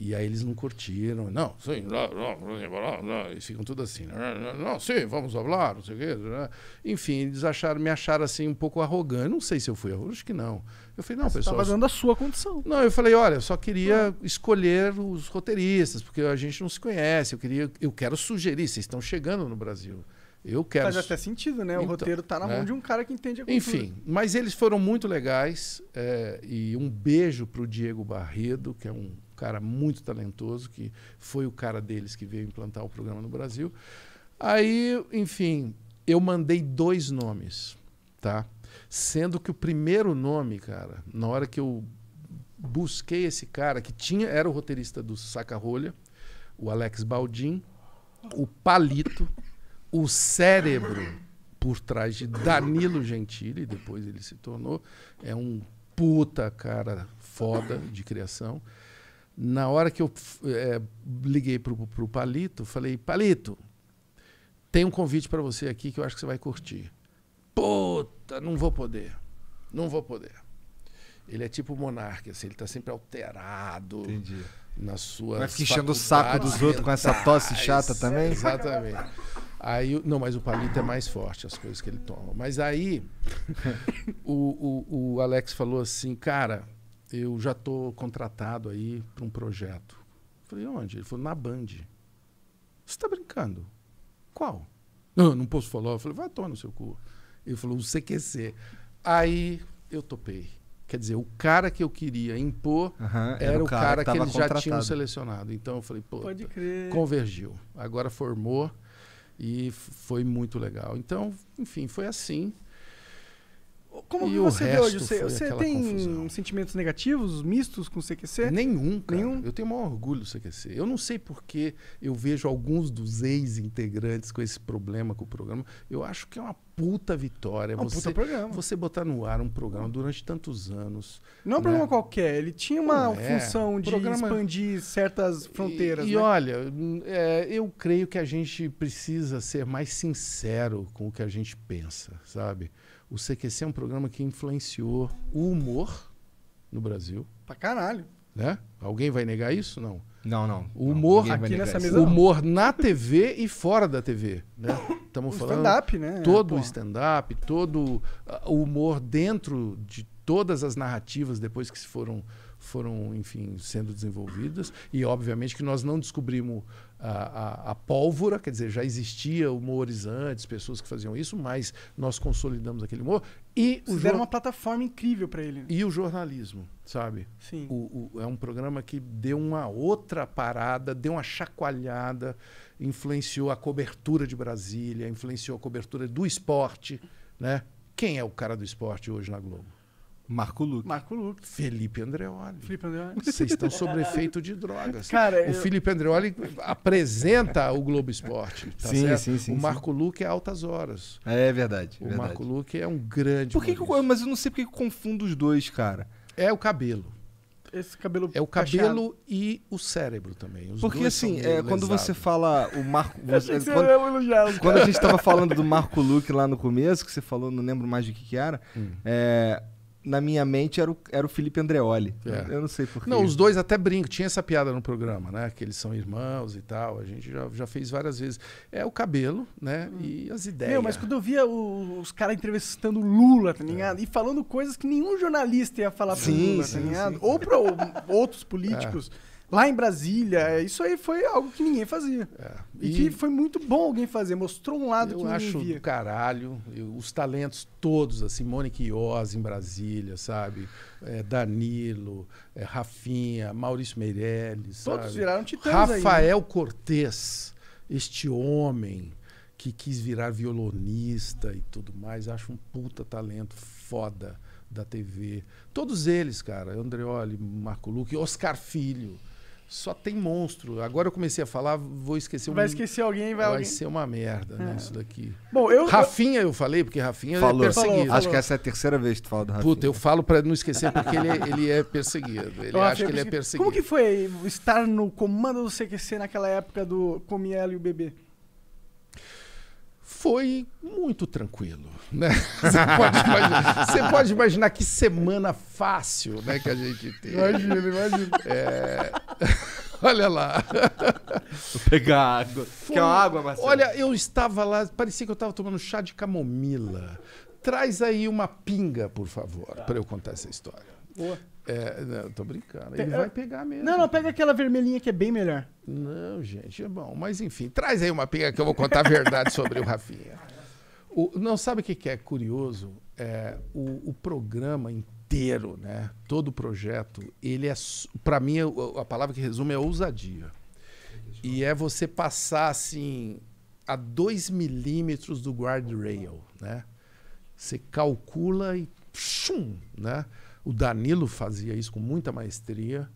E aí eles não curtiram. Não, sim, lá, lá, lá, lá, e ficam tudo assim. Né? Não, sim, vamos falar, não sei o quê. Né? Enfim, eles acharam, me acharam assim um pouco arrogante. Eu não sei se eu fui arrogante, acho que não. Eu falei, não, Mas pessoal. Você estava dando a sua condição. Não, eu falei, olha, eu só queria ah. escolher os roteiristas, porque a gente não se conhece. Eu, queria, eu quero sugerir, vocês estão chegando no Brasil. Eu quero. Faz até sentido, né? Então, o roteiro está na né? mão de um cara que entende a cultura. Enfim, mas eles foram muito legais. É, e um beijo para o Diego Barredo, que é um cara muito talentoso, que foi o cara deles que veio implantar o programa no Brasil. Aí, enfim, eu mandei dois nomes, tá? Sendo que o primeiro nome, cara, na hora que eu busquei esse cara, que tinha era o roteirista do Saca Rolha, o Alex Baldin, o Palito, o Cérebro por trás de Danilo Gentili, depois ele se tornou, é um puta cara foda de criação. Na hora que eu é, liguei para o Palito, falei: Palito, tem um convite para você aqui que eu acho que você vai curtir. Puta, não vou poder. Não vou poder. Ele é tipo monarca, assim, ele está sempre alterado. Entendi. Na sua. Vai ficar enchendo o saco dos outros com essa tosse chata também? Exatamente. Aí, não, mas o palito é mais forte, as coisas que ele toma. Mas aí, o, o, o Alex falou assim, cara, eu já estou contratado aí para um projeto. Falei, onde? Ele falou, na Band. Você está brincando? Qual? Não, não posso falar. Eu falei, vai tomar no seu cu. Ele falou, o CQC. Aí eu topei. Quer dizer, o cara que eu queria impor uhum, era, era, o cara, cara que, que eles já tinham selecionado. Então eu falei, pô, Pode tá, crer. convergiu. Agora formou e foi muito legal. Então, enfim, foi assim. Como e você vê hoje? Você, você tem confusão. sentimentos negativos, mistos com o CQC? Nenhum, cara. Nenhum? Eu tenho o maior orgulho do CQC. Eu não sei porque eu vejo alguns dos ex-integrantes com esse problema com o programa. Eu acho que é uma puta vitória. É você, puta você, botar no ar um programa durante tantos anos. Não é um né? programa qualquer, ele tinha uma é, função de programa... expandir certas fronteiras. E, e né? olha, é, eu creio que a gente precisa ser mais sincero com o que a gente pensa, sabe? O CQC é um programa que influenciou o humor no Brasil. Pra caralho. Né? Alguém vai negar isso? Não. Não, não. O humor, aqui nessa mesa, humor na TV e fora da TV. Né? Estamos falando. Stand-up, né? Todo o stand-up, todo ah, o humor dentro de todas as narrativas depois que se foram foram, enfim, sendo desenvolvidas. E, obviamente, que nós não descobrimos a, a, a, pólvora, quer dizer, já existia antes pessoas que faziam isso, mas nós consolidamos aquele humor. E Vocês deram uma plataforma incrível para ele. Né? E o jornalismo, sabe? Sim. O, o, é um programa que deu uma outra parada, deu uma chacoalhada, influenciou a cobertura de Brasília, influenciou a cobertura do esporte, né? Quem é o cara do esporte hoje na Globo? Marco Luque. Marco Luque. Felipe Andreoli. Felipe Andreoli. Vocês estão sob efeito de drogas. Cara, o eu... Felipe Andreoli apresenta o Globo Esporte. Tá sim, certo? sim, sim. O Marco Luque é altas horas. É verdade. O verdade. Marco Luque é um grande. Por que, que eu, mas eu não sei porque eu confundo os dois, cara. É o cabelo. Esse cabelo é o cabelo cacheado. e o cérebro também. Porque assim, é, quando você fala o Marco. Você, quando, é quando a gente estava falando do Marco Luque lá no começo, que você falou, não lembro mais de que, que era. Hum. É, na minha mente era o, era o Felipe Andreoli. É. Eu não sei porquê. Não, os dois até brincam. Tinha essa piada no programa, né? Que eles são irmãos e tal. A gente já, já fez várias vezes. É o cabelo, né? Hum. E as ideias. Meu, mas quando eu via os, os caras entrevistando Lula, tá ligado? É. E falando coisas que nenhum jornalista ia falar sim, pro Lula, tá sim, tá ligado? Sim. Ou para outros políticos. É lá em Brasília. É, isso aí foi algo que ninguém fazia. É, e, e, que foi muito bom alguém fazer. Mostrou um lado que ninguém acho via. acho caralho, os talentos todos, a Simone Quioz em Brasília, sabe? É, Danilo, é, Rafinha, Maurício Meirelles. Todos sabe? viraram titãs Rafael aí, né? Cortez, este homem que quis virar violonista e tudo mais, acho um puta talento foda da TV. Todos eles, cara, Andreoli, Marco Luque, Oscar Filho, só tem monstro. Agora eu comecei a falar, vou esquecer. Vai um... esquecer alguém, vai, vai alguém. ser uma merda, né, é. isso daqui. Bom, eu... Rafinha eu falei, porque Rafinha é falou, é perseguido. Falou, falou. Acho que essa é a terceira vez que tu fala do Rafinha. Puta, eu falo pra não esquecer, porque ele, é, ele é perseguido. Ele acha que ele é perseguido. Como que foi estar no comando do CQC naquela época do Comielo e o Bebê? Foi muito tranquilo. Né? Você, pode imaginar, você pode imaginar que semana fácil né, que a gente tem. Imagina, imagina. É... Olha lá. Vou pegar água. Foi... Quer uma água, Marcelo? Olha, eu estava lá, parecia que eu estava tomando chá de camomila. Traz aí uma pinga, por favor, tá. para eu contar essa história. Boa. É, não, tô brincando. Ele é, vai pegar mesmo. Não, não, pega aquela vermelhinha que é bem melhor. Não, gente, é bom. Mas enfim, traz aí uma pinga que eu vou contar a verdade sobre o Rafinha. O, não, sabe o que, que é curioso? É, o, o, programa inteiro, né? todo o projeto, ele é. Para mim, a palavra que resume é ousadia. E é você passar assim a dois milímetros do guardrail. Né? Você calcula e. Pshum, né? O Danilo fazia isso com muita maestria.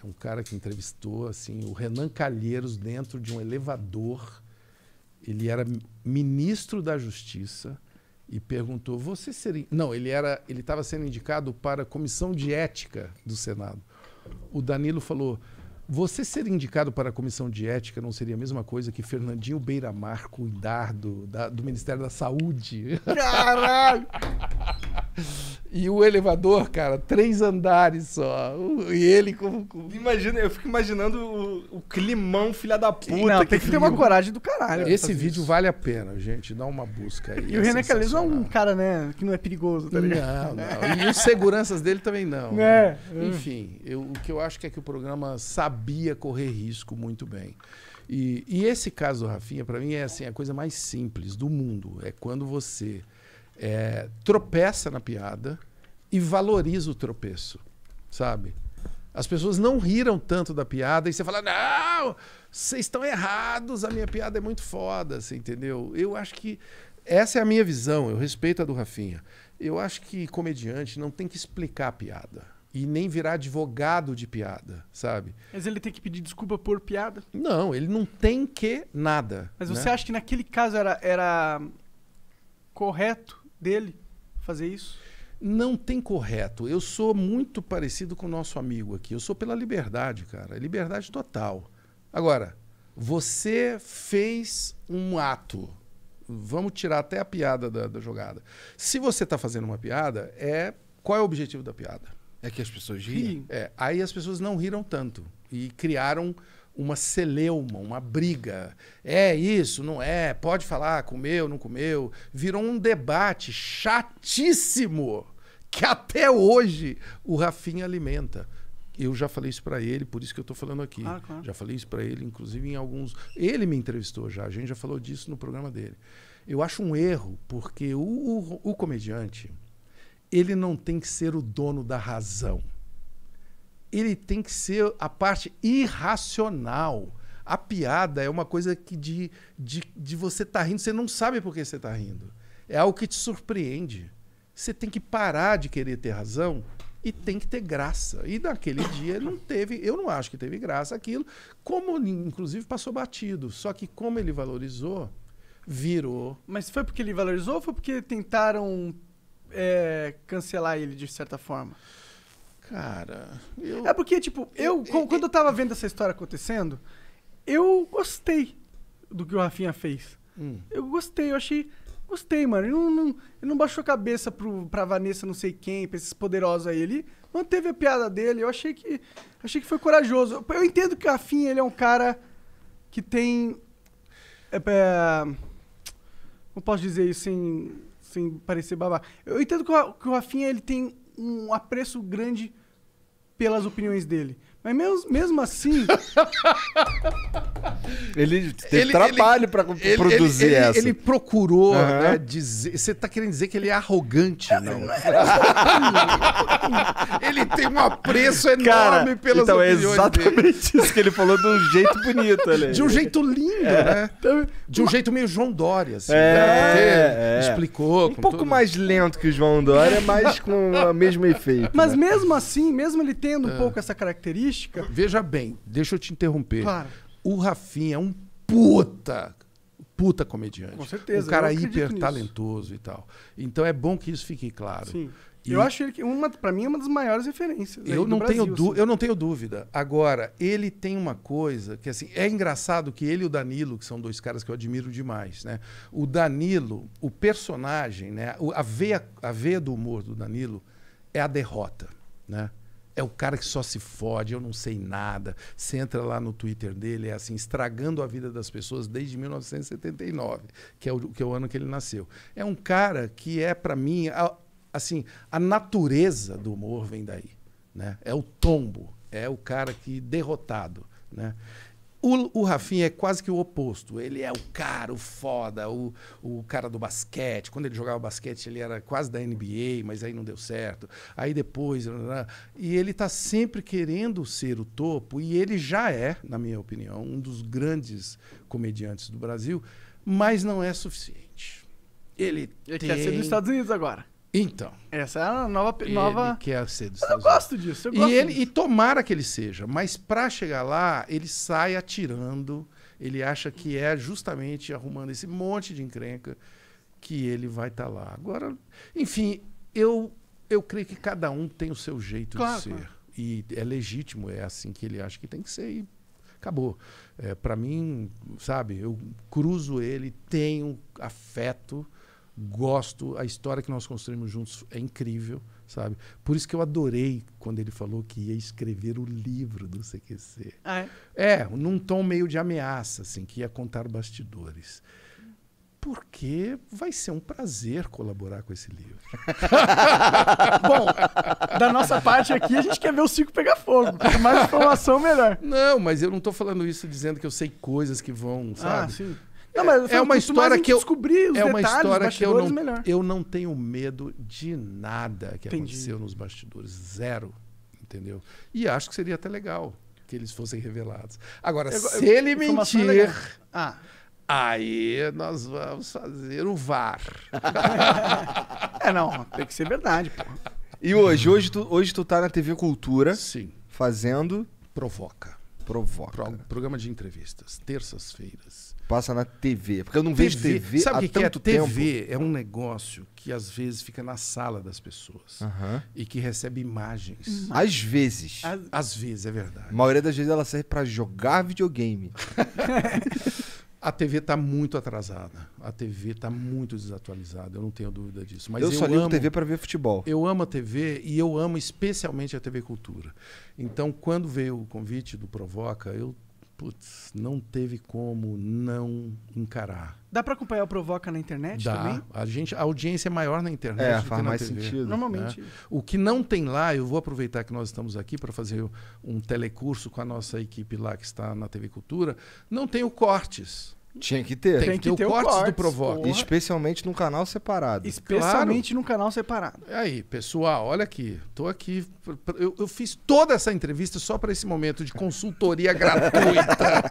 É um cara que entrevistou assim o Renan Calheiros dentro de um elevador. Ele era ministro da Justiça e perguntou: "Você seria?" Não, ele era, ele estava sendo indicado para a comissão de ética do Senado. O Danilo falou: "Você ser indicado para a comissão de ética não seria a mesma coisa que Fernandinho Beiramar cuidar do, da, do Ministério da Saúde?" Caralho! E o elevador, cara, três andares só. Uh, e ele como. Imagina, eu fico imaginando o, o climão, filha da puta. Não, que tem que ter uma coragem do caralho. Esse vídeo isso. vale a pena, gente. Dá uma busca aí. E é o Renan Calheiros é um cara, né, que não é perigoso, tá ligado? Não, não. E os seguranças dele também não. Né? Né? É. Né? Enfim, eu, o que eu acho que é que o programa sabia correr risco muito bem. E, e esse caso do Rafinha, para mim, é assim, a coisa mais simples do mundo. É quando você é, tropeça na piada e valoriza o tropeço, sabe? As pessoas não riram tanto da piada e você fala, não, vocês estão errados, a minha piada é muito foda, você assim, entendeu? Eu acho que essa é a minha visão, eu respeito a do Rafinha. Eu acho que comediante não tem que explicar a piada e nem virar advogado de piada, sabe? Mas ele tem que pedir desculpa por piada? Não, ele não tem que nada. Mas né? você acha que naquele caso era, era correto dele fazer isso? Não tem correto. Eu sou muito parecido com o nosso amigo aqui. Eu sou pela liberdade, cara. É liberdade total. Agora, você fez um ato. Vamos tirar até a piada da, da jogada. Se você está fazendo uma piada, é qual é o objetivo da piada? É que as pessoas riem. É. Aí as pessoas não riram tanto e criaram uma celeuma, uma briga. É isso, não é? Pode falar, comeu, não comeu. Virou um debate chatíssimo que até hoje o Rafinha alimenta. Eu já falei isso para ele, por isso que eu estou falando aqui. Ah, claro. Já falei isso para ele, inclusive em alguns. Ele me entrevistou já, a gente já falou disso no programa dele. Eu acho um erro, porque o, o, o comediante ele não tem que ser o dono da razão ele tem que ser a parte irracional. A piada é uma coisa que de, de, de você estar tá rindo, você não sabe por que você está rindo. É algo que te surpreende. Você tem que parar de querer ter razão e tem que ter graça. E naquele dia não teve, eu não acho que teve graça aquilo, como inclusive passou batido. Só que como ele valorizou, virou. Mas foi porque ele valorizou ou foi porque tentaram é, cancelar ele de certa forma? Cara, eu... É porque, tipo, eu, eu, é, quando é, é eu tava vendo essa história acontecendo, eu gostei do que o Rafinha fez. Hum. Eu gostei, eu achei. Gostei, mano. Ele não, não, ele não baixou a cabeça pro, pra Vanessa, não sei quem, pra esses poderosos aí. Ele manteve a piada dele. Eu achei que, achei que foi corajoso. Eu entendo que o Rafinha ele é um cara que tem. É, não posso dizer isso sem, sem parecer babá Eu entendo que o, que o Rafinha ele tem um apreço grande pelas opiniões dele. Mas mesmo, mesmo assim. ele teve ele, trabalho para produzir ele, ele, essa. Ele procurou uhum. né, dizer. Você tá querendo dizer que ele é arrogante, né? não? não ele tem um apreço enorme Cara, pelas então é exatamente dele. isso que ele falou de um jeito bonito ali. De um jeito lindo, é. né? Então, de um jeito meio João Dória, assim. É, né? é. Explicou. Um pouco tudo. mais lento que o João Dória, mas com o mesmo efeito. Mas né? mesmo assim, mesmo ele tendo um é. pouco essa característica Veja bem, deixa eu te interromper. Claro. O Rafinha é um puta puta comediante. Com certeza. Um cara hiper talentoso e tal. Então é bom que isso fique claro. Sim. E eu acho ele que uma para mim é uma das maiores referências. Eu não Brasil, tenho assim. eu não tenho dúvida. Agora ele tem uma coisa que assim é engraçado que ele e o Danilo que são dois caras que eu admiro demais, né? O Danilo, o personagem, né? A veia a veia do humor do Danilo é a derrota, né? é o cara que só se fode, eu não sei nada. Você entra lá no Twitter dele, é assim, estragando a vida das pessoas desde 1979, que é o, que é o ano que ele nasceu. É um cara que é, para mim, a, assim, a natureza do humor vem daí. Né? É o tombo, é o cara que derrotado. Né? O, o Rafinha é quase que o oposto. Ele é o cara, o foda, o, o cara do basquete. Quando ele jogava basquete, ele era quase da NBA, mas aí não deu certo. Aí depois. E ele tá sempre querendo ser o topo, e ele já é, na minha opinião, um dos grandes comediantes do Brasil, mas não é suficiente. Ele, ele tem... quer ser dos Estados Unidos agora. Então. Essa é a nova. Ele nova... quer ser dos Estados Eu gosto Unidos. disso. Eu gosto e, ele, disso. e tomara que ele seja, mas para chegar lá, ele sai atirando. Ele acha que é justamente arrumando esse monte de encrenca que ele vai estar tá lá. Agora, enfim, eu, eu creio que cada um tem o seu jeito claro, de ser. Claro. E é legítimo, é assim que ele acha que tem que ser. E acabou. É, para mim, sabe, eu cruzo ele, tenho afeto gosto, a história que nós construímos juntos é incrível, sabe? Por isso que eu adorei quando ele falou que ia escrever o livro do CQC. Ah, é? é, num tom meio de ameaça, assim, que ia contar bastidores porque vai ser um prazer colaborar com esse livro. Bom, da nossa parte aqui, a gente quer ver o circo pegar fogo. Quanto mais informação, melhor. Não, mas eu não estou falando isso dizendo que eu sei coisas que vão, ah, sabe? Ah, sim. Não, mas é uma história que eu descobri os é uma detalhes, história que eu não melhor. eu não tenho medo de nada que Entendi. aconteceu nos bastidores zero, entendeu? E acho que seria até legal que eles fossem revelados. Agora, eu, se eu, ele é mentir, ah. aí nós vamos fazer o VAR. é não, tem que ser verdade. Pô. E hoje, hoje tu, hoje tu tá na TV Cultura, sim, fazendo provoca. Provoca. Pro, programa de entrevistas, terças-feiras. Passa na TV. Porque eu não TV, vejo TV Sabe o que, é? TV tempo. é um negócio que às vezes fica na sala das pessoas uhum. e que recebe imagens. Às vezes. Às, às vezes, é verdade. A maioria das vezes ela serve para jogar videogame. A TV está muito atrasada. A TV está muito desatualizada, eu não tenho dúvida disso. Mas eu, eu só ligo amo, TV para ver futebol. Eu amo a TV e eu amo especialmente a TV Cultura. Então, quando veio o convite do Provoca, eu putz, não teve como não encarar. Dá para acompanhar o Provoca na internet Dá. também? A gente, a audiência é maior na internet. É, faz mais TV, sentido. Normalmente. Né? O que não tem lá, eu vou aproveitar que nós estamos aqui para fazer um telecurso com a nossa equipe lá que está na TV Cultura. Não tenho cortes. Tinha que ter. Tem, Tem que, que ter, o cortes, cortes do Provoca. Porra. Especialmente num canal separado. Especialmente claro. num canal separado. E aí, pessoal, olha aqui. Tô aqui. Eu, eu fiz toda essa entrevista só para esse momento de consultoria gratuita.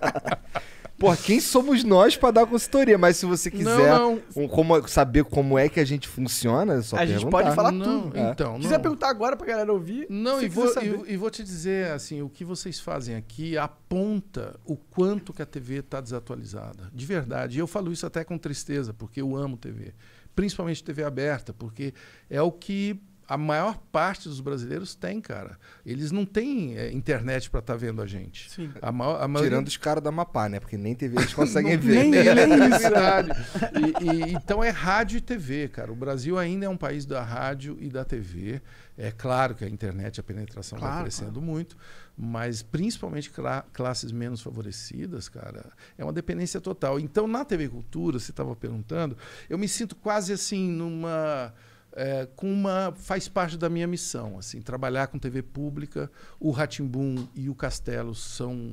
Pô, quem somos nós para dar consultoria? Mas se você quiser não, não. Um, como, saber como é que a gente funciona, é só A perguntar. gente pode falar não, tudo. É. Então, quiser perguntar agora para galera ouvir. Não, e vou, e, e vou te dizer, assim, o que vocês fazem aqui aponta o quanto que a TV está desatualizada. De verdade. E eu falo isso até com tristeza, porque eu amo TV. Principalmente TV aberta, porque é o que a maior parte dos brasileiros tem, cara. Eles não têm é, internet para estar tá vendo a gente. Sim. A maior, a maioria... Tirando os caras da Mapá, né? Porque nem TV eles conseguem não, ver. Nem, né? nem isso. É e, e, então é rádio e TV, cara. O Brasil ainda é um país da rádio e da TV. É claro que a internet, a penetração tá claro, vai crescendo claro. muito, mas principalmente cla classes menos favorecidas, cara, é uma dependência total. Então, na TV Cultura, você estava perguntando, eu me sinto quase assim numa é, com uma faz parte da minha missão assim trabalhar com TV pública o Ratimbun e o Castelo são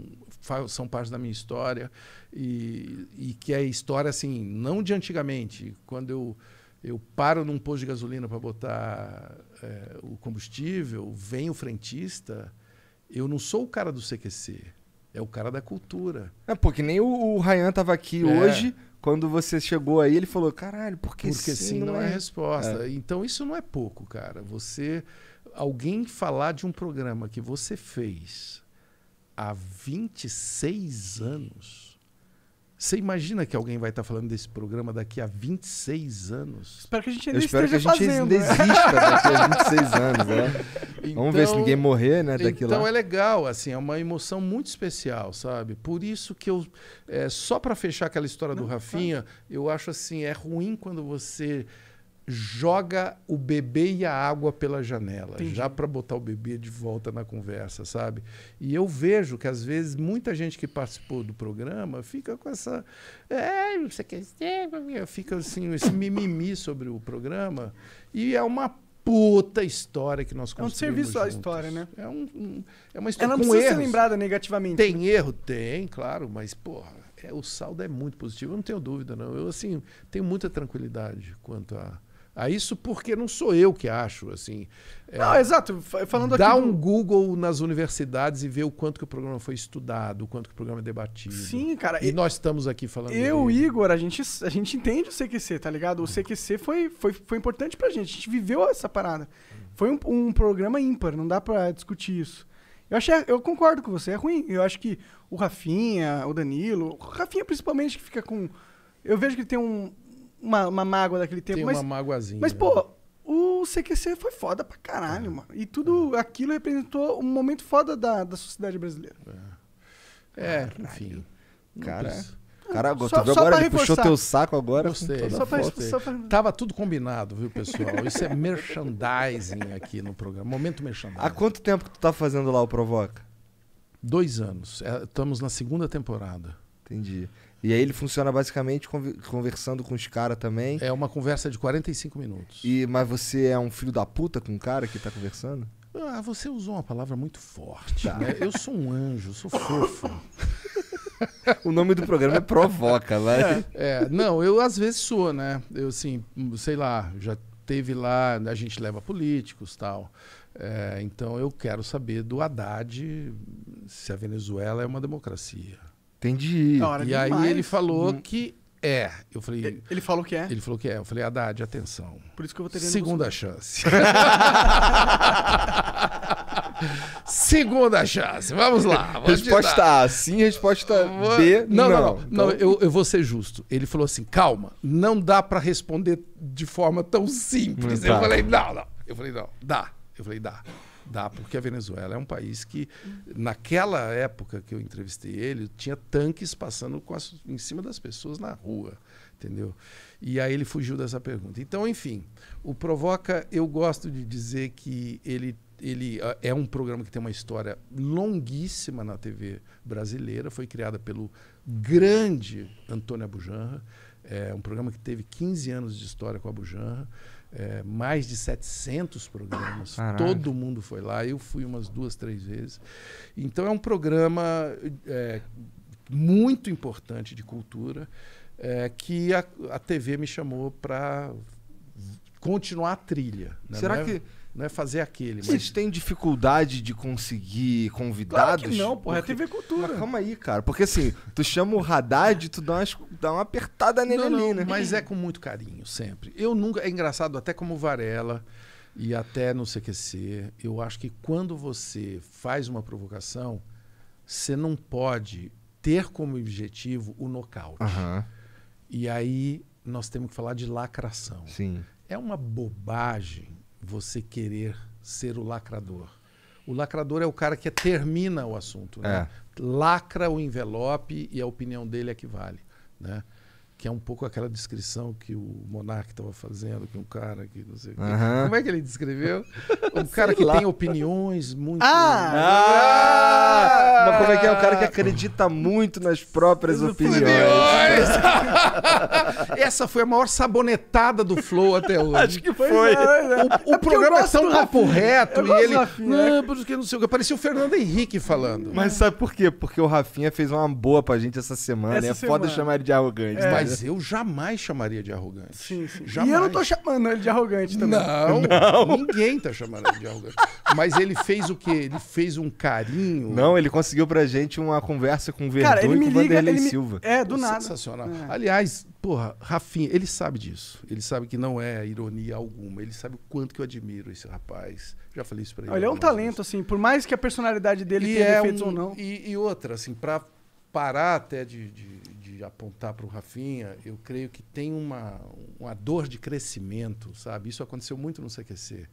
são parte da minha história e, e que é história assim não de antigamente quando eu eu paro num posto de gasolina para botar é, o combustível vem o frentista eu não sou o cara do CQC é o cara da cultura. É, porque nem o, o Ryan estava aqui é. hoje quando você chegou aí, ele falou: caralho, porque, porque sim, sim não, não é, é resposta. É. Então isso não é pouco, cara. Você. Alguém falar de um programa que você fez há 26 anos você imagina que alguém vai estar tá falando desse programa daqui a 26 anos? Espero que a gente ainda Eu espero que a gente fazendo. ainda né? exista daqui a 26 anos, né? Então, Vamos ver se então, ninguém morrer, né, daqui Então lá. é legal, assim, é uma emoção muito especial, sabe? Por isso que eu, é, só para fechar aquela história Não, do Rafinha, eu acho assim, é ruim quando você joga o bebê e a água pela janela, Entendi. já para botar o bebê de volta na conversa, sabe? E eu vejo que às vezes muita gente que participou do programa fica com essa, é, você quer dizer, fica assim esse mimimi sobre o programa e é uma puta história que nós construímos. É um serviço juntos. à história, né? É, um, um, é uma história Ela não com precisa erros. ser lembrada negativamente. Tem né? erro? Tem, claro, mas porra, é, o saldo é muito positivo, eu não tenho dúvida não. Eu assim, tenho muita tranquilidade quanto a a isso porque não sou eu que acho, assim. É, não, exato. Falando dá um Google nas universidades e vê o quanto que o programa foi estudado, o quanto que o programa é debatido. Sim, cara. E, e nós estamos aqui falando. Eu, dele. Igor, a gente, a gente entende o CQC, tá ligado? O CQC foi, foi, foi importante pra gente. A gente viveu essa parada. Foi um, um programa ímpar, não dá pra discutir isso. Eu, achei, eu concordo com você, é ruim. Eu acho que o Rafinha, o Danilo, o Rafinha principalmente que fica com. Eu vejo que tem um, uma, uma mágoa daquele tempo. Tem mas, uma mágoazinha. Mas, né? pô, o CQC foi foda pra caralho, é. mano. E tudo é. aquilo representou um momento foda da, da sociedade brasileira. É, é enfim. Cara. Cara, só, tu viu agora? Ele puxou teu saco agora. Gostei. Só pra, só pra... Tava tudo combinado, viu, pessoal? Isso é merchandising aqui no programa. Momento merchandising. Há quanto tempo que tu tá fazendo lá o Provoca? Dois anos. É, estamos na segunda temporada. Entendi. E aí ele funciona basicamente conversando com os caras também. É uma conversa de 45 minutos. E Mas você é um filho da puta com o cara que tá conversando? Ah, você usou uma palavra muito forte. Tá. Né? Eu sou um anjo, sou fofo. o nome do programa é Provoca, vai. É, é, não, eu às vezes sou, né? Eu, assim, sei lá, já teve lá, a gente leva políticos tal. É, então eu quero saber do Haddad se a Venezuela é uma democracia. Entendi. E demais. aí ele falou hum. que é. Eu falei. Ele, falou que é? Ele falou que é. Eu falei, Haddad, atenção. Por isso que eu vou ter Segunda chance. Segunda chance. Vamos lá. Resposta A sim, resposta B. Não, não, não. não. não então... eu, eu vou ser justo. Ele falou assim: calma, não dá para responder de forma tão simples. Hum, tá. Eu falei, não, não. Eu falei, não, dá. Eu falei, dá. Dá, porque a Venezuela é um país que, naquela época que eu entrevistei ele, tinha tanques passando as, em cima das pessoas na rua, entendeu? E aí ele fugiu dessa pergunta. Então, enfim, o Provoca, eu gosto de dizer que ele, ele ah, é um programa que tem uma história longuíssima na TV brasileira, foi criada pelo grande Antônio Abujanra, é um programa que teve 15 anos de história com a Abujanra, é, mais de 700 programas. Caraca. Todo mundo foi lá. Eu fui umas duas, três vezes. Então é um programa é, muito importante de cultura é, que a, a TV me chamou para continuar a trilha. Né? Será é? que é fazer aquele. Mas... Vocês têm dificuldade de conseguir convidados? Claro não, porra, é porque... é TV Cultura. Mas calma aí, cara, porque assim, tu chama o Haddad, tu dá, umas, dá uma apertada nele não, ali, não, né? Mas é com muito carinho, sempre. Eu nunca. É engraçado, até como Varela e até não que ser. eu acho que quando você faz uma provocação, você não pode ter como objetivo o nocaute. Uhum. E aí nós temos que falar de lacração. Sim. É uma bobagem você querer ser o lacrador. O lacrador é o cara que termina o assunto, né? é. lacra o envelope e a opinião dele é que vale. Né? que é um pouco aquela descrição que o Monark estava fazendo, que um cara que não sei o que. Como é que ele descreveu? Um cara que lá. tem opiniões muito. Ah! ah! Mas como é que é? Um cara que acredita muito nas próprias As opiniões. opiniões. Essa foi a maior sabonetada do Flow até hoje. Acho que foi. É, é. O, o é programa é tão papo reto eu e ele. Rafinha. Não, é porque não sei o que. Parecia o Fernando Henrique falando. Mas sabe por quê? Porque o Rafinha fez uma boa pra gente essa semana. Essa é semana. foda chamar ele de arrogante. É. Tá Mas mas né? eu jamais chamaria de arrogante. Sim, sim. Jamais. E eu não tô chamando ele de arrogante também. Não, não. ninguém tá chamando ele de arrogante. Mas ele fez o quê? Ele fez um carinho. Não, ele conseguiu pra gente uma conversa com o Verdun e com o Vanderlei me... Silva. É, do nada. Sensacional. É. Aliás, porra, Rafinha, ele sabe disso. Ele sabe que não é ironia alguma. Ele sabe o quanto que eu admiro esse rapaz. Já falei isso pra ele. Ele é um talento, vezes. assim, por mais que a personalidade dele e tenha é defeitos um... ou não. E, e outra, assim, pra parar até de, de, de apontar para o Rafinha, eu creio que tem uma, uma dor de crescimento, sabe? Isso aconteceu muito no CQC.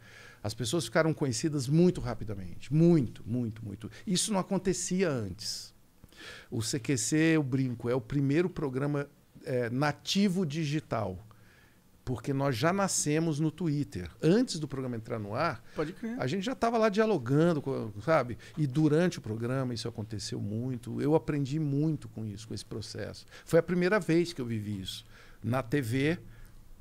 As pessoas ficaram conhecidas muito rapidamente. Muito, muito, muito. Isso não acontecia antes. O CQC, eu brinco, é o primeiro programa é, nativo digital porque nós já nascemos no Twitter. Antes do programa entrar no ar, Pode crer. a gente já estava lá dialogando, sabe? E durante o programa isso aconteceu muito. Eu aprendi muito com isso, com esse processo. Foi a primeira vez que eu vivi isso. Na TV,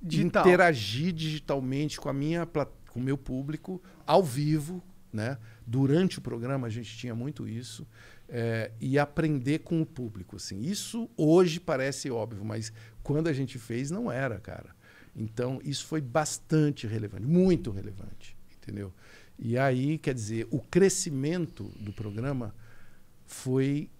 Digital. interagir digitalmente com a minha com o meu público, ao vivo, né? Durante o programa a gente tinha muito isso. É, e aprender com o público. Assim. Isso hoje parece óbvio, mas quando a gente fez, não era, cara. Então, isso foi bastante relevante, muito relevante, entendeu? E aí, quer dizer, o crescimento do programa foi,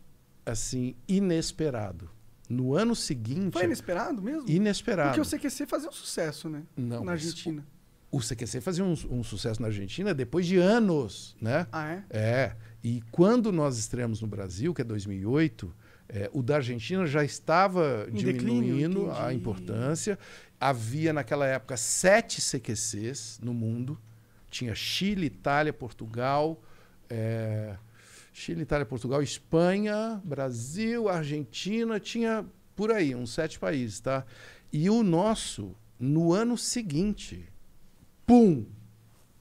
assim, inesperado. No ano seguinte... Foi inesperado mesmo? Inesperado. Porque o CQC fazia um sucesso, né? Não, na Argentina. O, o CQC fazia um, um, sucesso na Argentina depois de anos, né? Ah, é? É. E quando nós estreamos no Brasil, que é 2008... É, o da Argentina já estava em diminuindo declínio, a importância havia naquela época sete CQCs no mundo. Tinha Chile, Itália, Portugal, é... Chile, Itália, Portugal, Espanha, Brasil, Argentina, tinha por aí uns sete países, tá? E o nosso, no ano seguinte, pum,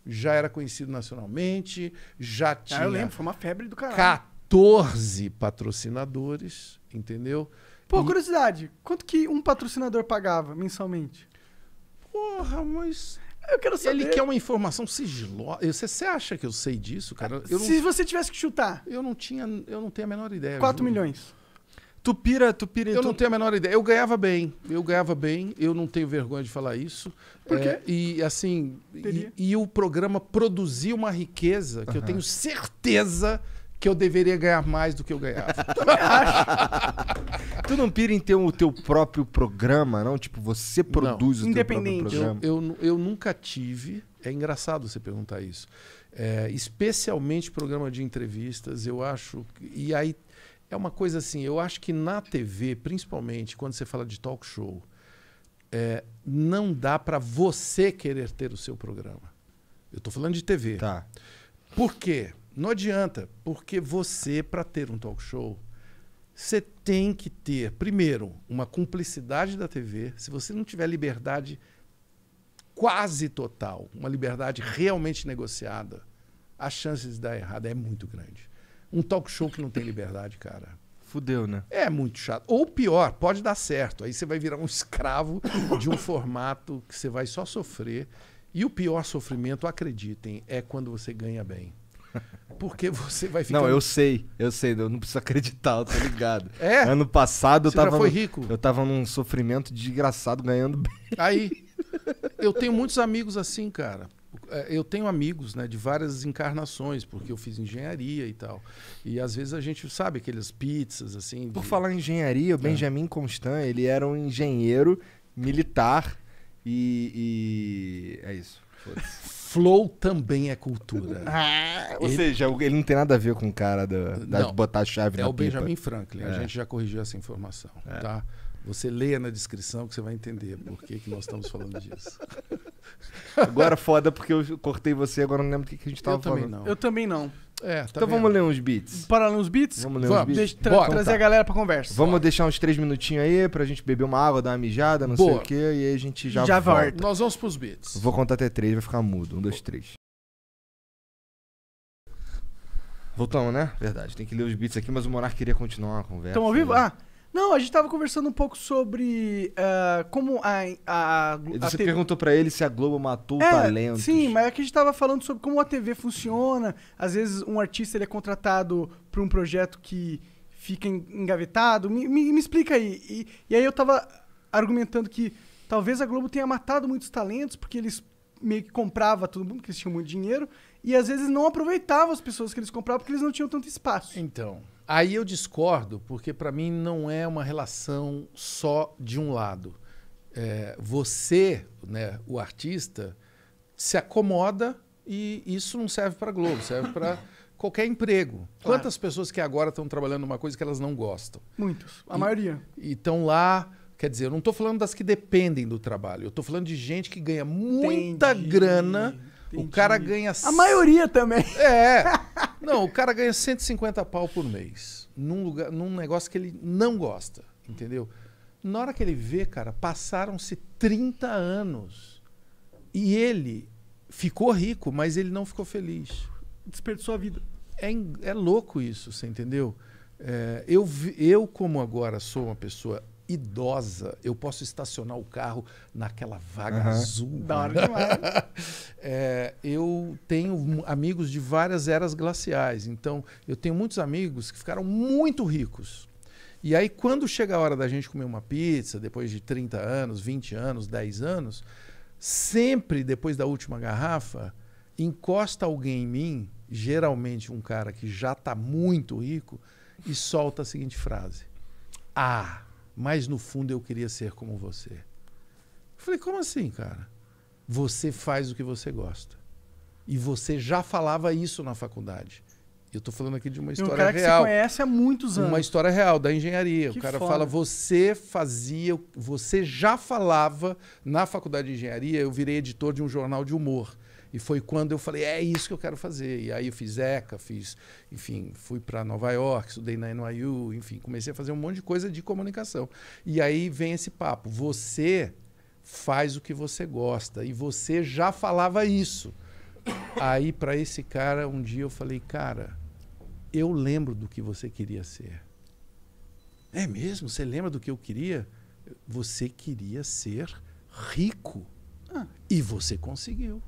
já era conhecido nacionalmente, já tinha. Ah, eu lembro, foi uma febre do caralho. 14 patrocinadores, entendeu? Pô, hum. curiosidade, quanto que um patrocinador pagava mensalmente? Porra, mas. Eu quero saber. Ele quer uma informação sigilosa. Você, você acha que eu sei disso, cara? Eu Se não, você tivesse que chutar. eu não tinha. Eu não tenho a menor ideia. 4 milhões. Tupira, Tupira. Eu tu- não tenho a menor ideia. Eu ganhava bem. Eu ganhava bem. Eu não tenho vergonha de falar isso. Por é, quê? É, e assim, e, e o programa produzia uma riqueza que eu tenho certeza que eu deveria ganhar mais do que eu ganhava. tu não pira em ter o teu próprio programa, não? Tipo, você produz não. o teu próprio programa. Eu, eu, eu, nunca tive. É engraçado você perguntar isso. É, especialmente programa de entrevistas, eu acho. E aí é uma coisa assim, eu acho que na TV, principalmente quando você fala de talk show, é, não dá para você querer ter o seu programa. Eu estou falando de TV. Tá. Por quê? Não adianta, porque você, para ter um talk show, você tem que ter, primeiro, uma cumplicidade da TV. Se você não tiver liberdade quase total, uma liberdade realmente negociada, a chance de dar errado é muito grande. Um talk show que não tem liberdade, cara. Fudeu, né? É muito chato. Ou pior, pode dar certo. Aí você vai virar um escravo de um formato que você vai só sofrer. E o pior sofrimento, acreditem, é quando você ganha bem. Porque você vai ficar. Não, eu sei, eu sei, eu não preciso acreditar, eu tô ligado. é? Ano passado eu você tava. Já foi rico? Eu tava num sofrimento desgraçado ganhando bem. Aí. Eu tenho muitos amigos assim, cara. É, eu tenho amigos né, de várias encarnações, porque eu fiz engenharia e tal. E às vezes a gente sabe aquelas pizzas assim. De... Por falar em engenharia, o é. Benjamin Constant, ele era um engenheiro militar e. e... É isso. Foda-se. Flow também é cultura. Ah, ou seja, ele não tem nada a ver com o cara de da não, botar a chave é na É o pipa. Benjamin Franklin, é. a gente já corrigiu essa informação, é. tá? Você leia na descrição que você vai entender por que, que nós estamos falando disso. Agora foda porque eu cortei você, agora não lembro o que, que a gente estava falando. Também não. Eu também não. É, tá então vendo? vamos ler uns beats. Para ler uns beats? Vamos ler vamos. uns beats. tra Bora. trazer tá. a galera pra conversa. Vamos Bora. deixar uns três minutinhos aí pra gente beber uma água, dar uma mijada, não Boa. sei o quê, e aí a gente já, já volta. volta. Nós vamos pros beats. Vou contar até três, vai ficar mudo. Um, dois, três. Voltamos, né? Verdade. Tem que ler os beats aqui, mas o Monark queria continuar a conversa. Estamos ao vivo? Né? Ah, não, a gente tava conversando um pouco sobre uh, como a, a, a Você TV... perguntou para ele se a Globo matou é, o talento. Sim, mas é que a gente tava falando sobre como a TV funciona. Às vezes um artista ele é contratado para um projeto que fica engavetado. Me, me, me explica aí. E, e, aí eu tava argumentando que talvez a Globo tenha matado muitos talentos porque eles meio que comprava todo mundo, porque eles tinham muito dinheiro. E às vezes não aproveitavam as pessoas que eles compravam porque eles não tinham tanto espaço. Então... Aí eu discordo, porque para mim não é uma relação só de um lado. É, você, né, o artista, se acomoda e isso não serve para Globo, serve para qualquer emprego. Claro. Quantas pessoas que agora estão trabalhando uma coisa que elas não gostam? Muitos, a e, maioria. Então lá, quer dizer, eu não estou falando das que dependem do trabalho, eu estou falando de gente que ganha muita entendi, grana, entendi. o cara ganha... A maioria também. É, Não, o cara ganha 150 pau por mês num, lugar, num negócio que ele não gosta, entendeu? Na hora que ele vê, cara, passaram-se 30 anos e ele ficou rico, mas ele não ficou feliz. Desperdiçou a vida. É, é louco isso, você entendeu? É, eu, eu, como agora sou uma pessoa idosa, eu posso estacionar o carro naquela vaga uhum. azul. Da hora demais. é, eu tenho amigos de várias eras glaciais, então eu tenho muitos amigos que ficaram muito ricos. E aí, quando chega a hora da gente comer uma pizza, depois de 30 anos, 20 anos, 10 anos, sempre depois da última garrafa, encosta alguém em mim, geralmente um cara que já está muito rico, e solta a seguinte frase: Ah! mas no fundo eu queria ser como você. Eu falei, como assim, cara? Você faz o que você gosta. E você já falava isso na faculdade. Eu estou falando aqui de uma história real. Um cara que real. você conhece há muitos anos. Uma história real da engenharia. Que o cara foda. fala, você fazia, você já falava na faculdade de engenharia, eu virei editor de um jornal de humor. E foi quando eu falei, é isso que eu quero fazer. E aí eu fiz ECA, fiz, enfim, fui para Nova York, estudei na NYU, enfim, comecei a fazer um monte de coisa de comunicação. E aí vem esse papo, você faz o que você gosta e você já falava isso. Aí para esse cara, um dia eu falei, cara, eu lembro do que você queria ser. É mesmo? Você lembra do que eu queria? Você queria ser rico. Ah. E você conseguiu.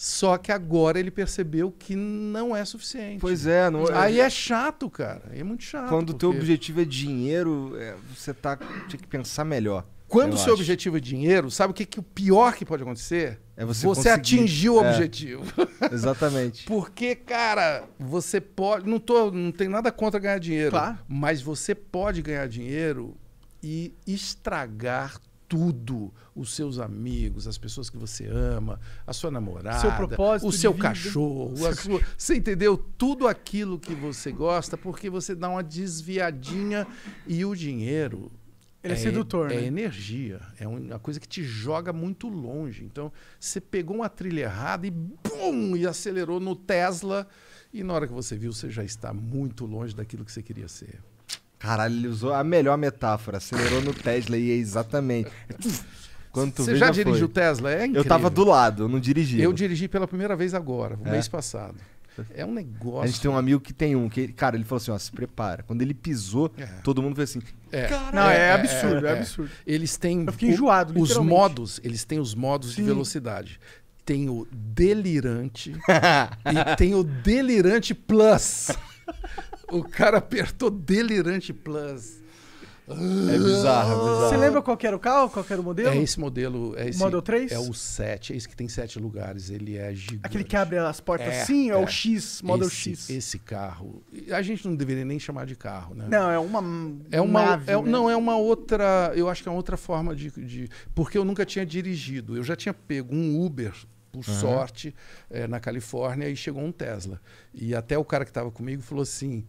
Só que agora ele percebeu que não é suficiente. Pois é, não... É. aí é chato, cara. É muito chato. Quando o porque... teu objetivo é dinheiro, é, você tá tem que pensar melhor. Quando o seu acho. objetivo é dinheiro, sabe o que, que o pior que pode acontecer? É você, você atingiu o é. objetivo. Exatamente. Porque, cara, você pode. Não, tô, não tem nada contra ganhar dinheiro. Claro. Mas você pode ganhar dinheiro e estragar tudo. Os seus amigos, as pessoas que você ama, a sua namorada, seu propósito o seu vida. cachorro, Sua... Você entendeu? Tudo aquilo que você gosta, porque você dá uma desviadinha e o dinheiro. Ele é, é sedutor, é né? É energia. É uma coisa que te joga muito longe. Então, você pegou uma trilha errada e bum! E acelerou no Tesla. E na hora que você viu, você já está muito longe daquilo que você queria ser. Caralho, ele usou a melhor metáfora. Acelerou no Tesla e é exatamente. Quanto Você já dirigiu o Tesla? É incrível. Eu tava do lado, eu não dirigi. Eu dirigi pela primeira vez agora, é? mês passado. É um negócio. A gente tem um amigo que tem um, que, cara, ele falou assim: ó, se prepara. Quando ele pisou, é. todo mundo foi assim. É. Caralho, não, é, é, é absurdo, é. é, absurdo. Eles têm. Eu fiquei enjoado, Os modos, eles têm os modos Sim. de velocidade. Tem o delirante e tem o delirante plus. o cara apertou Delirante Plus. É bizarro, é ah. bizarro. Você lembra qual era o carro, qual era o modelo? É esse modelo. É esse, Model 3? É o 7, é esse que tem 7 lugares. Ele é gigante. Aquele que abre as portas é, assim, é, é, o X, Model esse, X. Esse carro. A gente não deveria nem chamar de carro, né? Não, é uma. É uma nave, é, né? Não, é uma outra. Eu acho que é uma outra forma de, de. Porque eu nunca tinha dirigido. Eu já tinha pego um Uber por uhum. sorte, é, na Califórnia, e chegou um Tesla. E até o cara que estava comigo falou assim: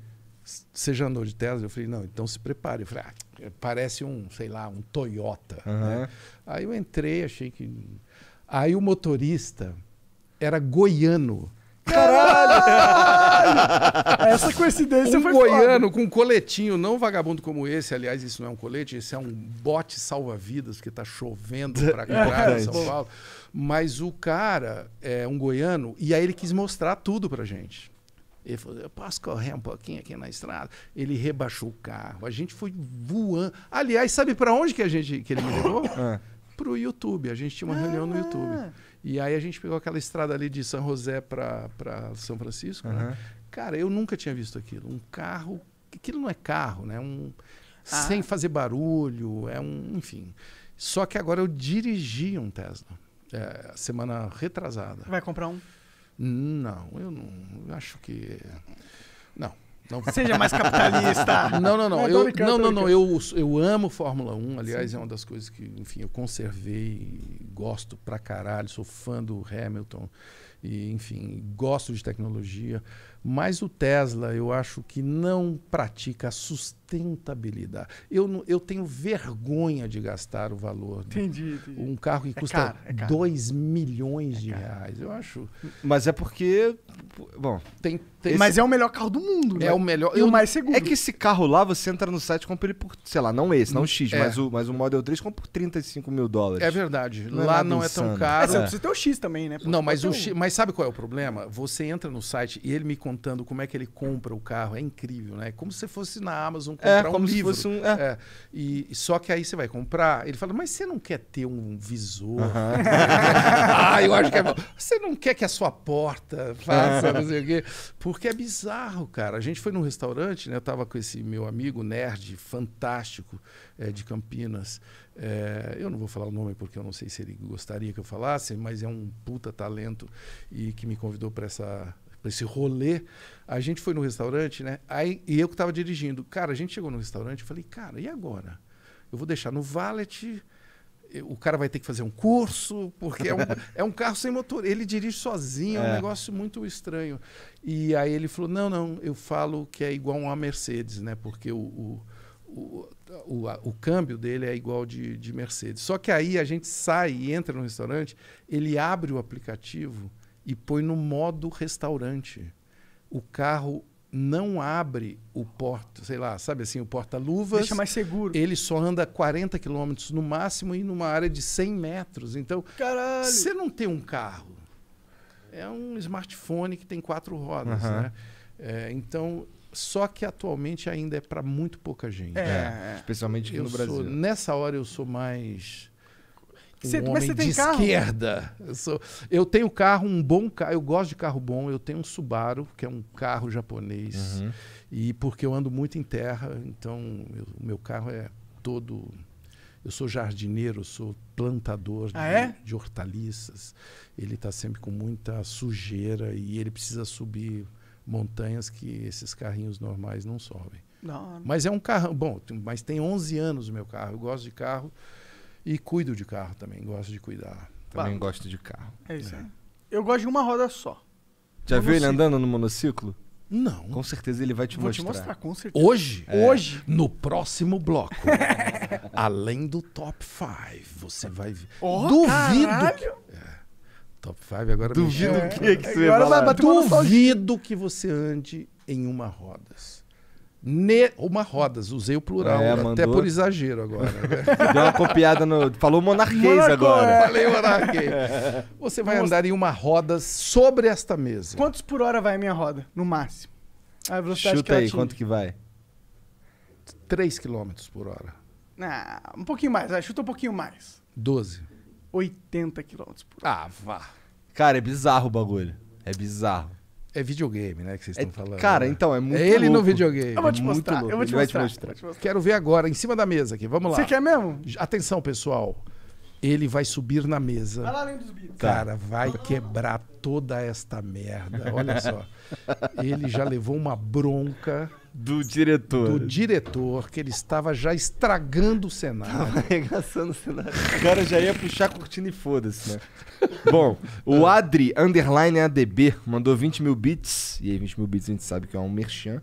você já andou de Tesla? Eu falei, não, então se prepare. Eu falei, ah, parece um, sei lá, um Toyota. Uhum. Né? Aí eu entrei, achei que. Aí o motorista era goiano. Caralho! Essa coincidência um foi goiano foda. com um coletinho, não vagabundo como esse. Aliás, isso não é um colete, esse é um bote salva-vidas, porque tá chovendo pra caralho em São Paulo. Mas o cara é um goiano e aí ele quis mostrar tudo pra gente. Ele falou: eu posso correr um pouquinho aqui na estrada? Ele rebaixou o carro. A gente foi voando. Aliás, sabe para onde que, a gente, que ele me levou? ah. Para o YouTube. A gente tinha uma ah. reunião no ah. YouTube. E aí a gente pegou aquela estrada ali de São José para São Francisco. Uhum. Né? Cara, eu nunca tinha visto aquilo. Um carro. Aquilo não é carro, né? Um, ah. Sem fazer barulho. É um. Enfim. Só que agora eu dirigi um Tesla. É, semana retrasada. Vai comprar um? Não, eu não eu acho que. Não. Não. Seja mais capitalista. Não, não, não. Eu, não, não, não. Eu, eu amo Fórmula 1. Aliás, Sim. é uma das coisas que, enfim, eu conservei, gosto pra caralho, sou fã do Hamilton. E, enfim, gosto de tecnologia. Mas o Tesla, eu acho que não pratica a sustentabilidade sustentabilidade. Eu, eu tenho vergonha de gastar o valor. Né? Entendi, entendi. Um carro que é custa 2 é é milhões é de reais. Eu acho. Mas é porque. Bom. Tem, tem Mas esse... é o melhor carro do mundo. Né? É né? o melhor. E o mais seguro. É que esse carro lá, você entra no site e compra ele por, sei lá, não esse, não hum, o X, é. mas, o, mas o Model 3 compra por 35 mil dólares. É verdade. Não é lá não insano. é tão caro. É, você precisa ter o X também, né? Porque não, mas, o um... X, mas sabe qual é o problema? Você entra no site e ele me contando como é que ele compra o carro. É incrível, né? Como se fosse na Amazon é, comprar é, um como livro. Se fosse um, é. É. E, só que aí você vai comprar, ele fala, mas você não quer ter um visor? Uh -huh. ah, eu acho que é bom. Você não quer que a sua porta faça, não sei o quê. Porque é bizarro, cara. A gente foi num restaurante, né? Eu tava com esse meu amigo nerd fantástico é, de Campinas. É, eu não vou falar o nome porque eu não sei se ele gostaria que eu falasse, mas é um puta talento e que me convidou para essa para esse rolê. A gente foi no restaurante, né? Aí, e eu que estava dirigindo. Cara, a gente chegou no restaurante e falei, cara, e agora? Eu vou deixar no valet, o cara vai ter que fazer um curso, porque é um, é um carro sem motor. Ele dirige sozinho, é. é um negócio muito estranho. E aí ele falou, não, não, eu falo que é igual uma Mercedes, né? Porque o, o o, o, o, câmbio dele é igual de, de Mercedes. Só que aí a gente sai e entra no restaurante, ele abre o aplicativo e põe no modo restaurante. O carro não abre o porta, sei lá, sabe assim, o porta-luvas. Deixa mais seguro. Ele só anda 40 quilômetros no máximo e numa área de 100 metros. Então, você não tem um carro. É um smartphone que tem quatro rodas, uhum. né? É, então, só que atualmente ainda é para muito pouca gente. É, é. é. especialmente aqui eu no Brasil. Sou, nessa hora eu sou mais um homem você tem de carro? esquerda. Eu, sou, eu tenho carro, um bom carro. Eu gosto de carro bom. Eu tenho um Subaru, que é um carro japonês. Uhum. E porque eu ando muito em terra, então o meu carro é todo. Eu sou jardineiro, sou plantador ah, de, é? de, hortaliças. Ele está sempre com muita sujeira e ele precisa subir montanhas que esses carrinhos normais não sobem. Não. Mas é um carro. Bom, mas tem 11 anos o meu carro. Eu gosto de carro. E cuido de carro também, gosto de cuidar. Também Bah. gosto de carro. É isso aí. É. Eu gosto de uma roda só. Já viu ele andando no monociclo? Não. Com certeza ele vai te Vou te mostrar. com certeza. Hoje, é. Hoje. no próximo bloco, além do top 5, você vai ver. Duvido. É. Top 5 agora Duvido o que, que você vai Agora vai falar. bater Duvido que você ande em uma rodas. Ne... Uma rodas, usei o plural, é, até por exagero agora. Né? Deu uma copiada no. Falou monarquês agora. É. Falei monarquês. Você vai Vamos... andar em uma roda sobre esta mesa. Quantos por hora vai a minha roda, no máximo? A velocidade Chuta aí, quanto que vai? 3 km por hora. Ah, um pouquinho mais, vai. chuta um pouquinho mais. 12. 80 km por hora. Ah, vá. Cara, é bizarro o bagulho. É bizarro. É videogame, né? Que vocês estão é, falando. Cara, né? então, é muito. É ele louco. no videogame. Eu vou te mostrar. Muito Eu vou te mostrar. te mostrar. Quero ver agora, em cima da mesa aqui. Vamos lá. Você quer mesmo? Atenção, pessoal. Ele vai subir na mesa. Vai lá além dos bits. Cara, vai quebrar toda esta merda. Olha só. Ele já levou uma bronca do diretor. Do diretor, que ele estava já estragando o cenário. Tava arregaçando o cenário. O cara já ia puxar a cortina e foda-se, né? Bom, o é. Adri, underline ADB, mandou 20 mil bits. E aí, 20 mil bits a gente sabe que é um merchan.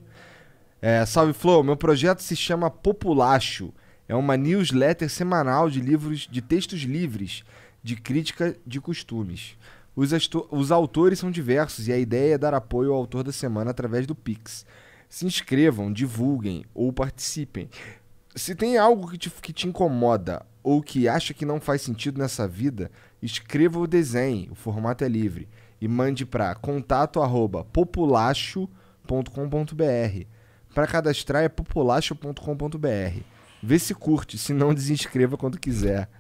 É, salve, Flow. Meu projeto se chama Populacho. É uma newsletter semanal de livros, de textos livres, de crítica de costumes. Os, os autores são diversos e a ideia é dar apoio ao autor da semana através do Pix se inscrevam, divulguem ou participem. Se tem algo que te, que te incomoda ou que acha que não faz sentido nessa vida, escreva o desenho, o formato é livre, e mande para contato@populacho.com.br. Para cadastrar é populacho.com.br. Vê se curte, se não desinscreva quando quiser.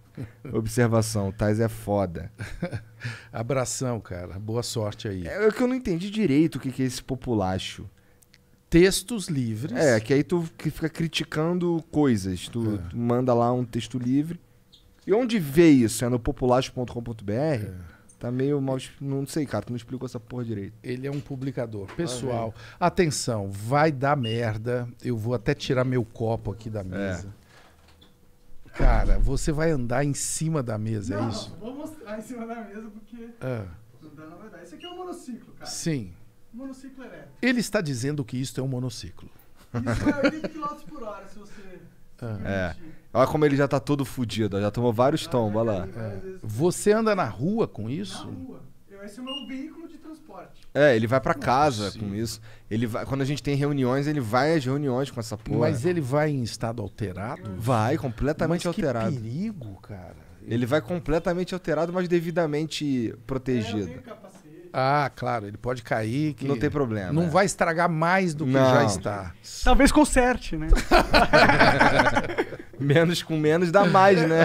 Observação, Tais é foda. Abração, cara. Boa sorte aí. É, é que eu não entendi direito o que, que é esse populacho textos livres. É, que aí tu fica criticando coisas. Tu, é. tu manda lá um texto livre. E onde vê isso? É no populacho.com.br? É. Tá meio mal. Não sei, cara, tu não explicou essa porra direito. Ele é um publicador. Tá pessoal, ah, atenção, vai dar merda. Eu vou até tirar meu copo aqui da é. mesa. É. Cara, você vai andar em cima da mesa, é não, é isso? Vou mostrar em cima da mesa porque. Ah. Isso aqui é um monociclo, cara. Sim. Monociclo é elétrico. Ele está dizendo que isto é um monociclo. Isso é 80 km por hora, se você. Ah. É. é. Olha como ele já tá todo fudido, já tomou vários ah, tombos, olha tá lá. É. Você anda na rua com isso? Na rua. Esse é o meu veículo de transporte. É, ele vai para é casa com isso. Ele vai, quando a gente tem reuniões, ele vai às reuniões com essa porra. Mas ele vai em estado alterado? Vai, completamente mas que alterado. Que perigo, cara. Ele vai completamente alterado, mas devidamente protegido. É, ah, claro, ele pode cair. Que não tem problema. Não é. vai estragar mais do que não. já está. Talvez conserte, né? menos com menos dá mais, né?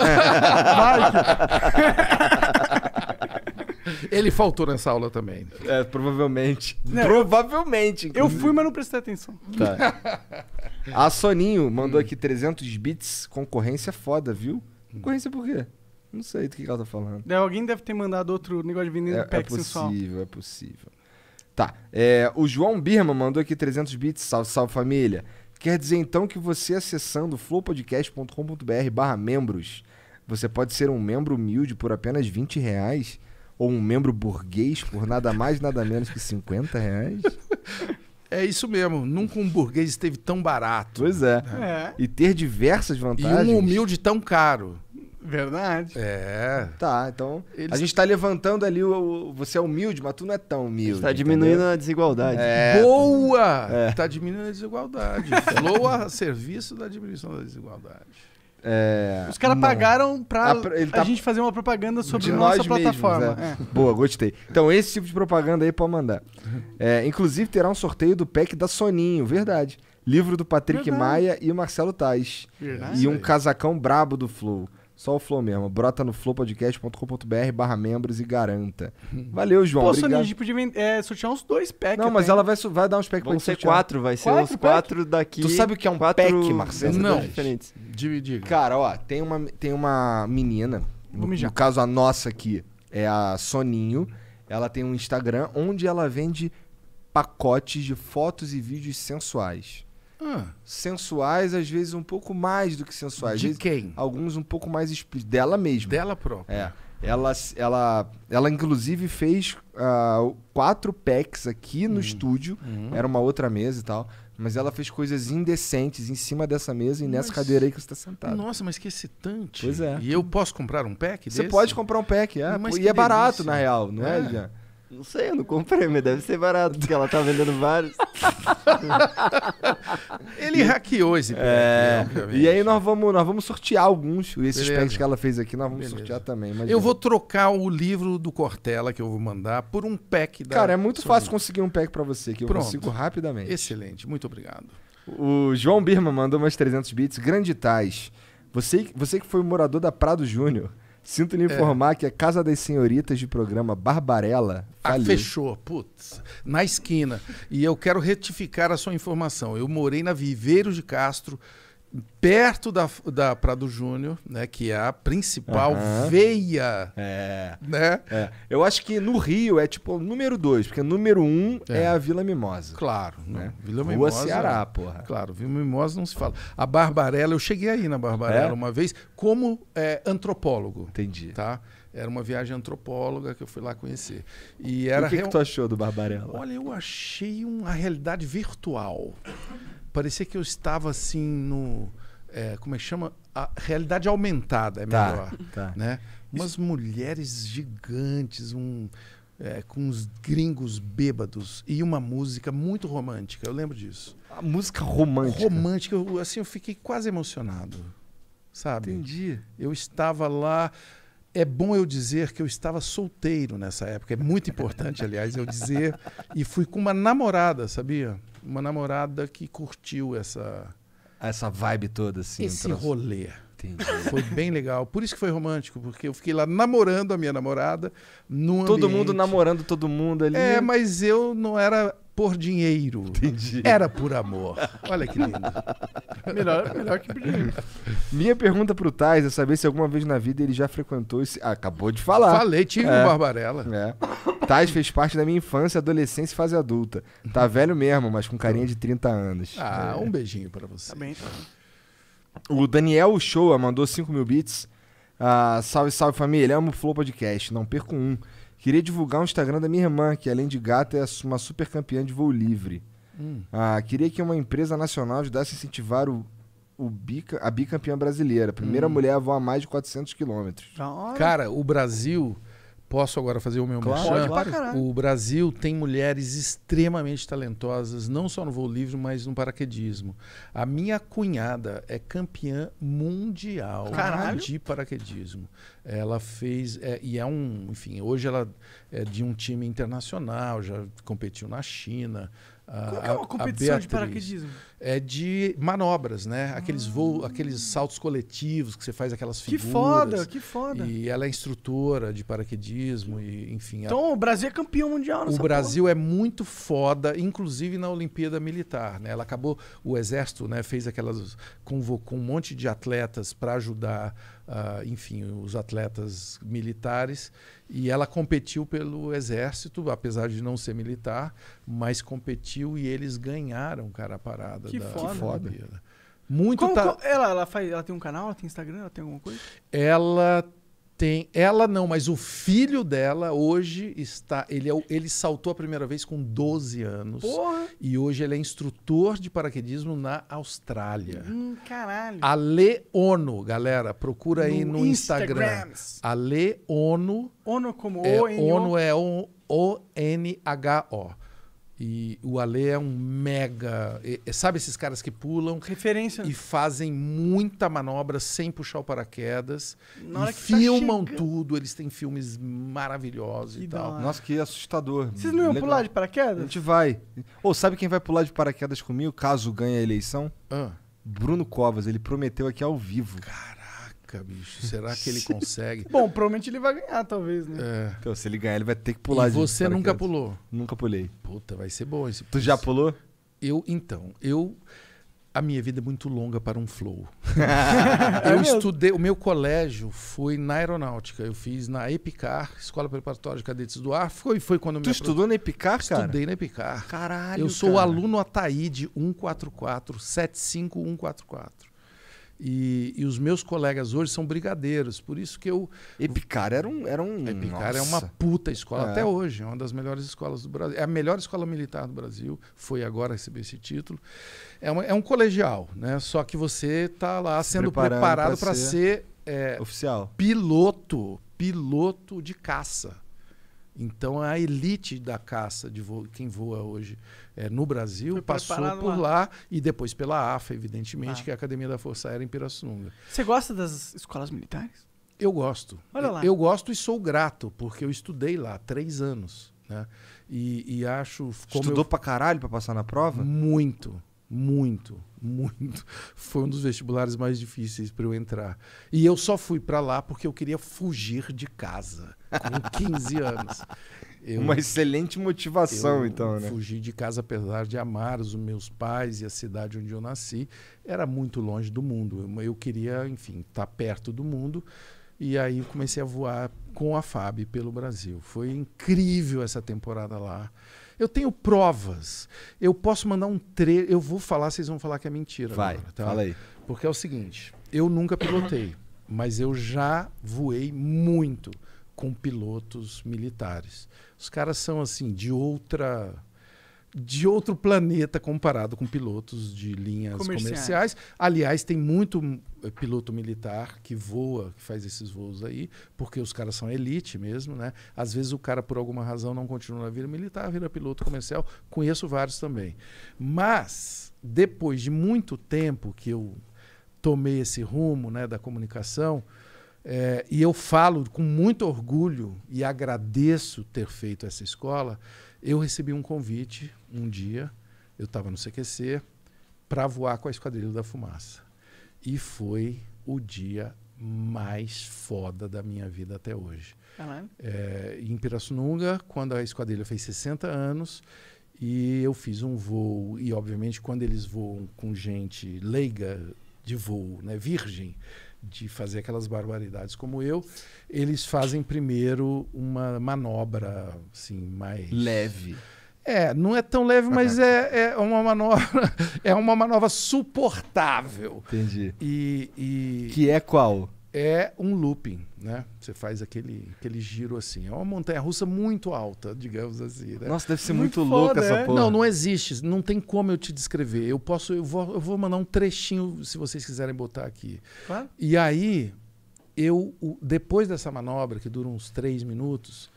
ele faltou nessa aula também. É, provavelmente. Não, provavelmente. Eu fui, mas não prestei atenção. Tá. A ah, Soninho mandou hum. aqui 300 bits, concorrência é foda, viu? Concorrência é por quê? Não sei do que ela tá falando. É, alguém deve ter mandado outro negócio de veneno é, pack é possível, é possível. Tá. É, o João Birman mandou aqui 300 bits. Salve, salve família. Quer dizer então que você acessando flowpodcast.com.br barra membros, você pode ser um membro humilde por apenas 20 reais? Ou um membro burguês por nada mais nada menos que 50 reais? É isso mesmo. Nunca um burguês esteve tão barato. Pois é. é. E ter diversas vantagens. E um humilde tão caro. Verdade. É. Tá, então. Eles... A gente tá levantando ali o, o, Você é humilde, mas tu não é tão humilde. Está diminuindo entendeu? a desigualdade. É, Boa! É. Tá diminuindo a desigualdade. Flow a serviço da diminuição da desigualdade. É, Os caras pagaram pra a, tá a, gente fazer uma propaganda sobre nossa plataforma. Mesmos, é. Né? É. Boa, gostei. Então, esse tipo de propaganda aí pode mandar. É, inclusive, terá um sorteio do pack da Soninho, verdade. Livro do Patrick verdade. Maia e o Marcelo Tais. Verdade. E um casacão brabo do Flow. Só o Flow mesmo. Brota no flowpodcast.com.br barra membros e garanta. Valeu, João. Pô, Soninha, a gente podia é, sortear uns dois packs. Não, mas ela vai, vai dar uns packs com pra Vai ser quatro, vai ser quatro, quatro daqui. Tu sabe o que é um quatro... pack, Marcelo? Não. diferentes. Dividir. Cara, ó, tem uma, tem uma menina, no, no caso a nossa aqui, é a Soninho. Ela tem um Instagram onde ela vende pacotes de fotos e vídeos sensuais. Ah. Sensuais, às vezes um pouco mais do que sensuais. De vezes, quem? Alguns um pouco mais explícitos. Dela mesma. Dela própria. É. Ela, ela, ela inclusive fez uh, quatro packs aqui no hum. estúdio. Hum. Era uma outra mesa e tal. Mas ela fez coisas indecentes em cima dessa mesa e nessa cadeira aí que você está sentado. Nossa, mas que excitante. Pois é. E eu posso comprar um pack Você pode comprar um pack, é. Mas e é delícia. barato, na real, não é, é não sei, eu não comprei, mas deve ser barato, porque ela tá vendendo vários. Ele hackeou esse é, né, E aí nós vamos, nós vamos sortear alguns. E esses packs que ela fez aqui, nós vamos Beleza. sortear também. Imagina. Eu é. vou trocar o livro do Cortella que eu vou mandar por um pack da. Cara, é muito fácil conseguir um pack para você, que eu Pronto. consigo rapidamente. Excelente, muito obrigado. O João Birman mandou umas 300 bits. Grande tais. Você, você que foi morador da Prado Júnior. Sinto lhe informar é. que a Casa das Senhoritas de programa Barbarella Ah, fechou, putz, na esquina. E eu quero retificar a sua informação. Eu morei na Viveiros de Castro, perto da, da Prado Júnior, né, que é a principal veia. É. Né? É. Eu acho que no Rio é tipo número dois, porque número um é, é a Vila Mimosa. Claro, né? Vila Mimosa. Rua Ceará, porra. Claro, Vila Mimosa não se fala. A Barbarella, eu cheguei aí na Barbarella é? uma vez como é, antropólogo. Entendi. Tá? Era uma viagem antropóloga que eu fui lá conhecer. E era o que, real... que tu achou do Barbarella? Olha, eu achei uma realidade virtual parecia que eu estava assim no. É, como é que chama? A realidade aumentada é tá, melhor. Tá, Né? Umas Isso... mulheres gigantes, um. É, com uns gringos bêbados e uma música muito romântica. Eu lembro disso. A música romântica. Romântica, eu, assim, eu fiquei quase emocionado, sabe? Entendi. Eu estava lá. É bom eu dizer que eu estava solteiro nessa época. É muito importante, aliás, eu dizer. E fui com uma namorada, sabia? uma namorada que curtiu essa. Essa vibe toda, assim. Esse trans... rolê. Entendi. Foi bem legal. Por isso que foi romântico, porque eu fiquei lá namorando a minha namorada. Num todo ambiente... mundo namorando todo mundo ali. É, mas eu não era por dinheiro. Entendi. Era por amor. Olha que lindo. melhor, melhor que dinheiro. Minha pergunta pro Tais é saber se alguma vez na vida ele já frequentou esse. Ah, acabou de falar. Falei, tive é. Barbarella. É. Tais fez parte da minha infância, adolescência e fase adulta. Tá velho mesmo, mas com carinha de 30 anos. Ah, é. um beijinho para você. Também. Tá tá o Daniel Shoa mandou 5 mil bits. Ah, salve, salve família. Amo o Flow Podcast. Não perco um. Queria divulgar o Instagram da minha irmã, que além de gata é uma super campeã de voo livre. Hum. Ah, queria que uma empresa nacional ajudasse a incentivar o, o bica, a bicampeã brasileira. Primeira hum. mulher a voar mais de 400 quilômetros. Cara, o Brasil... Posso agora fazer o meu claro, O Brasil tem mulheres extremamente talentosas, não só no voo livre, mas no paraquedismo. A minha cunhada é campeã mundial Caralho. de paraquedismo ela fez é, e é um enfim hoje ela é de um time internacional já competiu na China Qual a, é uma competição de paraquedismo é de manobras né aqueles hum. Ah. voos aqueles saltos coletivos que você faz aquelas figuras que foda que foda e ela é instrutora de paraquedismo e enfim então o Brasil é campeão mundial nessa o Brasil porra. é muito foda inclusive na Olimpíada Militar né ela acabou o exército né fez aquelas convocou um monte de atletas para ajudar Uh, enfim, os atletas militares. E ela competiu pelo exército, apesar de não ser militar, mas competiu e eles ganharam, cara, a parada que da foda. Que né? foda. Muito como, ta... como, ela, ela, faz, ela tem um canal, ela tem Instagram, ela tem alguma coisa? Ela tem. Ela não, mas o filho dela hoje está. Ele, é, ele saltou a primeira vez com 12 anos. Porra. E hoje ele é instrutor de paraquedismo na Austrália. Hum, caralho. A Leono, galera, procura aí no, no Instagram. Instagrams. A Ono como é, O, Ono é O-N-H-O. E o Ale é um mega. E, sabe esses caras que pulam? Referência. E fazem muita manobra sem puxar o paraquedas. Na e tá filmam tá tudo, eles têm filmes maravilhosos que e tal. Nossa, que assustador. Vocês não iam Legal. pular de paraquedas? A gente vai. Ou oh, sabe quem vai pular de paraquedas comigo, caso ganhe a eleição? Ah. Bruno Covas, ele prometeu aqui ao vivo. Cara. Caraca, bicho. Será que ele consegue? Bom, provavelmente ele vai ganhar, talvez, né? É. Então, se ele ganhar, ele vai ter que pular. E você nunca pulou? Nunca pulei. Puta, vai ser bom esse. Tu já pulou? Eu, então, eu... A minha vida é muito longa para um flow. É eu é estudei, o meu colégio foi na aeronáutica. Eu fiz na EPICAR, Escola Preparatória de Cadetes do Ar. Foi, foi quando tu me estudou apro... na EPICAR, cara? Estudei na EPICAR. Caralho. Eu sou cara. o aluno Ataíde 14475144. E, e, os meus colegas hoje são brigadeiros, por isso que eu. Epicar era um. Era um Epicar é, nossa. é uma puta escola, é. até hoje, é uma das melhores escolas do Brasil. É a melhor escola militar do Brasil, foi agora receber esse título. É, uma, é um colegial, né? Só que você está lá sendo preparado para ser, ser é, oficial. Piloto, piloto de caça. Então a elite da caça de vo quem voa hoje é, no Brasil Foi passou por lá. lá. e depois pela AFA, evidentemente, ah. que é a Academia da Força Aérea em Pirassununga. Você gosta das escolas militares? Eu gosto. Olha lá. Eu gosto e sou grato, porque eu estudei lá três anos. Né? E, e acho. Estudou eu... pra caralho pra passar na prova? Muito. Muito, muito. Foi um dos vestibulares mais difíceis para eu entrar. E eu só fui para lá porque eu queria fugir de casa, com 15 anos. Eu, Uma excelente motivação, então, né? Fugir de casa, apesar de amar os meus pais e a cidade onde eu nasci, era muito longe do mundo. Eu, eu queria, enfim, estar tá perto do mundo. E aí comecei a voar com a FAB pelo Brasil. Foi incrível essa temporada lá. Eu tenho provas. Eu posso mandar um tre... Eu vou falar, vocês vão falar que é mentira. Vai, agora, tá? fala aí. Porque é o seguinte, eu nunca pilotei, mas eu já voei muito com pilotos militares. Os caras são assim, de outra de outro planeta comparado com pilotos de linhas comerciais. comerciais. Aliás, tem muito eh, piloto militar que voa, que faz esses voos aí, porque os caras são elite mesmo, né? Às vezes o cara, por alguma razão, não continua na vida militar, vira piloto comercial. Conheço vários também. Mas, depois de muito tempo que eu tomei esse rumo né, da comunicação, é, e eu falo com muito orgulho e agradeço ter feito essa escola, eu recebi um convite um dia, eu estava no CQC para voar com a Esquadrilha da Fumaça. E foi o dia mais foda da minha vida até hoje. É, em Pirassununga, quando a esquadrilha fez 60 anos, e eu fiz um voo, e obviamente quando eles voam com gente leiga de voo, né, virgem, de fazer aquelas barbaridades como eu, eles fazem primeiro uma manobra assim mais leve. É, não é tão leve, mas é, é uma manobra é uma manobra suportável. Entendi. E, e, que é qual? É um looping, né? Você faz aquele, aquele giro assim. É uma montanha-russa muito alta, digamos assim. Né? Nossa, deve ser muito, muito louca essa é. porra. Não, não existe. Não tem como eu te descrever. Eu posso, eu vou, eu vou mandar um trechinho se vocês quiserem botar aqui. Claro. E aí, eu depois dessa manobra que dura uns três minutos,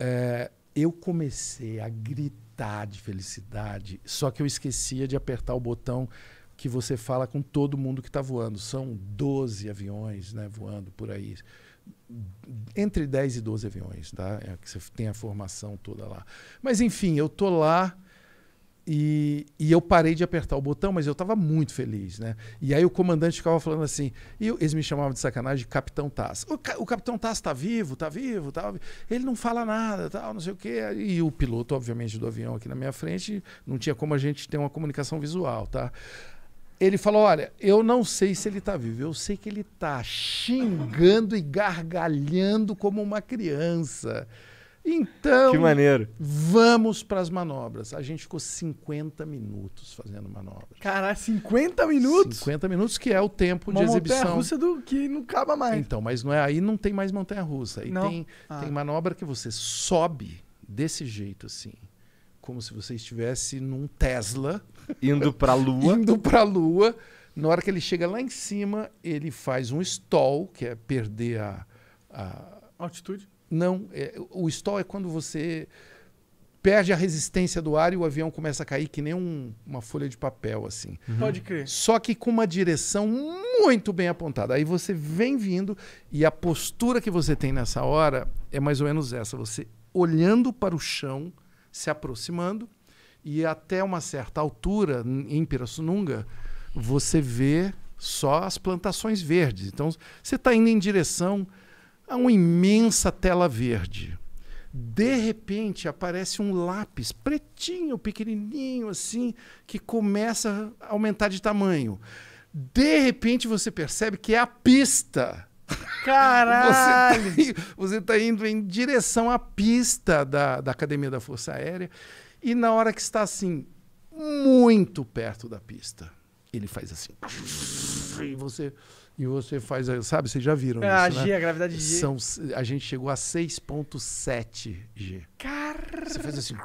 é, eu comecei a gritar de felicidade, só que eu esquecia de apertar o botão que você fala com todo mundo que está voando. São 12 aviões né, voando por aí. Entre 10 e 12 aviões, tá? É que você tem a formação toda lá. Mas enfim, eu tô lá e, e, eu parei de apertar o botão, mas eu estava muito feliz, né? E aí o comandante ficava falando assim, e eu, eles me chamavam de sacanagem de Capitão Taz. O, o Capitão Taz está vivo, está vivo, tá, tá ele não fala nada, tal, não sei o quê. E o piloto, obviamente, do avião aqui na minha frente, não tinha como a gente ter uma comunicação visual, tá? Ele falou: Olha, eu não sei se ele está vivo, eu sei que ele está xingando e gargalhando como uma criança. Então, que maneiro. vamos para as manobras. A gente ficou 50 minutos fazendo manobras. Caralho, 50 minutos? 50 minutos, que é o tempo Uma de exibição. Montanha russa do que não acaba mais. Então, mas não é aí não tem mais montanha russa. Aí não? tem, ah. tem manobra que você sobe desse jeito assim, como se você estivesse num Tesla indo para a lua. indo para a lua. Na hora que ele chega lá em cima, ele faz um stall, que é perder a, a altitude não, é, o stall é quando você perde a resistência do ar e o avião começa a cair que nem um, uma folha de papel, assim. Uhum. Pode crer. Só que com uma direção muito bem apontada. Aí você vem vindo e a postura que você tem nessa hora é mais ou menos essa. Você olhando para o chão, se aproximando e até uma certa altura, em Pirassununga, você vê só as plantações verdes. Então, você está indo em direção a uma imensa tela verde. De repente aparece um lápis pretinho, pequenininho assim, que começa a aumentar de tamanho. De repente você percebe que é a pista. Caralho! você está tá indo em direção à pista da, da Academia da Força Aérea e na hora que está assim, muito perto da pista, ele faz assim. E você e você faz, sabe, vocês já viram é, isso, a né? G, né? a gravidade G. São, a gente chegou a 6.7 G. Cara. Você faz assim.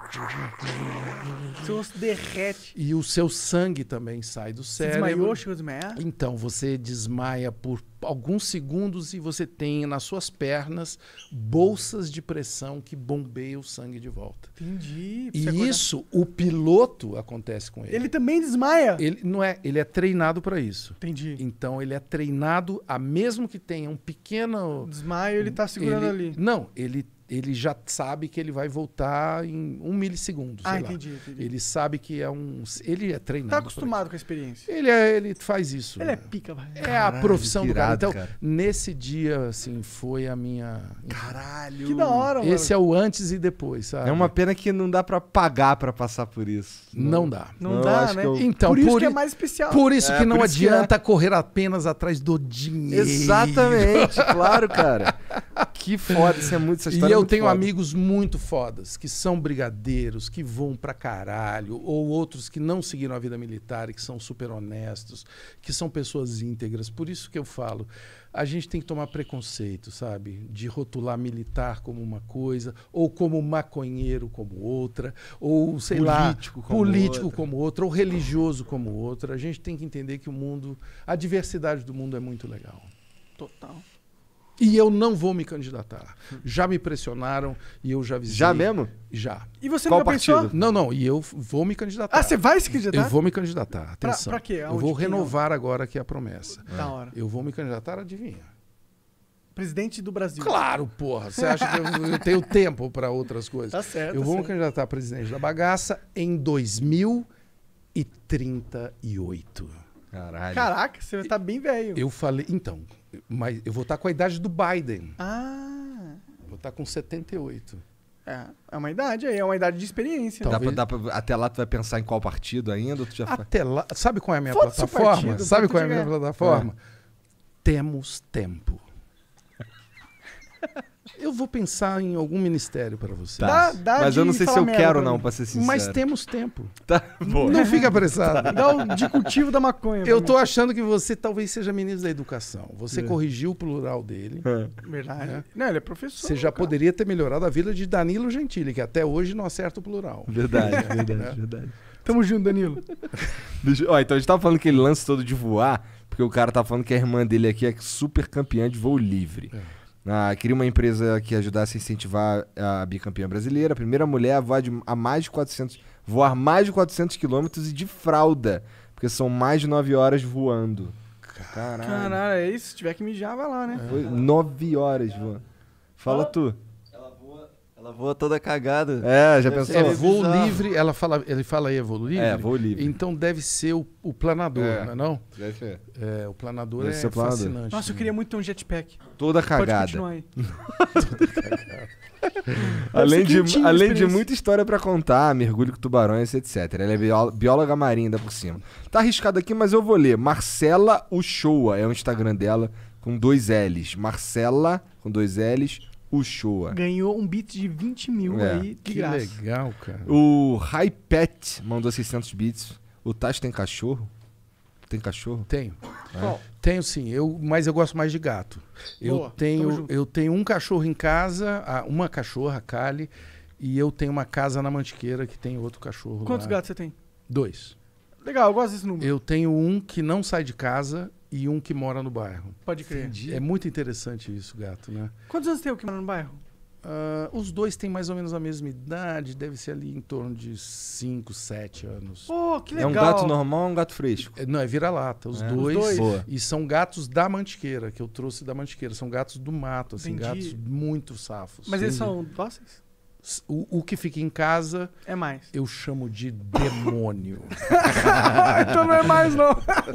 Seu osso derrete. E o seu sangue também sai do cérebro. Você desmaiou, chegou a desmaiar? Então, você desmaia por alguns segundos e você tem nas suas pernas bolsas de pressão que bombeiam o sangue de volta. Entendi. E isso, o piloto acontece com ele. Ele também desmaia? Ele não é, ele é treinado para isso. Entendi. Então ele é treinado a mesmo que tenha um pequeno desmaio, ele tá segurando ele, ali. Não, ele ele já sabe que ele vai voltar em um milissegundo. Ah, entendi, entendi, Ele sabe que é um. Ele é treinado. Tá acostumado com a experiência. Ele, é, ele faz isso. Ele é pica, vai. É Caralho, a profissão do cara. Então, cara. nesse dia, assim, foi a minha. Caralho! Que da hora, mano. Esse é o antes e depois, sabe? É uma pena que não dá para pagar para passar por isso. Não, não dá. Não, não dá, né? Eu... Então, por, por isso que é mais especial. Por isso é, que não adianta que... É. correr apenas atrás do dinheiro. Exatamente, claro, cara. que foda, isso é muito essa história. E é eu eu tenho foda. amigos muito fodas, que são brigadeiros, que vão pra caralho, ou outros que não seguiram a vida militar e que são super honestos, que são pessoas íntegras. Por isso que eu falo, a gente tem que tomar preconceito, sabe? De rotular militar como uma coisa, ou como maconheiro como outra, ou sei político lá, como político outra. como outra, ou religioso como outra. A gente tem que entender que o mundo, a diversidade do mundo é muito legal. Total. E eu não vou me candidatar. Já me pressionaram e eu já visitei. Já mesmo? Já. E você Qual nunca partido? pensou? Não, não. E eu vou me candidatar. Ah, você vai se candidatar? Eu vou me candidatar. Atenção. Pra, pra quê? Aonde eu vou renovar agora que a promessa. Da é. hora. Eu vou me candidatar, adivinha? Presidente do Brasil. Claro, porra. Você acha que eu, eu tenho tempo para outras coisas? Tá certo. Eu vou certo. me candidatar a presidente da bagaça em 2038. Caralho. Caraca, você tá bem velho. Eu falei. Então, mas eu vou estar tá com a idade do Biden. Ah. Vou estar tá com 78. É, é uma idade aí, é uma idade de experiência. Talvez... Dá pra, dá pra, até lá tu vai pensar em qual partido ainda? Tu já até lá, sabe qual é a minha Foda plataforma? Partido, sabe qual é a minha plataforma? É. Temos tempo. Eu vou pensar em algum ministério para você. Tá. Dá, dá Mas eu não sei se eu quero, não, para ser sincero. Mas temos tempo. Tá bom. Não fica apressado. Dá o de cultivo da maconha. Eu tô achando que você talvez seja ministro da educação. Você é. corrigiu o plural dele. É. Verdade. É. Não, ele é professor. Você já cara. poderia ter melhorado a vida de Danilo Gentili, que até hoje não acerta o plural. Verdade, é. verdade, verdade. Tamo junto, Danilo. Deixa, ó, então a gente tava falando que ele lance todo de voar, porque o cara tá falando que a irmã dele aqui é super campeã de voo livre. É. Ah, queria uma empresa que ajudasse a incentivar a bicampeã brasileira, a primeira mulher a voar, de, a mais de 400, voar mais de 400 quilômetros e de fralda, porque são mais de 9 horas voando. Caralho. Caralho, é isso. Se tiver que mijar, vai lá, né? É. 9 horas voando. Fala tu. Ela voa toda cagada. É, já deve pensou? É voo livre, ela fala, ele fala aí, é voo livre? É, voo livre. Então deve ser o, o planador, é. não é não? Deve ser. É, o planador deve é fascinante. Planador. Nossa, eu queria muito ter um jetpack. Toda cagada. Pode continuar aí. toda cagada. além de, além de muita história para contar, mergulho com tubarões, etc. Ela é bióloga marinha, ainda por cima. Tá arriscado aqui, mas eu vou ler. Marcela Uchoa é o Instagram dela, com dois L's. Marcela, com dois L's, o Shoa. Ganhou um bit de 20 mil é. aí de que graça. legal, cara. O High Pet mandou 600 bits. O Tacho tem cachorro? Tem cachorro? Tenho. É. Tenho sim, eu, mas eu gosto mais de gato. Eu Boa, tenho eu tenho um cachorro em casa, uma cachorra, Kali, e eu tenho uma casa na Mantiqueira que tem outro cachorro Quantos lá. gatos você tem? Dois. Legal, eu gosto desse número. Eu tenho um que não sai de casa e um que mora no bairro. Pode crer. Entendi. É muito interessante isso, gato, né? Quantos anos tem o que mora no bairro? Uh, os dois têm mais ou menos a mesma idade, deve ser ali em torno de 5, 7 anos. Pô, oh, que legal. É um gato normal ou um gato fresco? É, não, é vira-lata, os, é, dois. Os dois. E são gatos da mantiqueira, que eu trouxe da mantiqueira. São gatos do mato, assim, Entendi. gatos muito safos. Mas eles são dóceis? O, o, que fica em casa. É mais. Eu chamo de demônio. então não é mais, não.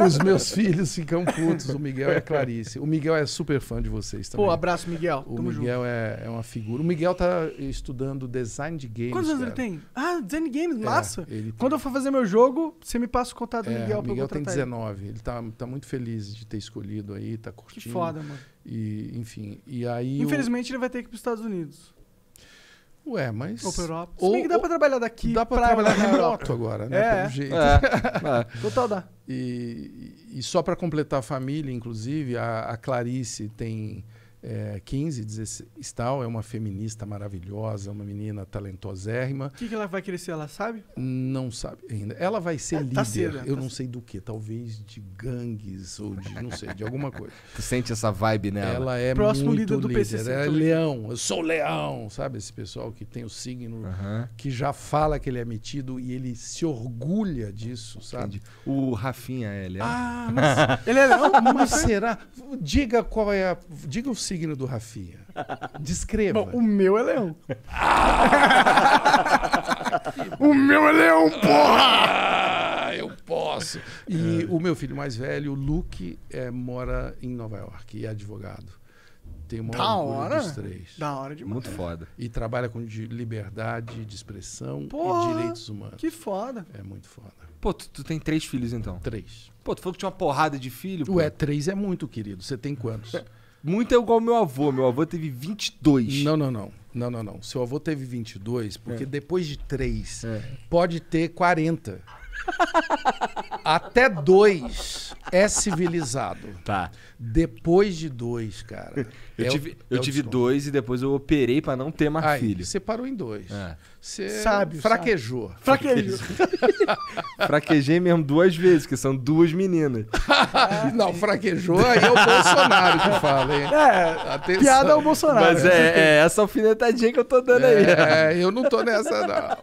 Os meus filhos ficam putos, o Miguel e a Clarice. O Miguel é super fã de vocês também. Pô, abraço, Miguel. O Tamo Miguel é, é, uma figura. O Miguel tá estudando design de games. Quantos anos ele tem? Ah, design de games, é, massa. É, Quando eu for fazer meu jogo, você me passa o contato do é, Miguel o Miguel eu tem 19. Ele, ele tá, tá muito feliz de ter escolhido aí, tá curtindo. Que foda, mano. E, enfim. E aí. Infelizmente, ele vai ter que ir pros Estados Unidos. Ué, mas. Ou Europa. Ou, Se bem que dá pra trabalhar daqui. Dá pra, trabalhar trabalhar remoto agora, né? É, Pelo jeito. É, é. Total dá. E, e só para completar a família, inclusive, a, a Clarice tem é, 15, 16, tal, é uma feminista maravilhosa, uma menina talentosérrima. O que, que, ela vai crescer, Ela sabe? Não sabe ainda. Ela vai ser é, tá líder, cedo, né? eu tá não sei do que, talvez de gangues ou de, não sei, de alguma coisa. tu sente essa vibe nela? Ela é Próximo líder do líder. PCC. é leão, eu sou leão, sabe? Esse pessoal que tem o signo, uhum. que já fala que ele é metido e ele se orgulha disso, sabe? Entendi. O Rafinha é leão? Ah, mas, ele é leão? Mas será? Diga qual é a... Diga o signo do Rafinha? Descreva. Bom, o meu é leão. Ah! o meu é leão, ah, porra! Ah, eu posso. E é. o meu filho mais velho, o Luke, é, mora em Nova York e é advogado. Tem uma da hora dos três. Da hora demais. Muito foda. E trabalha com liberdade de expressão porra, e direitos humanos. Que foda. É muito foda. Pô, tu, tu tem três filhos então? Três. Pô, tu falou que tinha uma porrada de filho. Pô. Ué, três é muito, querido. Você tem quantos? Muito é igual meu avô. Meu avô teve 22. Não, não, não. Não, não, não. Seu avô teve 22, porque é. depois de 3, é. pode ter 40. Até 2 é civilizado. Tá. Depois de 2, cara. Eu é tive, é dois e depois eu operei para não ter mais Aí, filho. Você parou em 2. É. Você sábio, fraquejou. Sábio. Fraquejou. Fraquejei mesmo duas vezes, que são duas meninas. não, fraquejou aí é o Bolsonaro que fala, hein? É, Atenção. piada ao é Bolsonaro. Mas é, é essa alfinetadinha que eu tô dando é, aí. É, eu não tô nessa, não.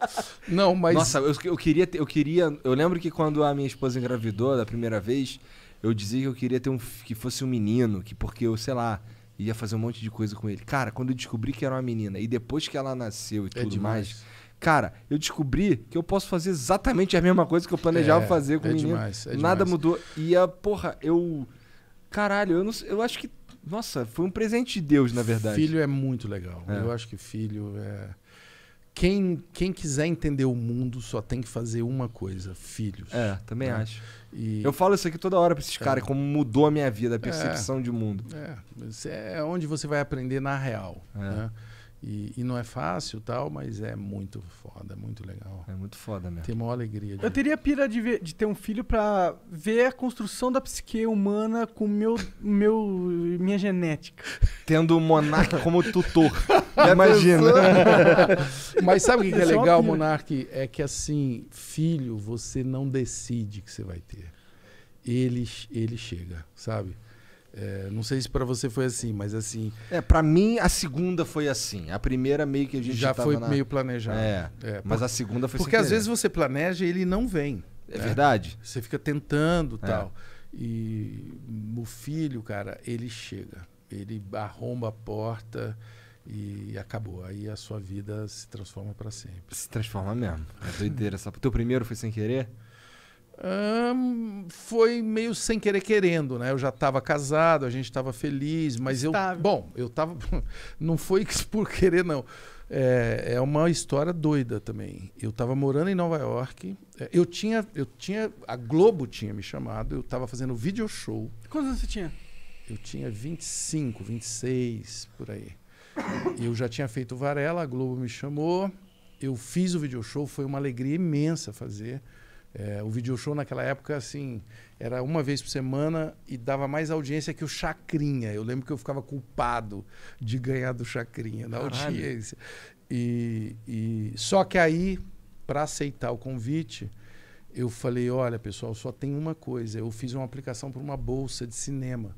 Não, mas... Nossa, eu, eu, queria, eu queria... Eu lembro que quando a minha esposa engravidou da primeira vez, eu dizia que eu queria ter um... Que fosse um menino, que porque eu, sei lá ia fazer um monte de coisa com ele. Cara, quando eu descobri que era uma menina e depois que ela nasceu e é tudo demais. mais, cara, eu descobri que eu posso fazer exatamente a mesma coisa que eu planejava é, fazer com é o menino. Demais, é Nada demais. mudou. E a porra, eu caralho, eu não, eu acho que nossa, foi um presente de Deus, na verdade. Filho é muito legal. É. Eu acho que filho é quem, quem quiser entender o mundo só tem que fazer uma coisa: filhos. É, também né? acho. E... Eu falo isso aqui toda hora pra esses é. caras, como mudou a minha vida, a é. percepção é. de mundo. É. é onde você vai aprender na real. É. Né? E, e, não é fácil tal, mas é muito foda, é muito legal. É muito foda mesmo. Tem uma alegria. De... Eu teria pira de, ver, de ter um filho para ver a construção da psique humana com meu, meu, minha genética. Tendo o Monark como tutor. Imagina. mas sabe o que é, é legal, Monark? É que assim, filho, você não decide que você vai ter. Ele, ele chega, sabe? É, não sei se para você foi assim, mas assim. É, para mim a segunda foi assim. A primeira meio que a gente já foi na... meio planejado. É, é, mas por... a segunda foi. Porque às vezes você planeja e ele não vem. É né? verdade. Você fica tentando é. tal. E o filho, cara, ele chega, ele arromba a porta e acabou. Aí a sua vida se transforma para sempre. Se transforma mesmo. É doideira essa. Teu primeiro foi sem querer? foi meio sem querer querendo, né? Eu já estava casado, a gente estava feliz, mas Estável. eu, bom, eu estava, não foi por querer não. É, é uma história doida também. Eu estava morando em Nova York. É, eu tinha, eu tinha, a Globo tinha me chamado. Eu estava fazendo video show. Quantos anos você tinha? Eu tinha 25, 26, por aí. Eu já tinha feito Varela, a Globo me chamou. Eu fiz o video show, foi uma alegria imensa fazer. É, o video show naquela época, assim, era uma vez por semana e dava mais audiência que o Chacrinha. Eu lembro que eu ficava culpado de ganhar do Chacrinha na Caralho. audiência. E, e Só que aí, para aceitar o convite, eu falei: olha, pessoal, só tem uma coisa. Eu fiz uma aplicação para uma bolsa de cinema.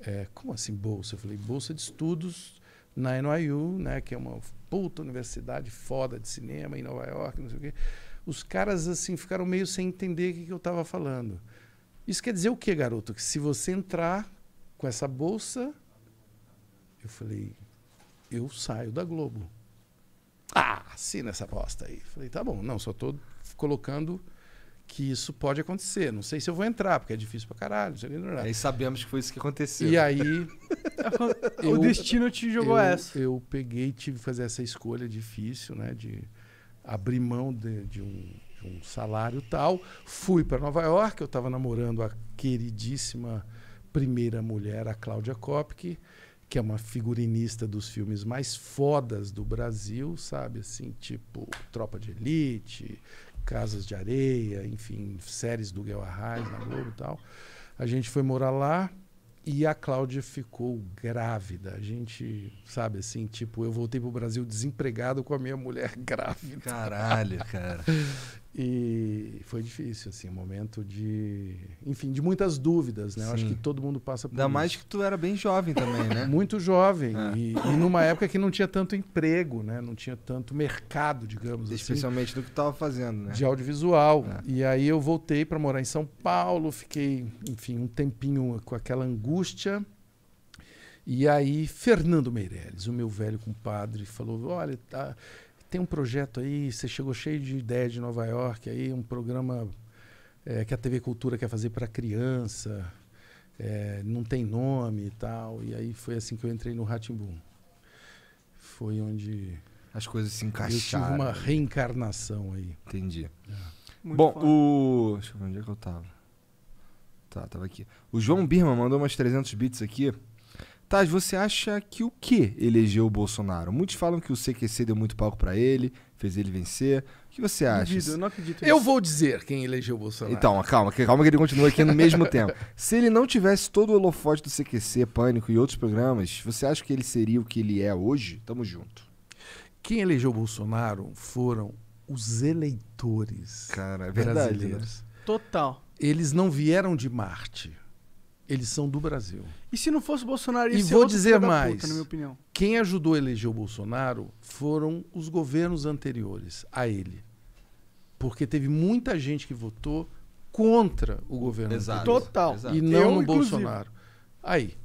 É, como assim bolsa? Eu falei: bolsa de estudos na NYU, né, que é uma puta universidade foda de cinema em Nova York, não sei o quê os caras assim ficaram meio sem entender o que, que eu estava falando. Isso quer dizer o quê, garoto? Que se você entrar com essa bolsa, eu falei, eu saio da Globo. Ah, assina essa aposta aí. Falei, tá bom, não, só estou colocando que isso pode acontecer. Não sei se eu vou entrar, porque é difícil pra caralho. Não sei nem Aí sabemos que foi isso que aconteceu. E aí. eu, o destino te jogou eu, essa. Eu peguei, tive que fazer essa escolha difícil, né? De abri mão de, de, um, de um, salário tal, fui para Nova York, eu estava namorando a queridíssima primeira mulher, a Cláudia Kopke, que é uma figurinista dos filmes mais fodas do Brasil, sabe? Assim, tipo Tropa de Elite, Casas de Areia, enfim, séries do Guel Arraes na Globo e tal. A gente foi morar lá, e a Cláudia ficou grávida. A gente, sabe assim, tipo, eu voltei pro Brasil desempregado com a minha mulher grávida. Caralho, cara. E foi difícil, assim, um momento de. Enfim, de muitas dúvidas, né? Sim. Eu acho que todo mundo passa por Ainda isso. mais que tu era bem jovem também, né? Muito jovem. É. E, e, numa época que não tinha tanto emprego, né? Não tinha tanto mercado, digamos Especialmente assim. Especialmente do que tu tava fazendo, né? De audiovisual. É. E aí eu voltei para morar em São Paulo, fiquei, enfim, um tempinho com aquela angústia. E aí, Fernando Meirelles, o meu velho compadre, falou: olha, tá tem um projeto aí, você chegou cheio de ideia de Nova York, aí um programa é, que a TV Cultura quer fazer para criança, é, não tem nome e tal. E aí foi assim que eu entrei no Ratimbum. Foi onde as coisas se encaixaram. Eu tive uma reencarnação aí. Entendi. É. Bom, o deixa eu ver onde é que eu tava. Tá, tava aqui. O João Birman mandou umas 300 bits aqui. Taz, você acha que o que elegeu o Bolsonaro? Muitos falam que o CQC deu muito palco para ele, fez ele vencer. O que você acha? Duvido, eu não acredito nisso. Eu vou dizer quem elegeu o Bolsonaro. Então, calma, calma que ele continua aqui no mesmo tempo. Se ele não tivesse todo o holofote do CQC, Pânico e outros programas, você acha que ele seria o que ele é hoje? Tamo junto. Quem elegeu o Bolsonaro foram os eleitores Cara, é verdade, né? brasileiros. Total. Eles não vieram de Marte. Eles são do Brasil. E se não fosse o Bolsonaro, ia E vou dizer mais. Puta, na minha opinião. Quem ajudou a eleger o Bolsonaro foram os governos anteriores a ele. Porque teve muita gente que votou contra o governo Exato. Total. Exato. E não Eu, no inclusive. Bolsonaro. Aí.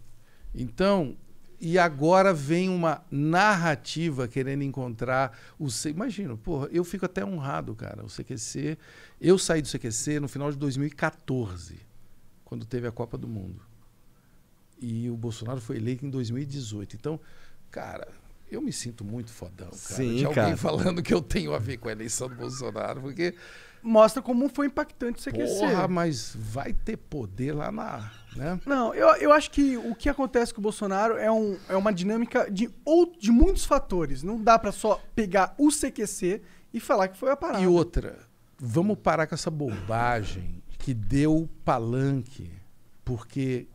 Então, e agora vem uma narrativa querendo encontrar o C... Imagina, porra, eu fico até honrado, cara. O CQC, eu saí do CQC no final de 2014 quando teve a Copa do Mundo. E o Bolsonaro foi eleito em 2018. Então, cara, eu me sinto muito fodão, cara. Sim, de alguém cara. falando que eu tenho a ver com a eleição do Bolsonaro, porque. Mostra como foi impactante você Porra, mas vai ter poder lá na. Né? Não, eu, eu acho que o que acontece com o Bolsonaro é, um, é uma dinâmica de, outro, de muitos fatores. Não dá para só pegar o CQC e falar que foi a parada. E outra, vamos parar com essa bobagem que deu palanque, porque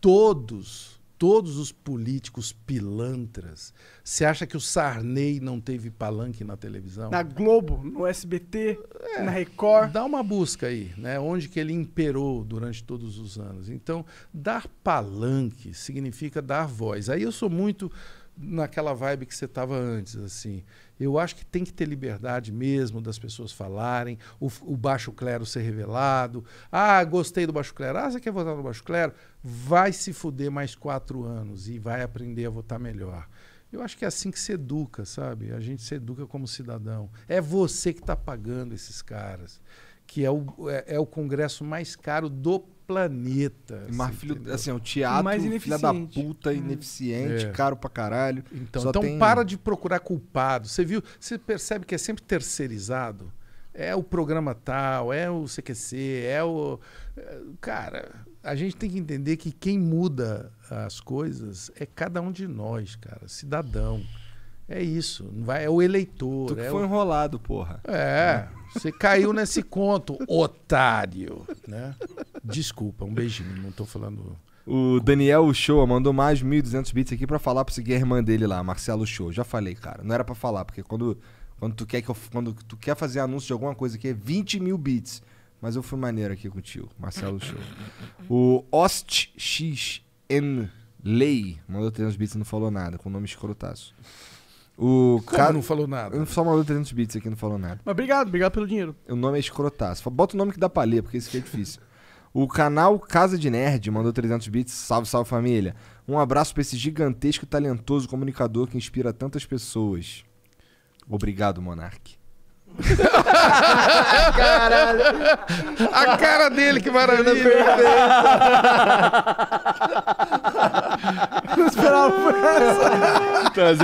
todos, todos os políticos pilantras, você acha que o Sarney não teve palanque na televisão? Na Globo, no SBT, é, na Record. Dá uma busca aí, né? Onde que ele imperou durante todos os anos. Então, dar palanque significa dar voz. Aí eu sou muito naquela vibe que você estava antes, assim. Eu acho que tem que ter liberdade mesmo das pessoas falarem, o, o, baixo clero ser revelado. Ah, gostei do baixo clero. Ah, você quer votar no baixo clero? Vai se fuder mais quatro anos e vai aprender a votar melhor. Eu acho que é assim que se educa, sabe? A gente se educa como cidadão. É você que está pagando esses caras, que é o, é, é o congresso mais caro do país planeta. Assim, filho, assim, o é teatro, mais filha da puta, hum. ineficiente, é. caro pra caralho. Então, então tem... para de procurar culpado. Você viu? Você percebe que é sempre terceirizado? É o programa tal, é o CQC, é o. É, cara, a gente tem que entender que quem muda as coisas é cada um de nós, cara, cidadão. É isso. Vai, é o eleitor. Tu que é foi o... enrolado, porra. É. Você caiu nesse conto, otário. Né? Desculpa, um beijinho, não tô falando. O Daniel Show mandou mais 1.200 bits aqui para falar pra seguir a irmã dele lá, Marcelo Show. Já falei, cara. Não era para falar, porque quando, quando, tu quer que eu, quando tu quer fazer anúncio de alguma coisa que é 20 mil bits. Mas eu fui maneiro aqui contigo, Marcelo Show. o Ost X N Lei mandou 300 bits e não falou nada, com o nome escrotaço. O cara não falou nada? Eu só mandou 300 bits aqui, não falou nada. Mas obrigado, obrigado pelo dinheiro. O nome é escrotaço. Bota o nome que dá pra ler, porque isso aqui é difícil. o canal Casa de Nerd mandou 300 bits. Salve, salve família. Um abraço pra esse gigantesco e talentoso comunicador que inspira tantas pessoas. Obrigado, Monark. Caralho. A cara dele, que maravilha. Não esperava por essa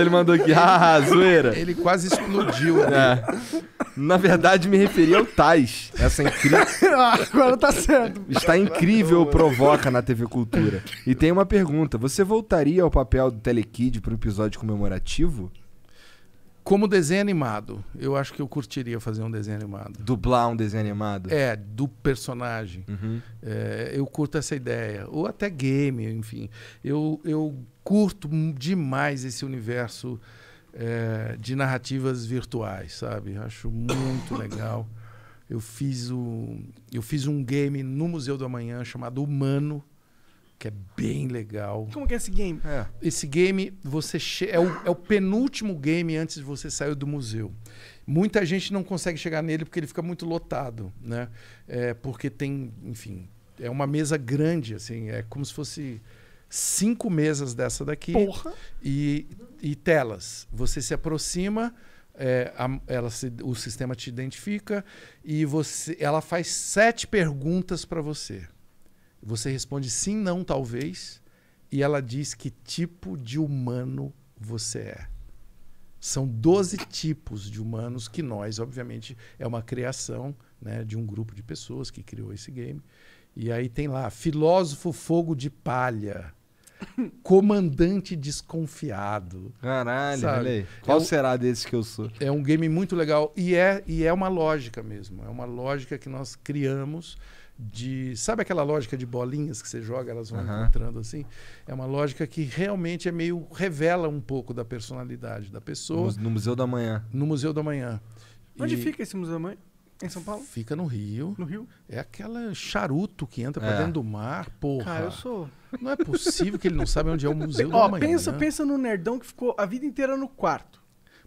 ele mandou aqui, ah, zoeira. Ele quase explodiu. Né? É. Na verdade, me referi ao Tais. Essa incrível. Ah, agora tá certo. Está incrível, provoca na TV Cultura. E tem uma pergunta: você voltaria ao papel do Telekid para um episódio comemorativo? Como desenho animado, eu acho que eu curtiria fazer um desenho animado. Dublar um desenho animado? É, do personagem. Uhum. É, eu curto essa ideia. Ou até game, enfim. Eu, eu curto demais esse universo é, de narrativas virtuais, sabe? Acho muito legal. Eu fiz, o, eu fiz um game no Museu do Amanhã chamado Humano que é bem legal. Como que é esse game? É. Esse game você é o, é o penúltimo game antes de você sair do museu. Muita gente não consegue chegar nele porque ele fica muito lotado, né? É, porque tem, enfim, é uma mesa grande, assim, é como se fosse cinco mesas dessa daqui Porra. E, e telas. Você se aproxima, é, a, ela se, o sistema te identifica e você, ela faz sete perguntas para você. Você responde sim, não, talvez, e ela diz que tipo de humano você é. São 12 tipos de humanos que nós, obviamente, é uma criação né, de um grupo de pessoas que criou esse game. E aí tem lá: filósofo fogo de palha, comandante desconfiado. Caralho, aí. Qual é um, será desse que eu sou? É um game muito legal e é, e é uma lógica mesmo. É uma lógica que nós criamos de. Sabe aquela lógica de bolinhas que você joga, elas vão uhum. encontrando assim? É uma lógica que realmente é meio. revela um pouco da personalidade da pessoa. No, no Museu da Manhã. No Museu da Manhã. Onde e... fica esse Museu da Manhã? Em São Paulo? Fica no Rio. No Rio. É aquela charuto que entra é. pra dentro do mar, porra. Cara, eu sou. Não é possível que ele não saiba onde é o Museu da Manhã. Pensa, pensa no nerdão que ficou a vida inteira no quarto.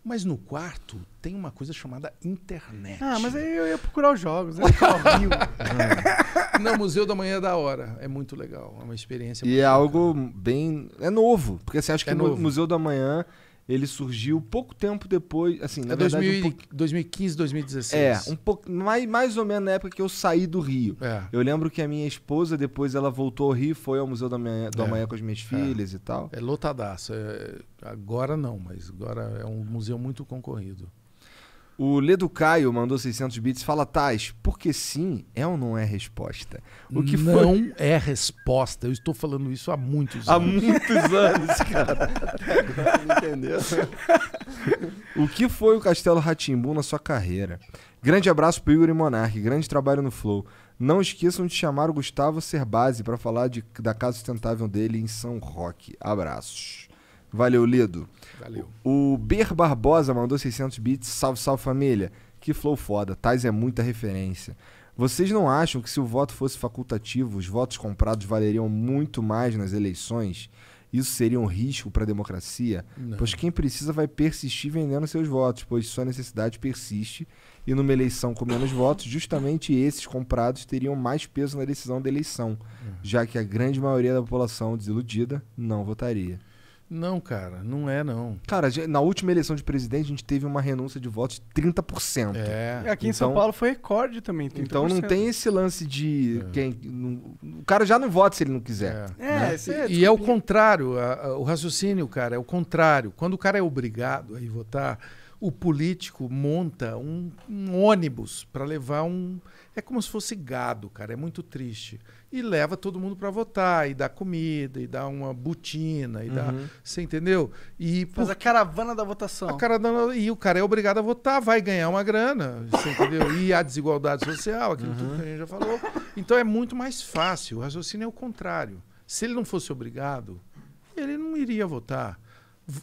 Mas no quarto tem uma coisa chamada internet. Ah, mas aí eu ia procurar os jogos, né? É. Não, Museu da Manhã é da Hora. É muito legal. É uma experiência. E é legal. algo bem. É novo. Porque você acha é que o Museu da Manhã ele surgiu pouco tempo depois, assim, na é verdade... 2000, um 2015, 2016. É, um pouco, mais, mais ou menos na época que eu saí do Rio. É. Eu lembro que a minha esposa, depois ela voltou ao Rio, foi ao Museu da Manhã, do é. Amanhã com as minhas é. filhas e tal. É lotadaço. É, agora não, mas agora é um museu muito concorrido. O Ledo Caio mandou 600 bits. Fala, Tais, porque sim é ou não é resposta? O que não foi... é resposta. Eu estou falando isso há muitos há anos. Há muitos anos, cara. entendeu? o que foi o Castelo Ratimbu na sua carreira? Grande abraço pro Igor e Monark. Grande trabalho no Flow. Não esqueçam de chamar o Gustavo Serbasi para falar de, da casa sustentável dele em São Roque. Abraços. Valeu, Ledo. Valeu. O Ber Barbosa mandou 600 bits. Salve, salve família. Que flow foda. Tais é muita referência. Vocês não acham que se o voto fosse facultativo, os votos comprados valeriam muito mais nas eleições? Isso seria um risco para a democracia? Não. Pois quem precisa vai persistir vendendo seus votos, pois sua necessidade persiste. E numa eleição com menos votos, justamente esses comprados teriam mais peso na decisão da eleição, uhum. já que a grande maioria da população desiludida não votaria. Não, cara, não é não. Cara, na última eleição de presidente a gente teve uma renúncia de voto de 30%. É. aqui em então, São Paulo foi recorde também, 30%. Então não tem esse lance de é. quem não, o cara já não vota se ele não quiser. É. é né? é, é e é o contrário, a, a, o raciocínio, cara, é o contrário. Quando o cara é obrigado a ir votar, o político monta um, um ônibus para levar um. É como se fosse gado, cara. É muito triste e leva todo mundo para votar, e dá comida, e dá uma botina, e uhum. dá. Você entendeu? E Faz por... a caravana da votação. A caravana, e o cara é obrigado a votar, vai ganhar uma grana, você entendeu? E a desigualdade social, aquilo uhum. tudo que a gente já falou. Então é muito mais fácil. O raciocínio é o contrário. Se ele não fosse obrigado, ele não iria votar.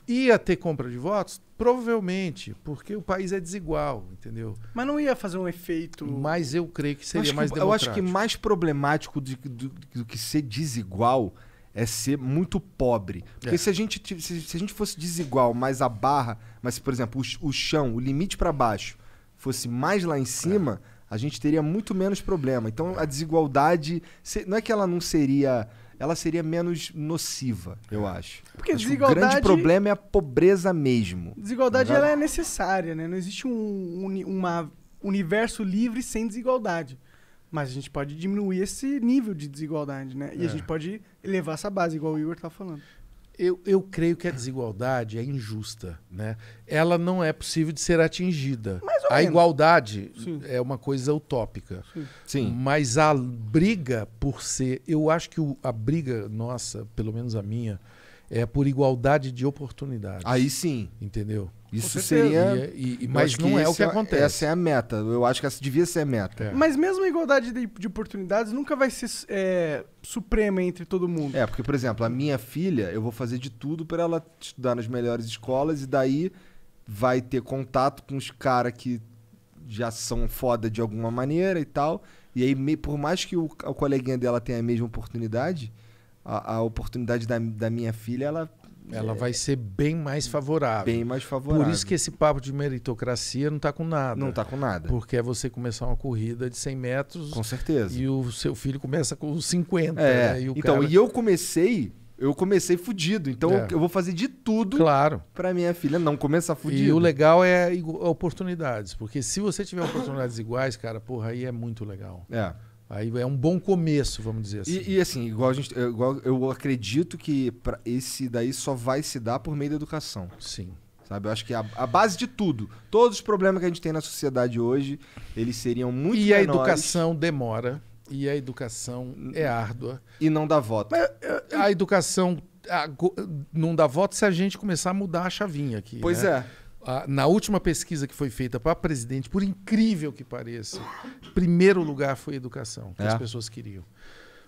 Ia ter compra de votos? Provavelmente, porque o país é desigual, entendeu? Mas não ia fazer um efeito. Mas eu creio que seria que, mais democrático. Eu acho que mais problemático do, do, do, que ser desigual é ser muito pobre. Porque é. se, a gente, se, se, a gente fosse desigual, mas a barra, mas, por exemplo, o, o chão, o limite para baixo, fosse mais lá em cima, é. a gente teria muito menos problema. Então a desigualdade. Não é que ela não seria ela seria menos nociva, eu acho. Porque acho desigualdade. o grande problema é a pobreza mesmo. Desigualdade ela é necessária, né? Não existe um, um uma universo livre sem desigualdade. Mas a gente pode diminuir esse nível de desigualdade, né? E é. a gente pode elevar essa base, igual o Igor tá falando. Eu, eu creio que a desigualdade é injusta, né? Ela não é possível de ser atingida. A menos. igualdade Sim. é uma coisa utópica. Sim. Sim. Mas a briga por ser, eu acho que o, a briga nossa, pelo menos a minha, é por igualdade de oportunidades. Aí sim. Entendeu? Isso seria. E, é- e, mas não é o que acontece. Essa é a meta. Eu acho que essa devia ser a meta. É. Mas mesmo a igualdade de, de oportunidades nunca vai ser é, suprema entre todo mundo. É, porque, por exemplo, a minha filha, eu vou fazer de tudo para ela estudar nas melhores escolas e daí vai ter contato com os caras que já são foda de alguma maneira e tal. E aí, por mais que o, o coleguinha dela tenha a mesma oportunidade, a, a oportunidade da, da minha filha, ela ela é, vai ser bem mais favorável. Bem mais favorável. Por isso que esse papo de meritocracia não está com nada. Não está com nada. Porque é você começar uma corrida de 100 metros. Com certeza. E o seu filho começa com 50. É. Né? E então, cara... e eu comecei eu comecei fudido. Então é. eu vou fazer de tudo claro. para minha filha não começar fudido. E o legal é oportunidades, porque se você tiver oportunidades iguais, cara, porra, aí é muito legal. É. Aí é um bom começo, vamos dizer assim. E, e assim, igual, a gente, é, igual eu acredito que esse daí só vai se dar por meio da educação. Sim. Sabe? Eu acho que a, a, base de tudo, todos os problemas que a gente tem na sociedade hoje, eles seriam muito E menores. a educação demora, e a educação é árdua. E não dá voto. Mas, é, é, a educação a, não dá voto se a gente começar a mudar a chavinha aqui. Pois né? é na última pesquisa que foi feita para presidente, por incrível que pareça, primeiro lugar foi educação, que é. as pessoas queriam.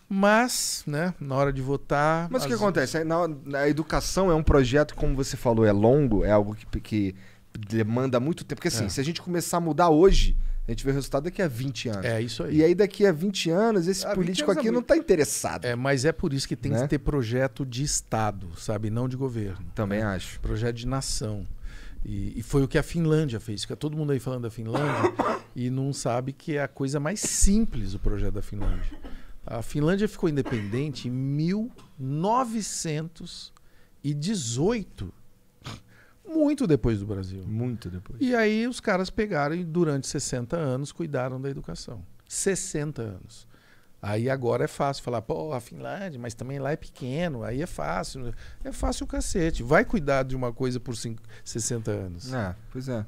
Mas, né, na hora de votar. Mas o que vezes... acontece? É, na, na, educação é um projeto, como você falou, é longo, é algo que, que demanda muito tempo. Porque assim, é. se a gente começar a mudar hoje, a gente vê o resultado daqui a 20 anos. É isso aí. E aí daqui a 20 anos, esse a ah, político anos é aqui é muito... não está interessado. É, mas é por isso que tem né? que ter projeto de Estado, sabe? Não de governo. Também né? acho. Projeto de nação. E, e, foi o que a Finlândia fez. Fica todo mundo aí falando da Finlândia e não sabe que é a coisa mais simples o projeto da Finlândia. A Finlândia ficou independente em 1918. Muito depois do Brasil. Muito depois. E aí os caras pegaram e durante 60 anos cuidaram da educação. 60 anos. Aí agora é fácil falar, pô, a Finlândia, mas também lá é pequeno, aí é fácil. É fácil o cacete. Vai cuidar de uma coisa por 5, 60 anos. É, pois é.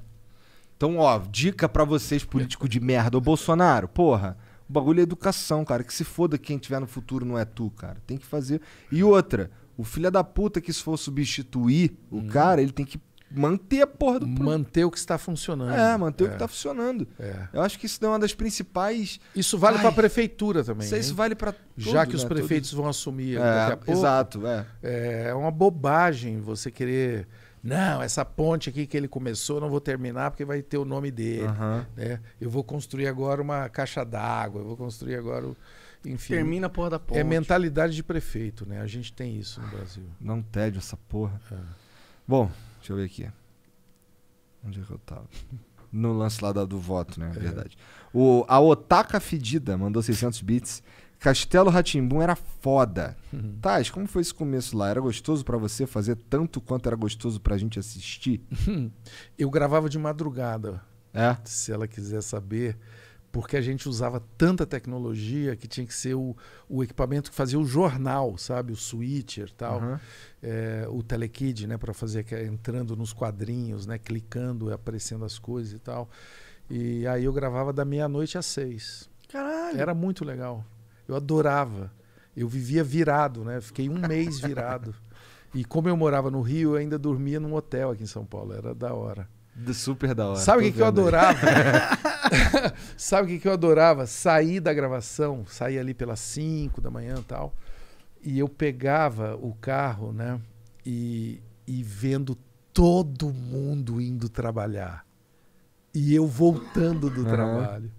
Então, ó, dica para vocês, político de merda. Ô, Bolsonaro, porra, o bagulho é educação, cara. Que se foda quem tiver no futuro não é tu, cara. Tem que fazer. E outra, o filho da puta que se for substituir o hum. cara, ele tem que manter a porra do Manter o que está funcionando. É, manter é. o que está é. funcionando. É. Eu acho que isso é uma das principais. Isso vale para a prefeitura também. isso vale para Já que né? os prefeitos vão assumir é, daqui a pouco. Exato, é. É uma bobagem você querer. Não, essa ponte aqui que ele começou, não vou terminar porque vai ter o nome dele. Uhum. Né? Eu vou construir agora uma caixa d'água, eu vou construir agora o. Enfim, Termina a porra da porra É mentalidade de prefeito, né? A gente tem isso no Brasil. Não tédio essa porra. É. Bom, Deixa eu ver aqui. Onde é que eu tava? No lance lá do voto, né? É. Verdade. O, a Otaka Fedida mandou 600 bits. Castelo Ratimbum era foda. Uhum. Tais, como foi esse começo lá? Era gostoso para você fazer tanto quanto era gostoso pra gente assistir? Eu gravava de madrugada. É? Se ela quiser saber porque a gente usava tanta tecnologia que tinha que ser o, o equipamento que fazia o jornal, sabe? O switcher tal. Uhum. É, o telekid, né? Para fazer entrando nos quadrinhos, né? Clicando, aparecendo as coisas e tal. E aí eu gravava da meia-noite às seis. Caralho! Era muito legal. Eu adorava. Eu vivia virado, né? Fiquei um mês virado. E como eu morava no Rio, eu ainda dormia num hotel aqui em São Paulo. Era da hora. Super da hora. Sabe o que, que eu adorava? Sabe o que, que eu adorava? Sair da gravação, sair ali pelas 5 da manhã e tal. E eu pegava o carro, né? E, e vendo todo mundo indo trabalhar. E eu voltando do uhum. trabalho.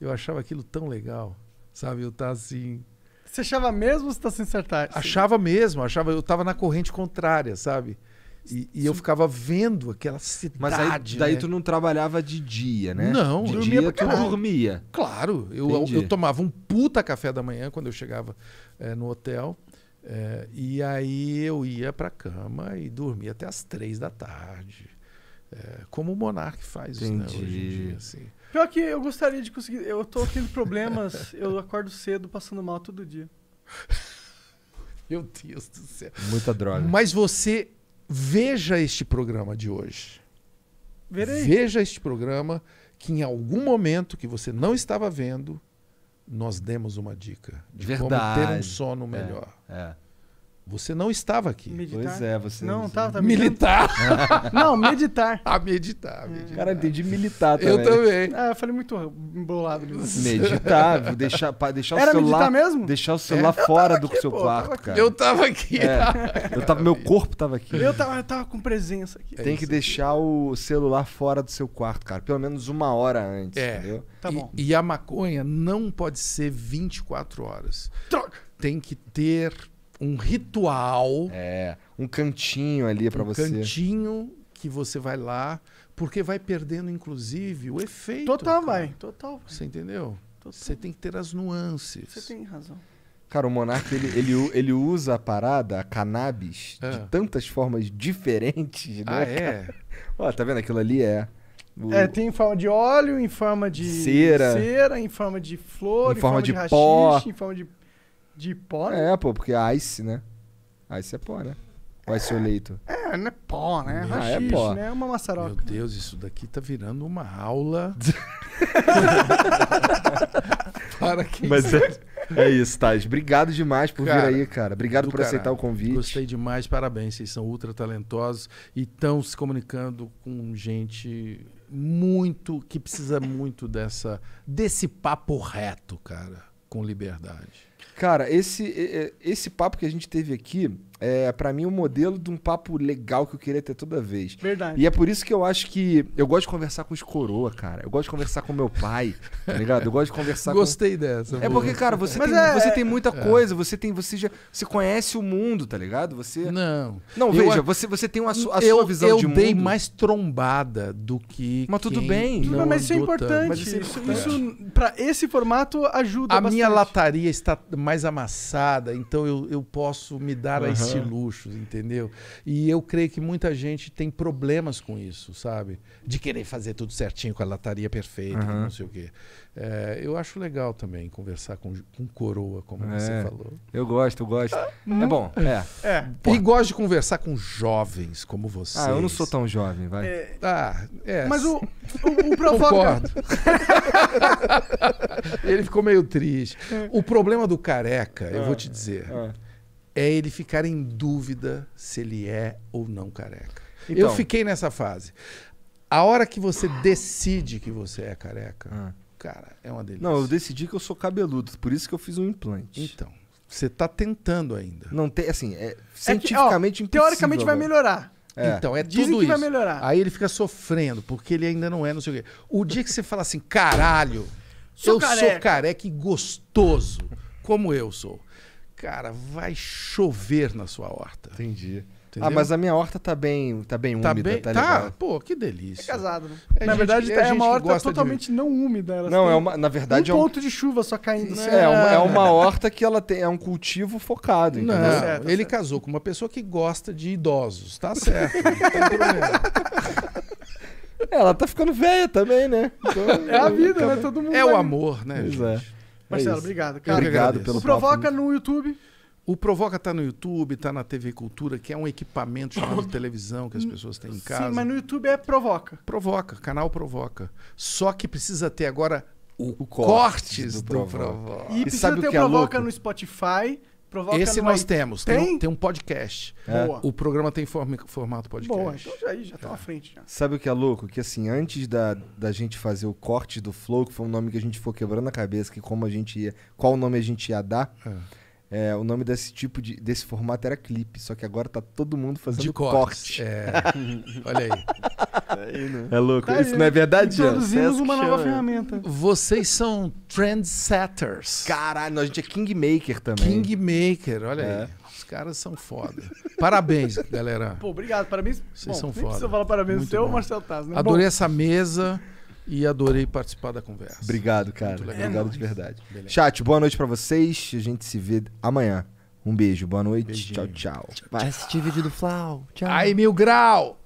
Eu achava aquilo tão legal. Sabe, eu tá assim, você achava mesmo ou você tá sem certeza? Achava mesmo, achava, eu tava na corrente contrária, sabe? E, e eu ficava vendo aquela cidade. Mas aí, daí né? tu não trabalhava de dia, né? Não, de eu dia tu dormia. Claro, eu, eu, eu, tomava um puta café da manhã quando eu chegava é, no hotel. É, e aí eu ia pra cama e dormia até as três da tarde. É, como o Monark faz Né, hoje em dia. Assim. Pior que eu gostaria de conseguir. Eu tô tendo problemas, eu acordo cedo passando mal todo dia. Meu Deus do céu. Muita droga. Mas você veja este programa de hoje. Verei. Veja este programa que em algum momento que você não estava vendo, nós demos uma dica de Verdade. como ter um sono é, melhor. É, é. Você não estava aqui. Meditar? Pois é, você. Não, estava tá, Militar. não, meditar. Ah, meditar, é. meditar. Cara, entendi militar também. Eu também. Ah, eu falei muito embolado. Meditar, deixar, deixar Era o celular. mesmo? Deixar o é. celular é, fora do seu pô, quarto, cara. Eu tava aqui. É, eu tava, meu corpo tava aqui. Eu tava, eu tava com presença aqui. É Tem é que deixar aqui. o celular fora do seu quarto, cara. Pelo menos uma hora antes, é. entendeu? Tá bom. E, e a maconha não pode ser 24 horas. Troca! Tem que ter um ritual. É, um cantinho ali para um você. Um cantinho que você vai lá, porque vai perdendo, inclusive, o efeito. Total, cara. vai. Total. Você entendeu? Total. Você tem que ter as nuances. Você tem razão. Cara, o monarca ele, ele, ele usa a parada, a cannabis, é. de tantas formas diferentes, né? Ah, é? Ó, tá vendo? Aquilo ali é... O... É, tem em forma de óleo, em forma de cera, cera em forma de flor, em, forma, em forma de, de pó. em forma de de pó? Né? É, pô, porque ice, né? Ice é pó, né? Ou ice é Leito. É, não é pó, né? é, ah, é pó. né? É uma maçaroca. Meu Deus, isso daqui tá virando uma aula. Para quem Mas é, é isso, Thais. Obrigado demais por Cara, vir aí, cara. Obrigado por aceitar caralho. o convite. Gostei demais, parabéns. Vocês são ultra talentosos e estão se comunicando com gente muito que precisa muito dessa desse papo reto, cara, com liberdade. Cara, esse, esse papo que a gente teve aqui é, para mim, o um modelo de um papo legal que eu queria ter toda vez. Verdade. E é por isso que eu acho que. Eu gosto de conversar com os coroa, cara. Eu gosto de conversar com meu pai, tá ligado? Eu gosto de conversar Gostei com... dessa. É porque, cara, você, tem, é... você é. tem muita é. coisa, você tem. Você já. Você conhece o mundo, tá ligado? Você. Não. Não, veja, você, você tem uma, a sua visão eu de mundo. Eu dei mais trombada do que. Mas tudo bem. Não, mas isso é importante. Mas isso, é importante. isso, para esse formato ajuda. A bastante. minha lataria está mais amassada, então eu, eu posso me dar uhum. a esse luxo, entendeu? E eu creio que muita gente tem problemas com isso, sabe? De querer fazer tudo certinho com a lataria perfeita, uhum. não sei o quê. É, eu acho legal também conversar com, com coroa, como é. você falou. Eu gosto, eu gosto. É bom, é. é. E gosto de conversar com jovens como você. Ah, eu não sou tão jovem, vai. É. Ah, é. Mas o, o, o Ele ficou meio triste. É. O problema do careca, eu vou te é. dizer é é ele ficar em dúvida se ele é ou não careca. Então, eu fiquei nessa fase. A hora que você decide que você é careca, ah. cara, é uma delícia. Não, eu decidi que eu sou cabeludo, por isso que eu fiz um implante. Então, você está tentando ainda. Não tem, assim, é cientificamente é que, ó, Teoricamente agora. vai melhorar. É. Então, é Dizem tudo que isso. vai melhorar. Aí ele fica sofrendo, porque ele ainda não é, não sei o quê. O dia que você fala assim, caralho, sou eu careca. sou careca e gostoso, como eu sou cara, vai chover na sua horta. Entendi. Entendeu? Ah, ah, mas a minha horta tá bem, tá bem tá úmida, bem, tá, tá ligado? Tá, pô, que delícia. É casado, né? É na gente, verdade, é, é uma horta totalmente de... não úmida. Ela não, é uma, na verdade... Um é um ponto de chuva só caindo. Assim. É, uma, é. é uma horta que ela tem, é um cultivo focado, entendeu? Não, é, tá certo, tá ele casou com uma pessoa que gosta de idosos, tá certo. não tem problema. Ela tá ficando velha também, né? Então, é a vida, né? Todo mundo... É vai... o amor, né, Exato. gente? É. Marcelo, obrigado, obrigado. Cara. Obrigado pelo Provoca no YouTube. O Provoca tá no YouTube, tá na TV Cultura, que é um equipamento chamado televisão que as pessoas têm em casa. Sim, mas no YouTube é Provoca. Provoca, canal Provoca. Só que precisa ter agora o, o cortes, cortes do, do Provoca. provoca. E, e, precisa sabe ter o que é Provoca louco? no Spotify. Provoca Esse nós temos. Tem? Tem um, tem um podcast. É. Boa. O programa tem form formato podcast. Boa, então já, já tá à é. frente. Já. Sabe o que é louco? Que assim, antes da, da gente fazer o corte do Flow, que foi um nome que a gente foi quebrando a cabeça, que como a gente ia, qual nome a gente ia dar... É. É, o nome desse tipo de desse formato era clipe, só que agora tá todo mundo fazendo de corte. corte. É. Olha aí. Tá aí né? É louco, tá isso aí. não é verdade, Introduzimos uma nova chama. ferramenta. Vocês são trendsetters. Caralho, a gente é kingmaker também. Kingmaker, olha é. aí. Os caras são foda. Parabéns, galera. Pô, obrigado, parabéns. Vocês bom, são foda. Precisa falar parabéns Muito seu, Marcelo Taz, né? Adorei bom. essa mesa e adorei participar da conversa. Obrigado, cara. É, Obrigado de verdade. Beleza. Chat, boa noite para vocês. A gente se vê amanhã. Um beijo, boa noite. Beijinho. Tchau, tchau. Vai. assistir vídeo do Flau. Tchau. Aí, mil grau!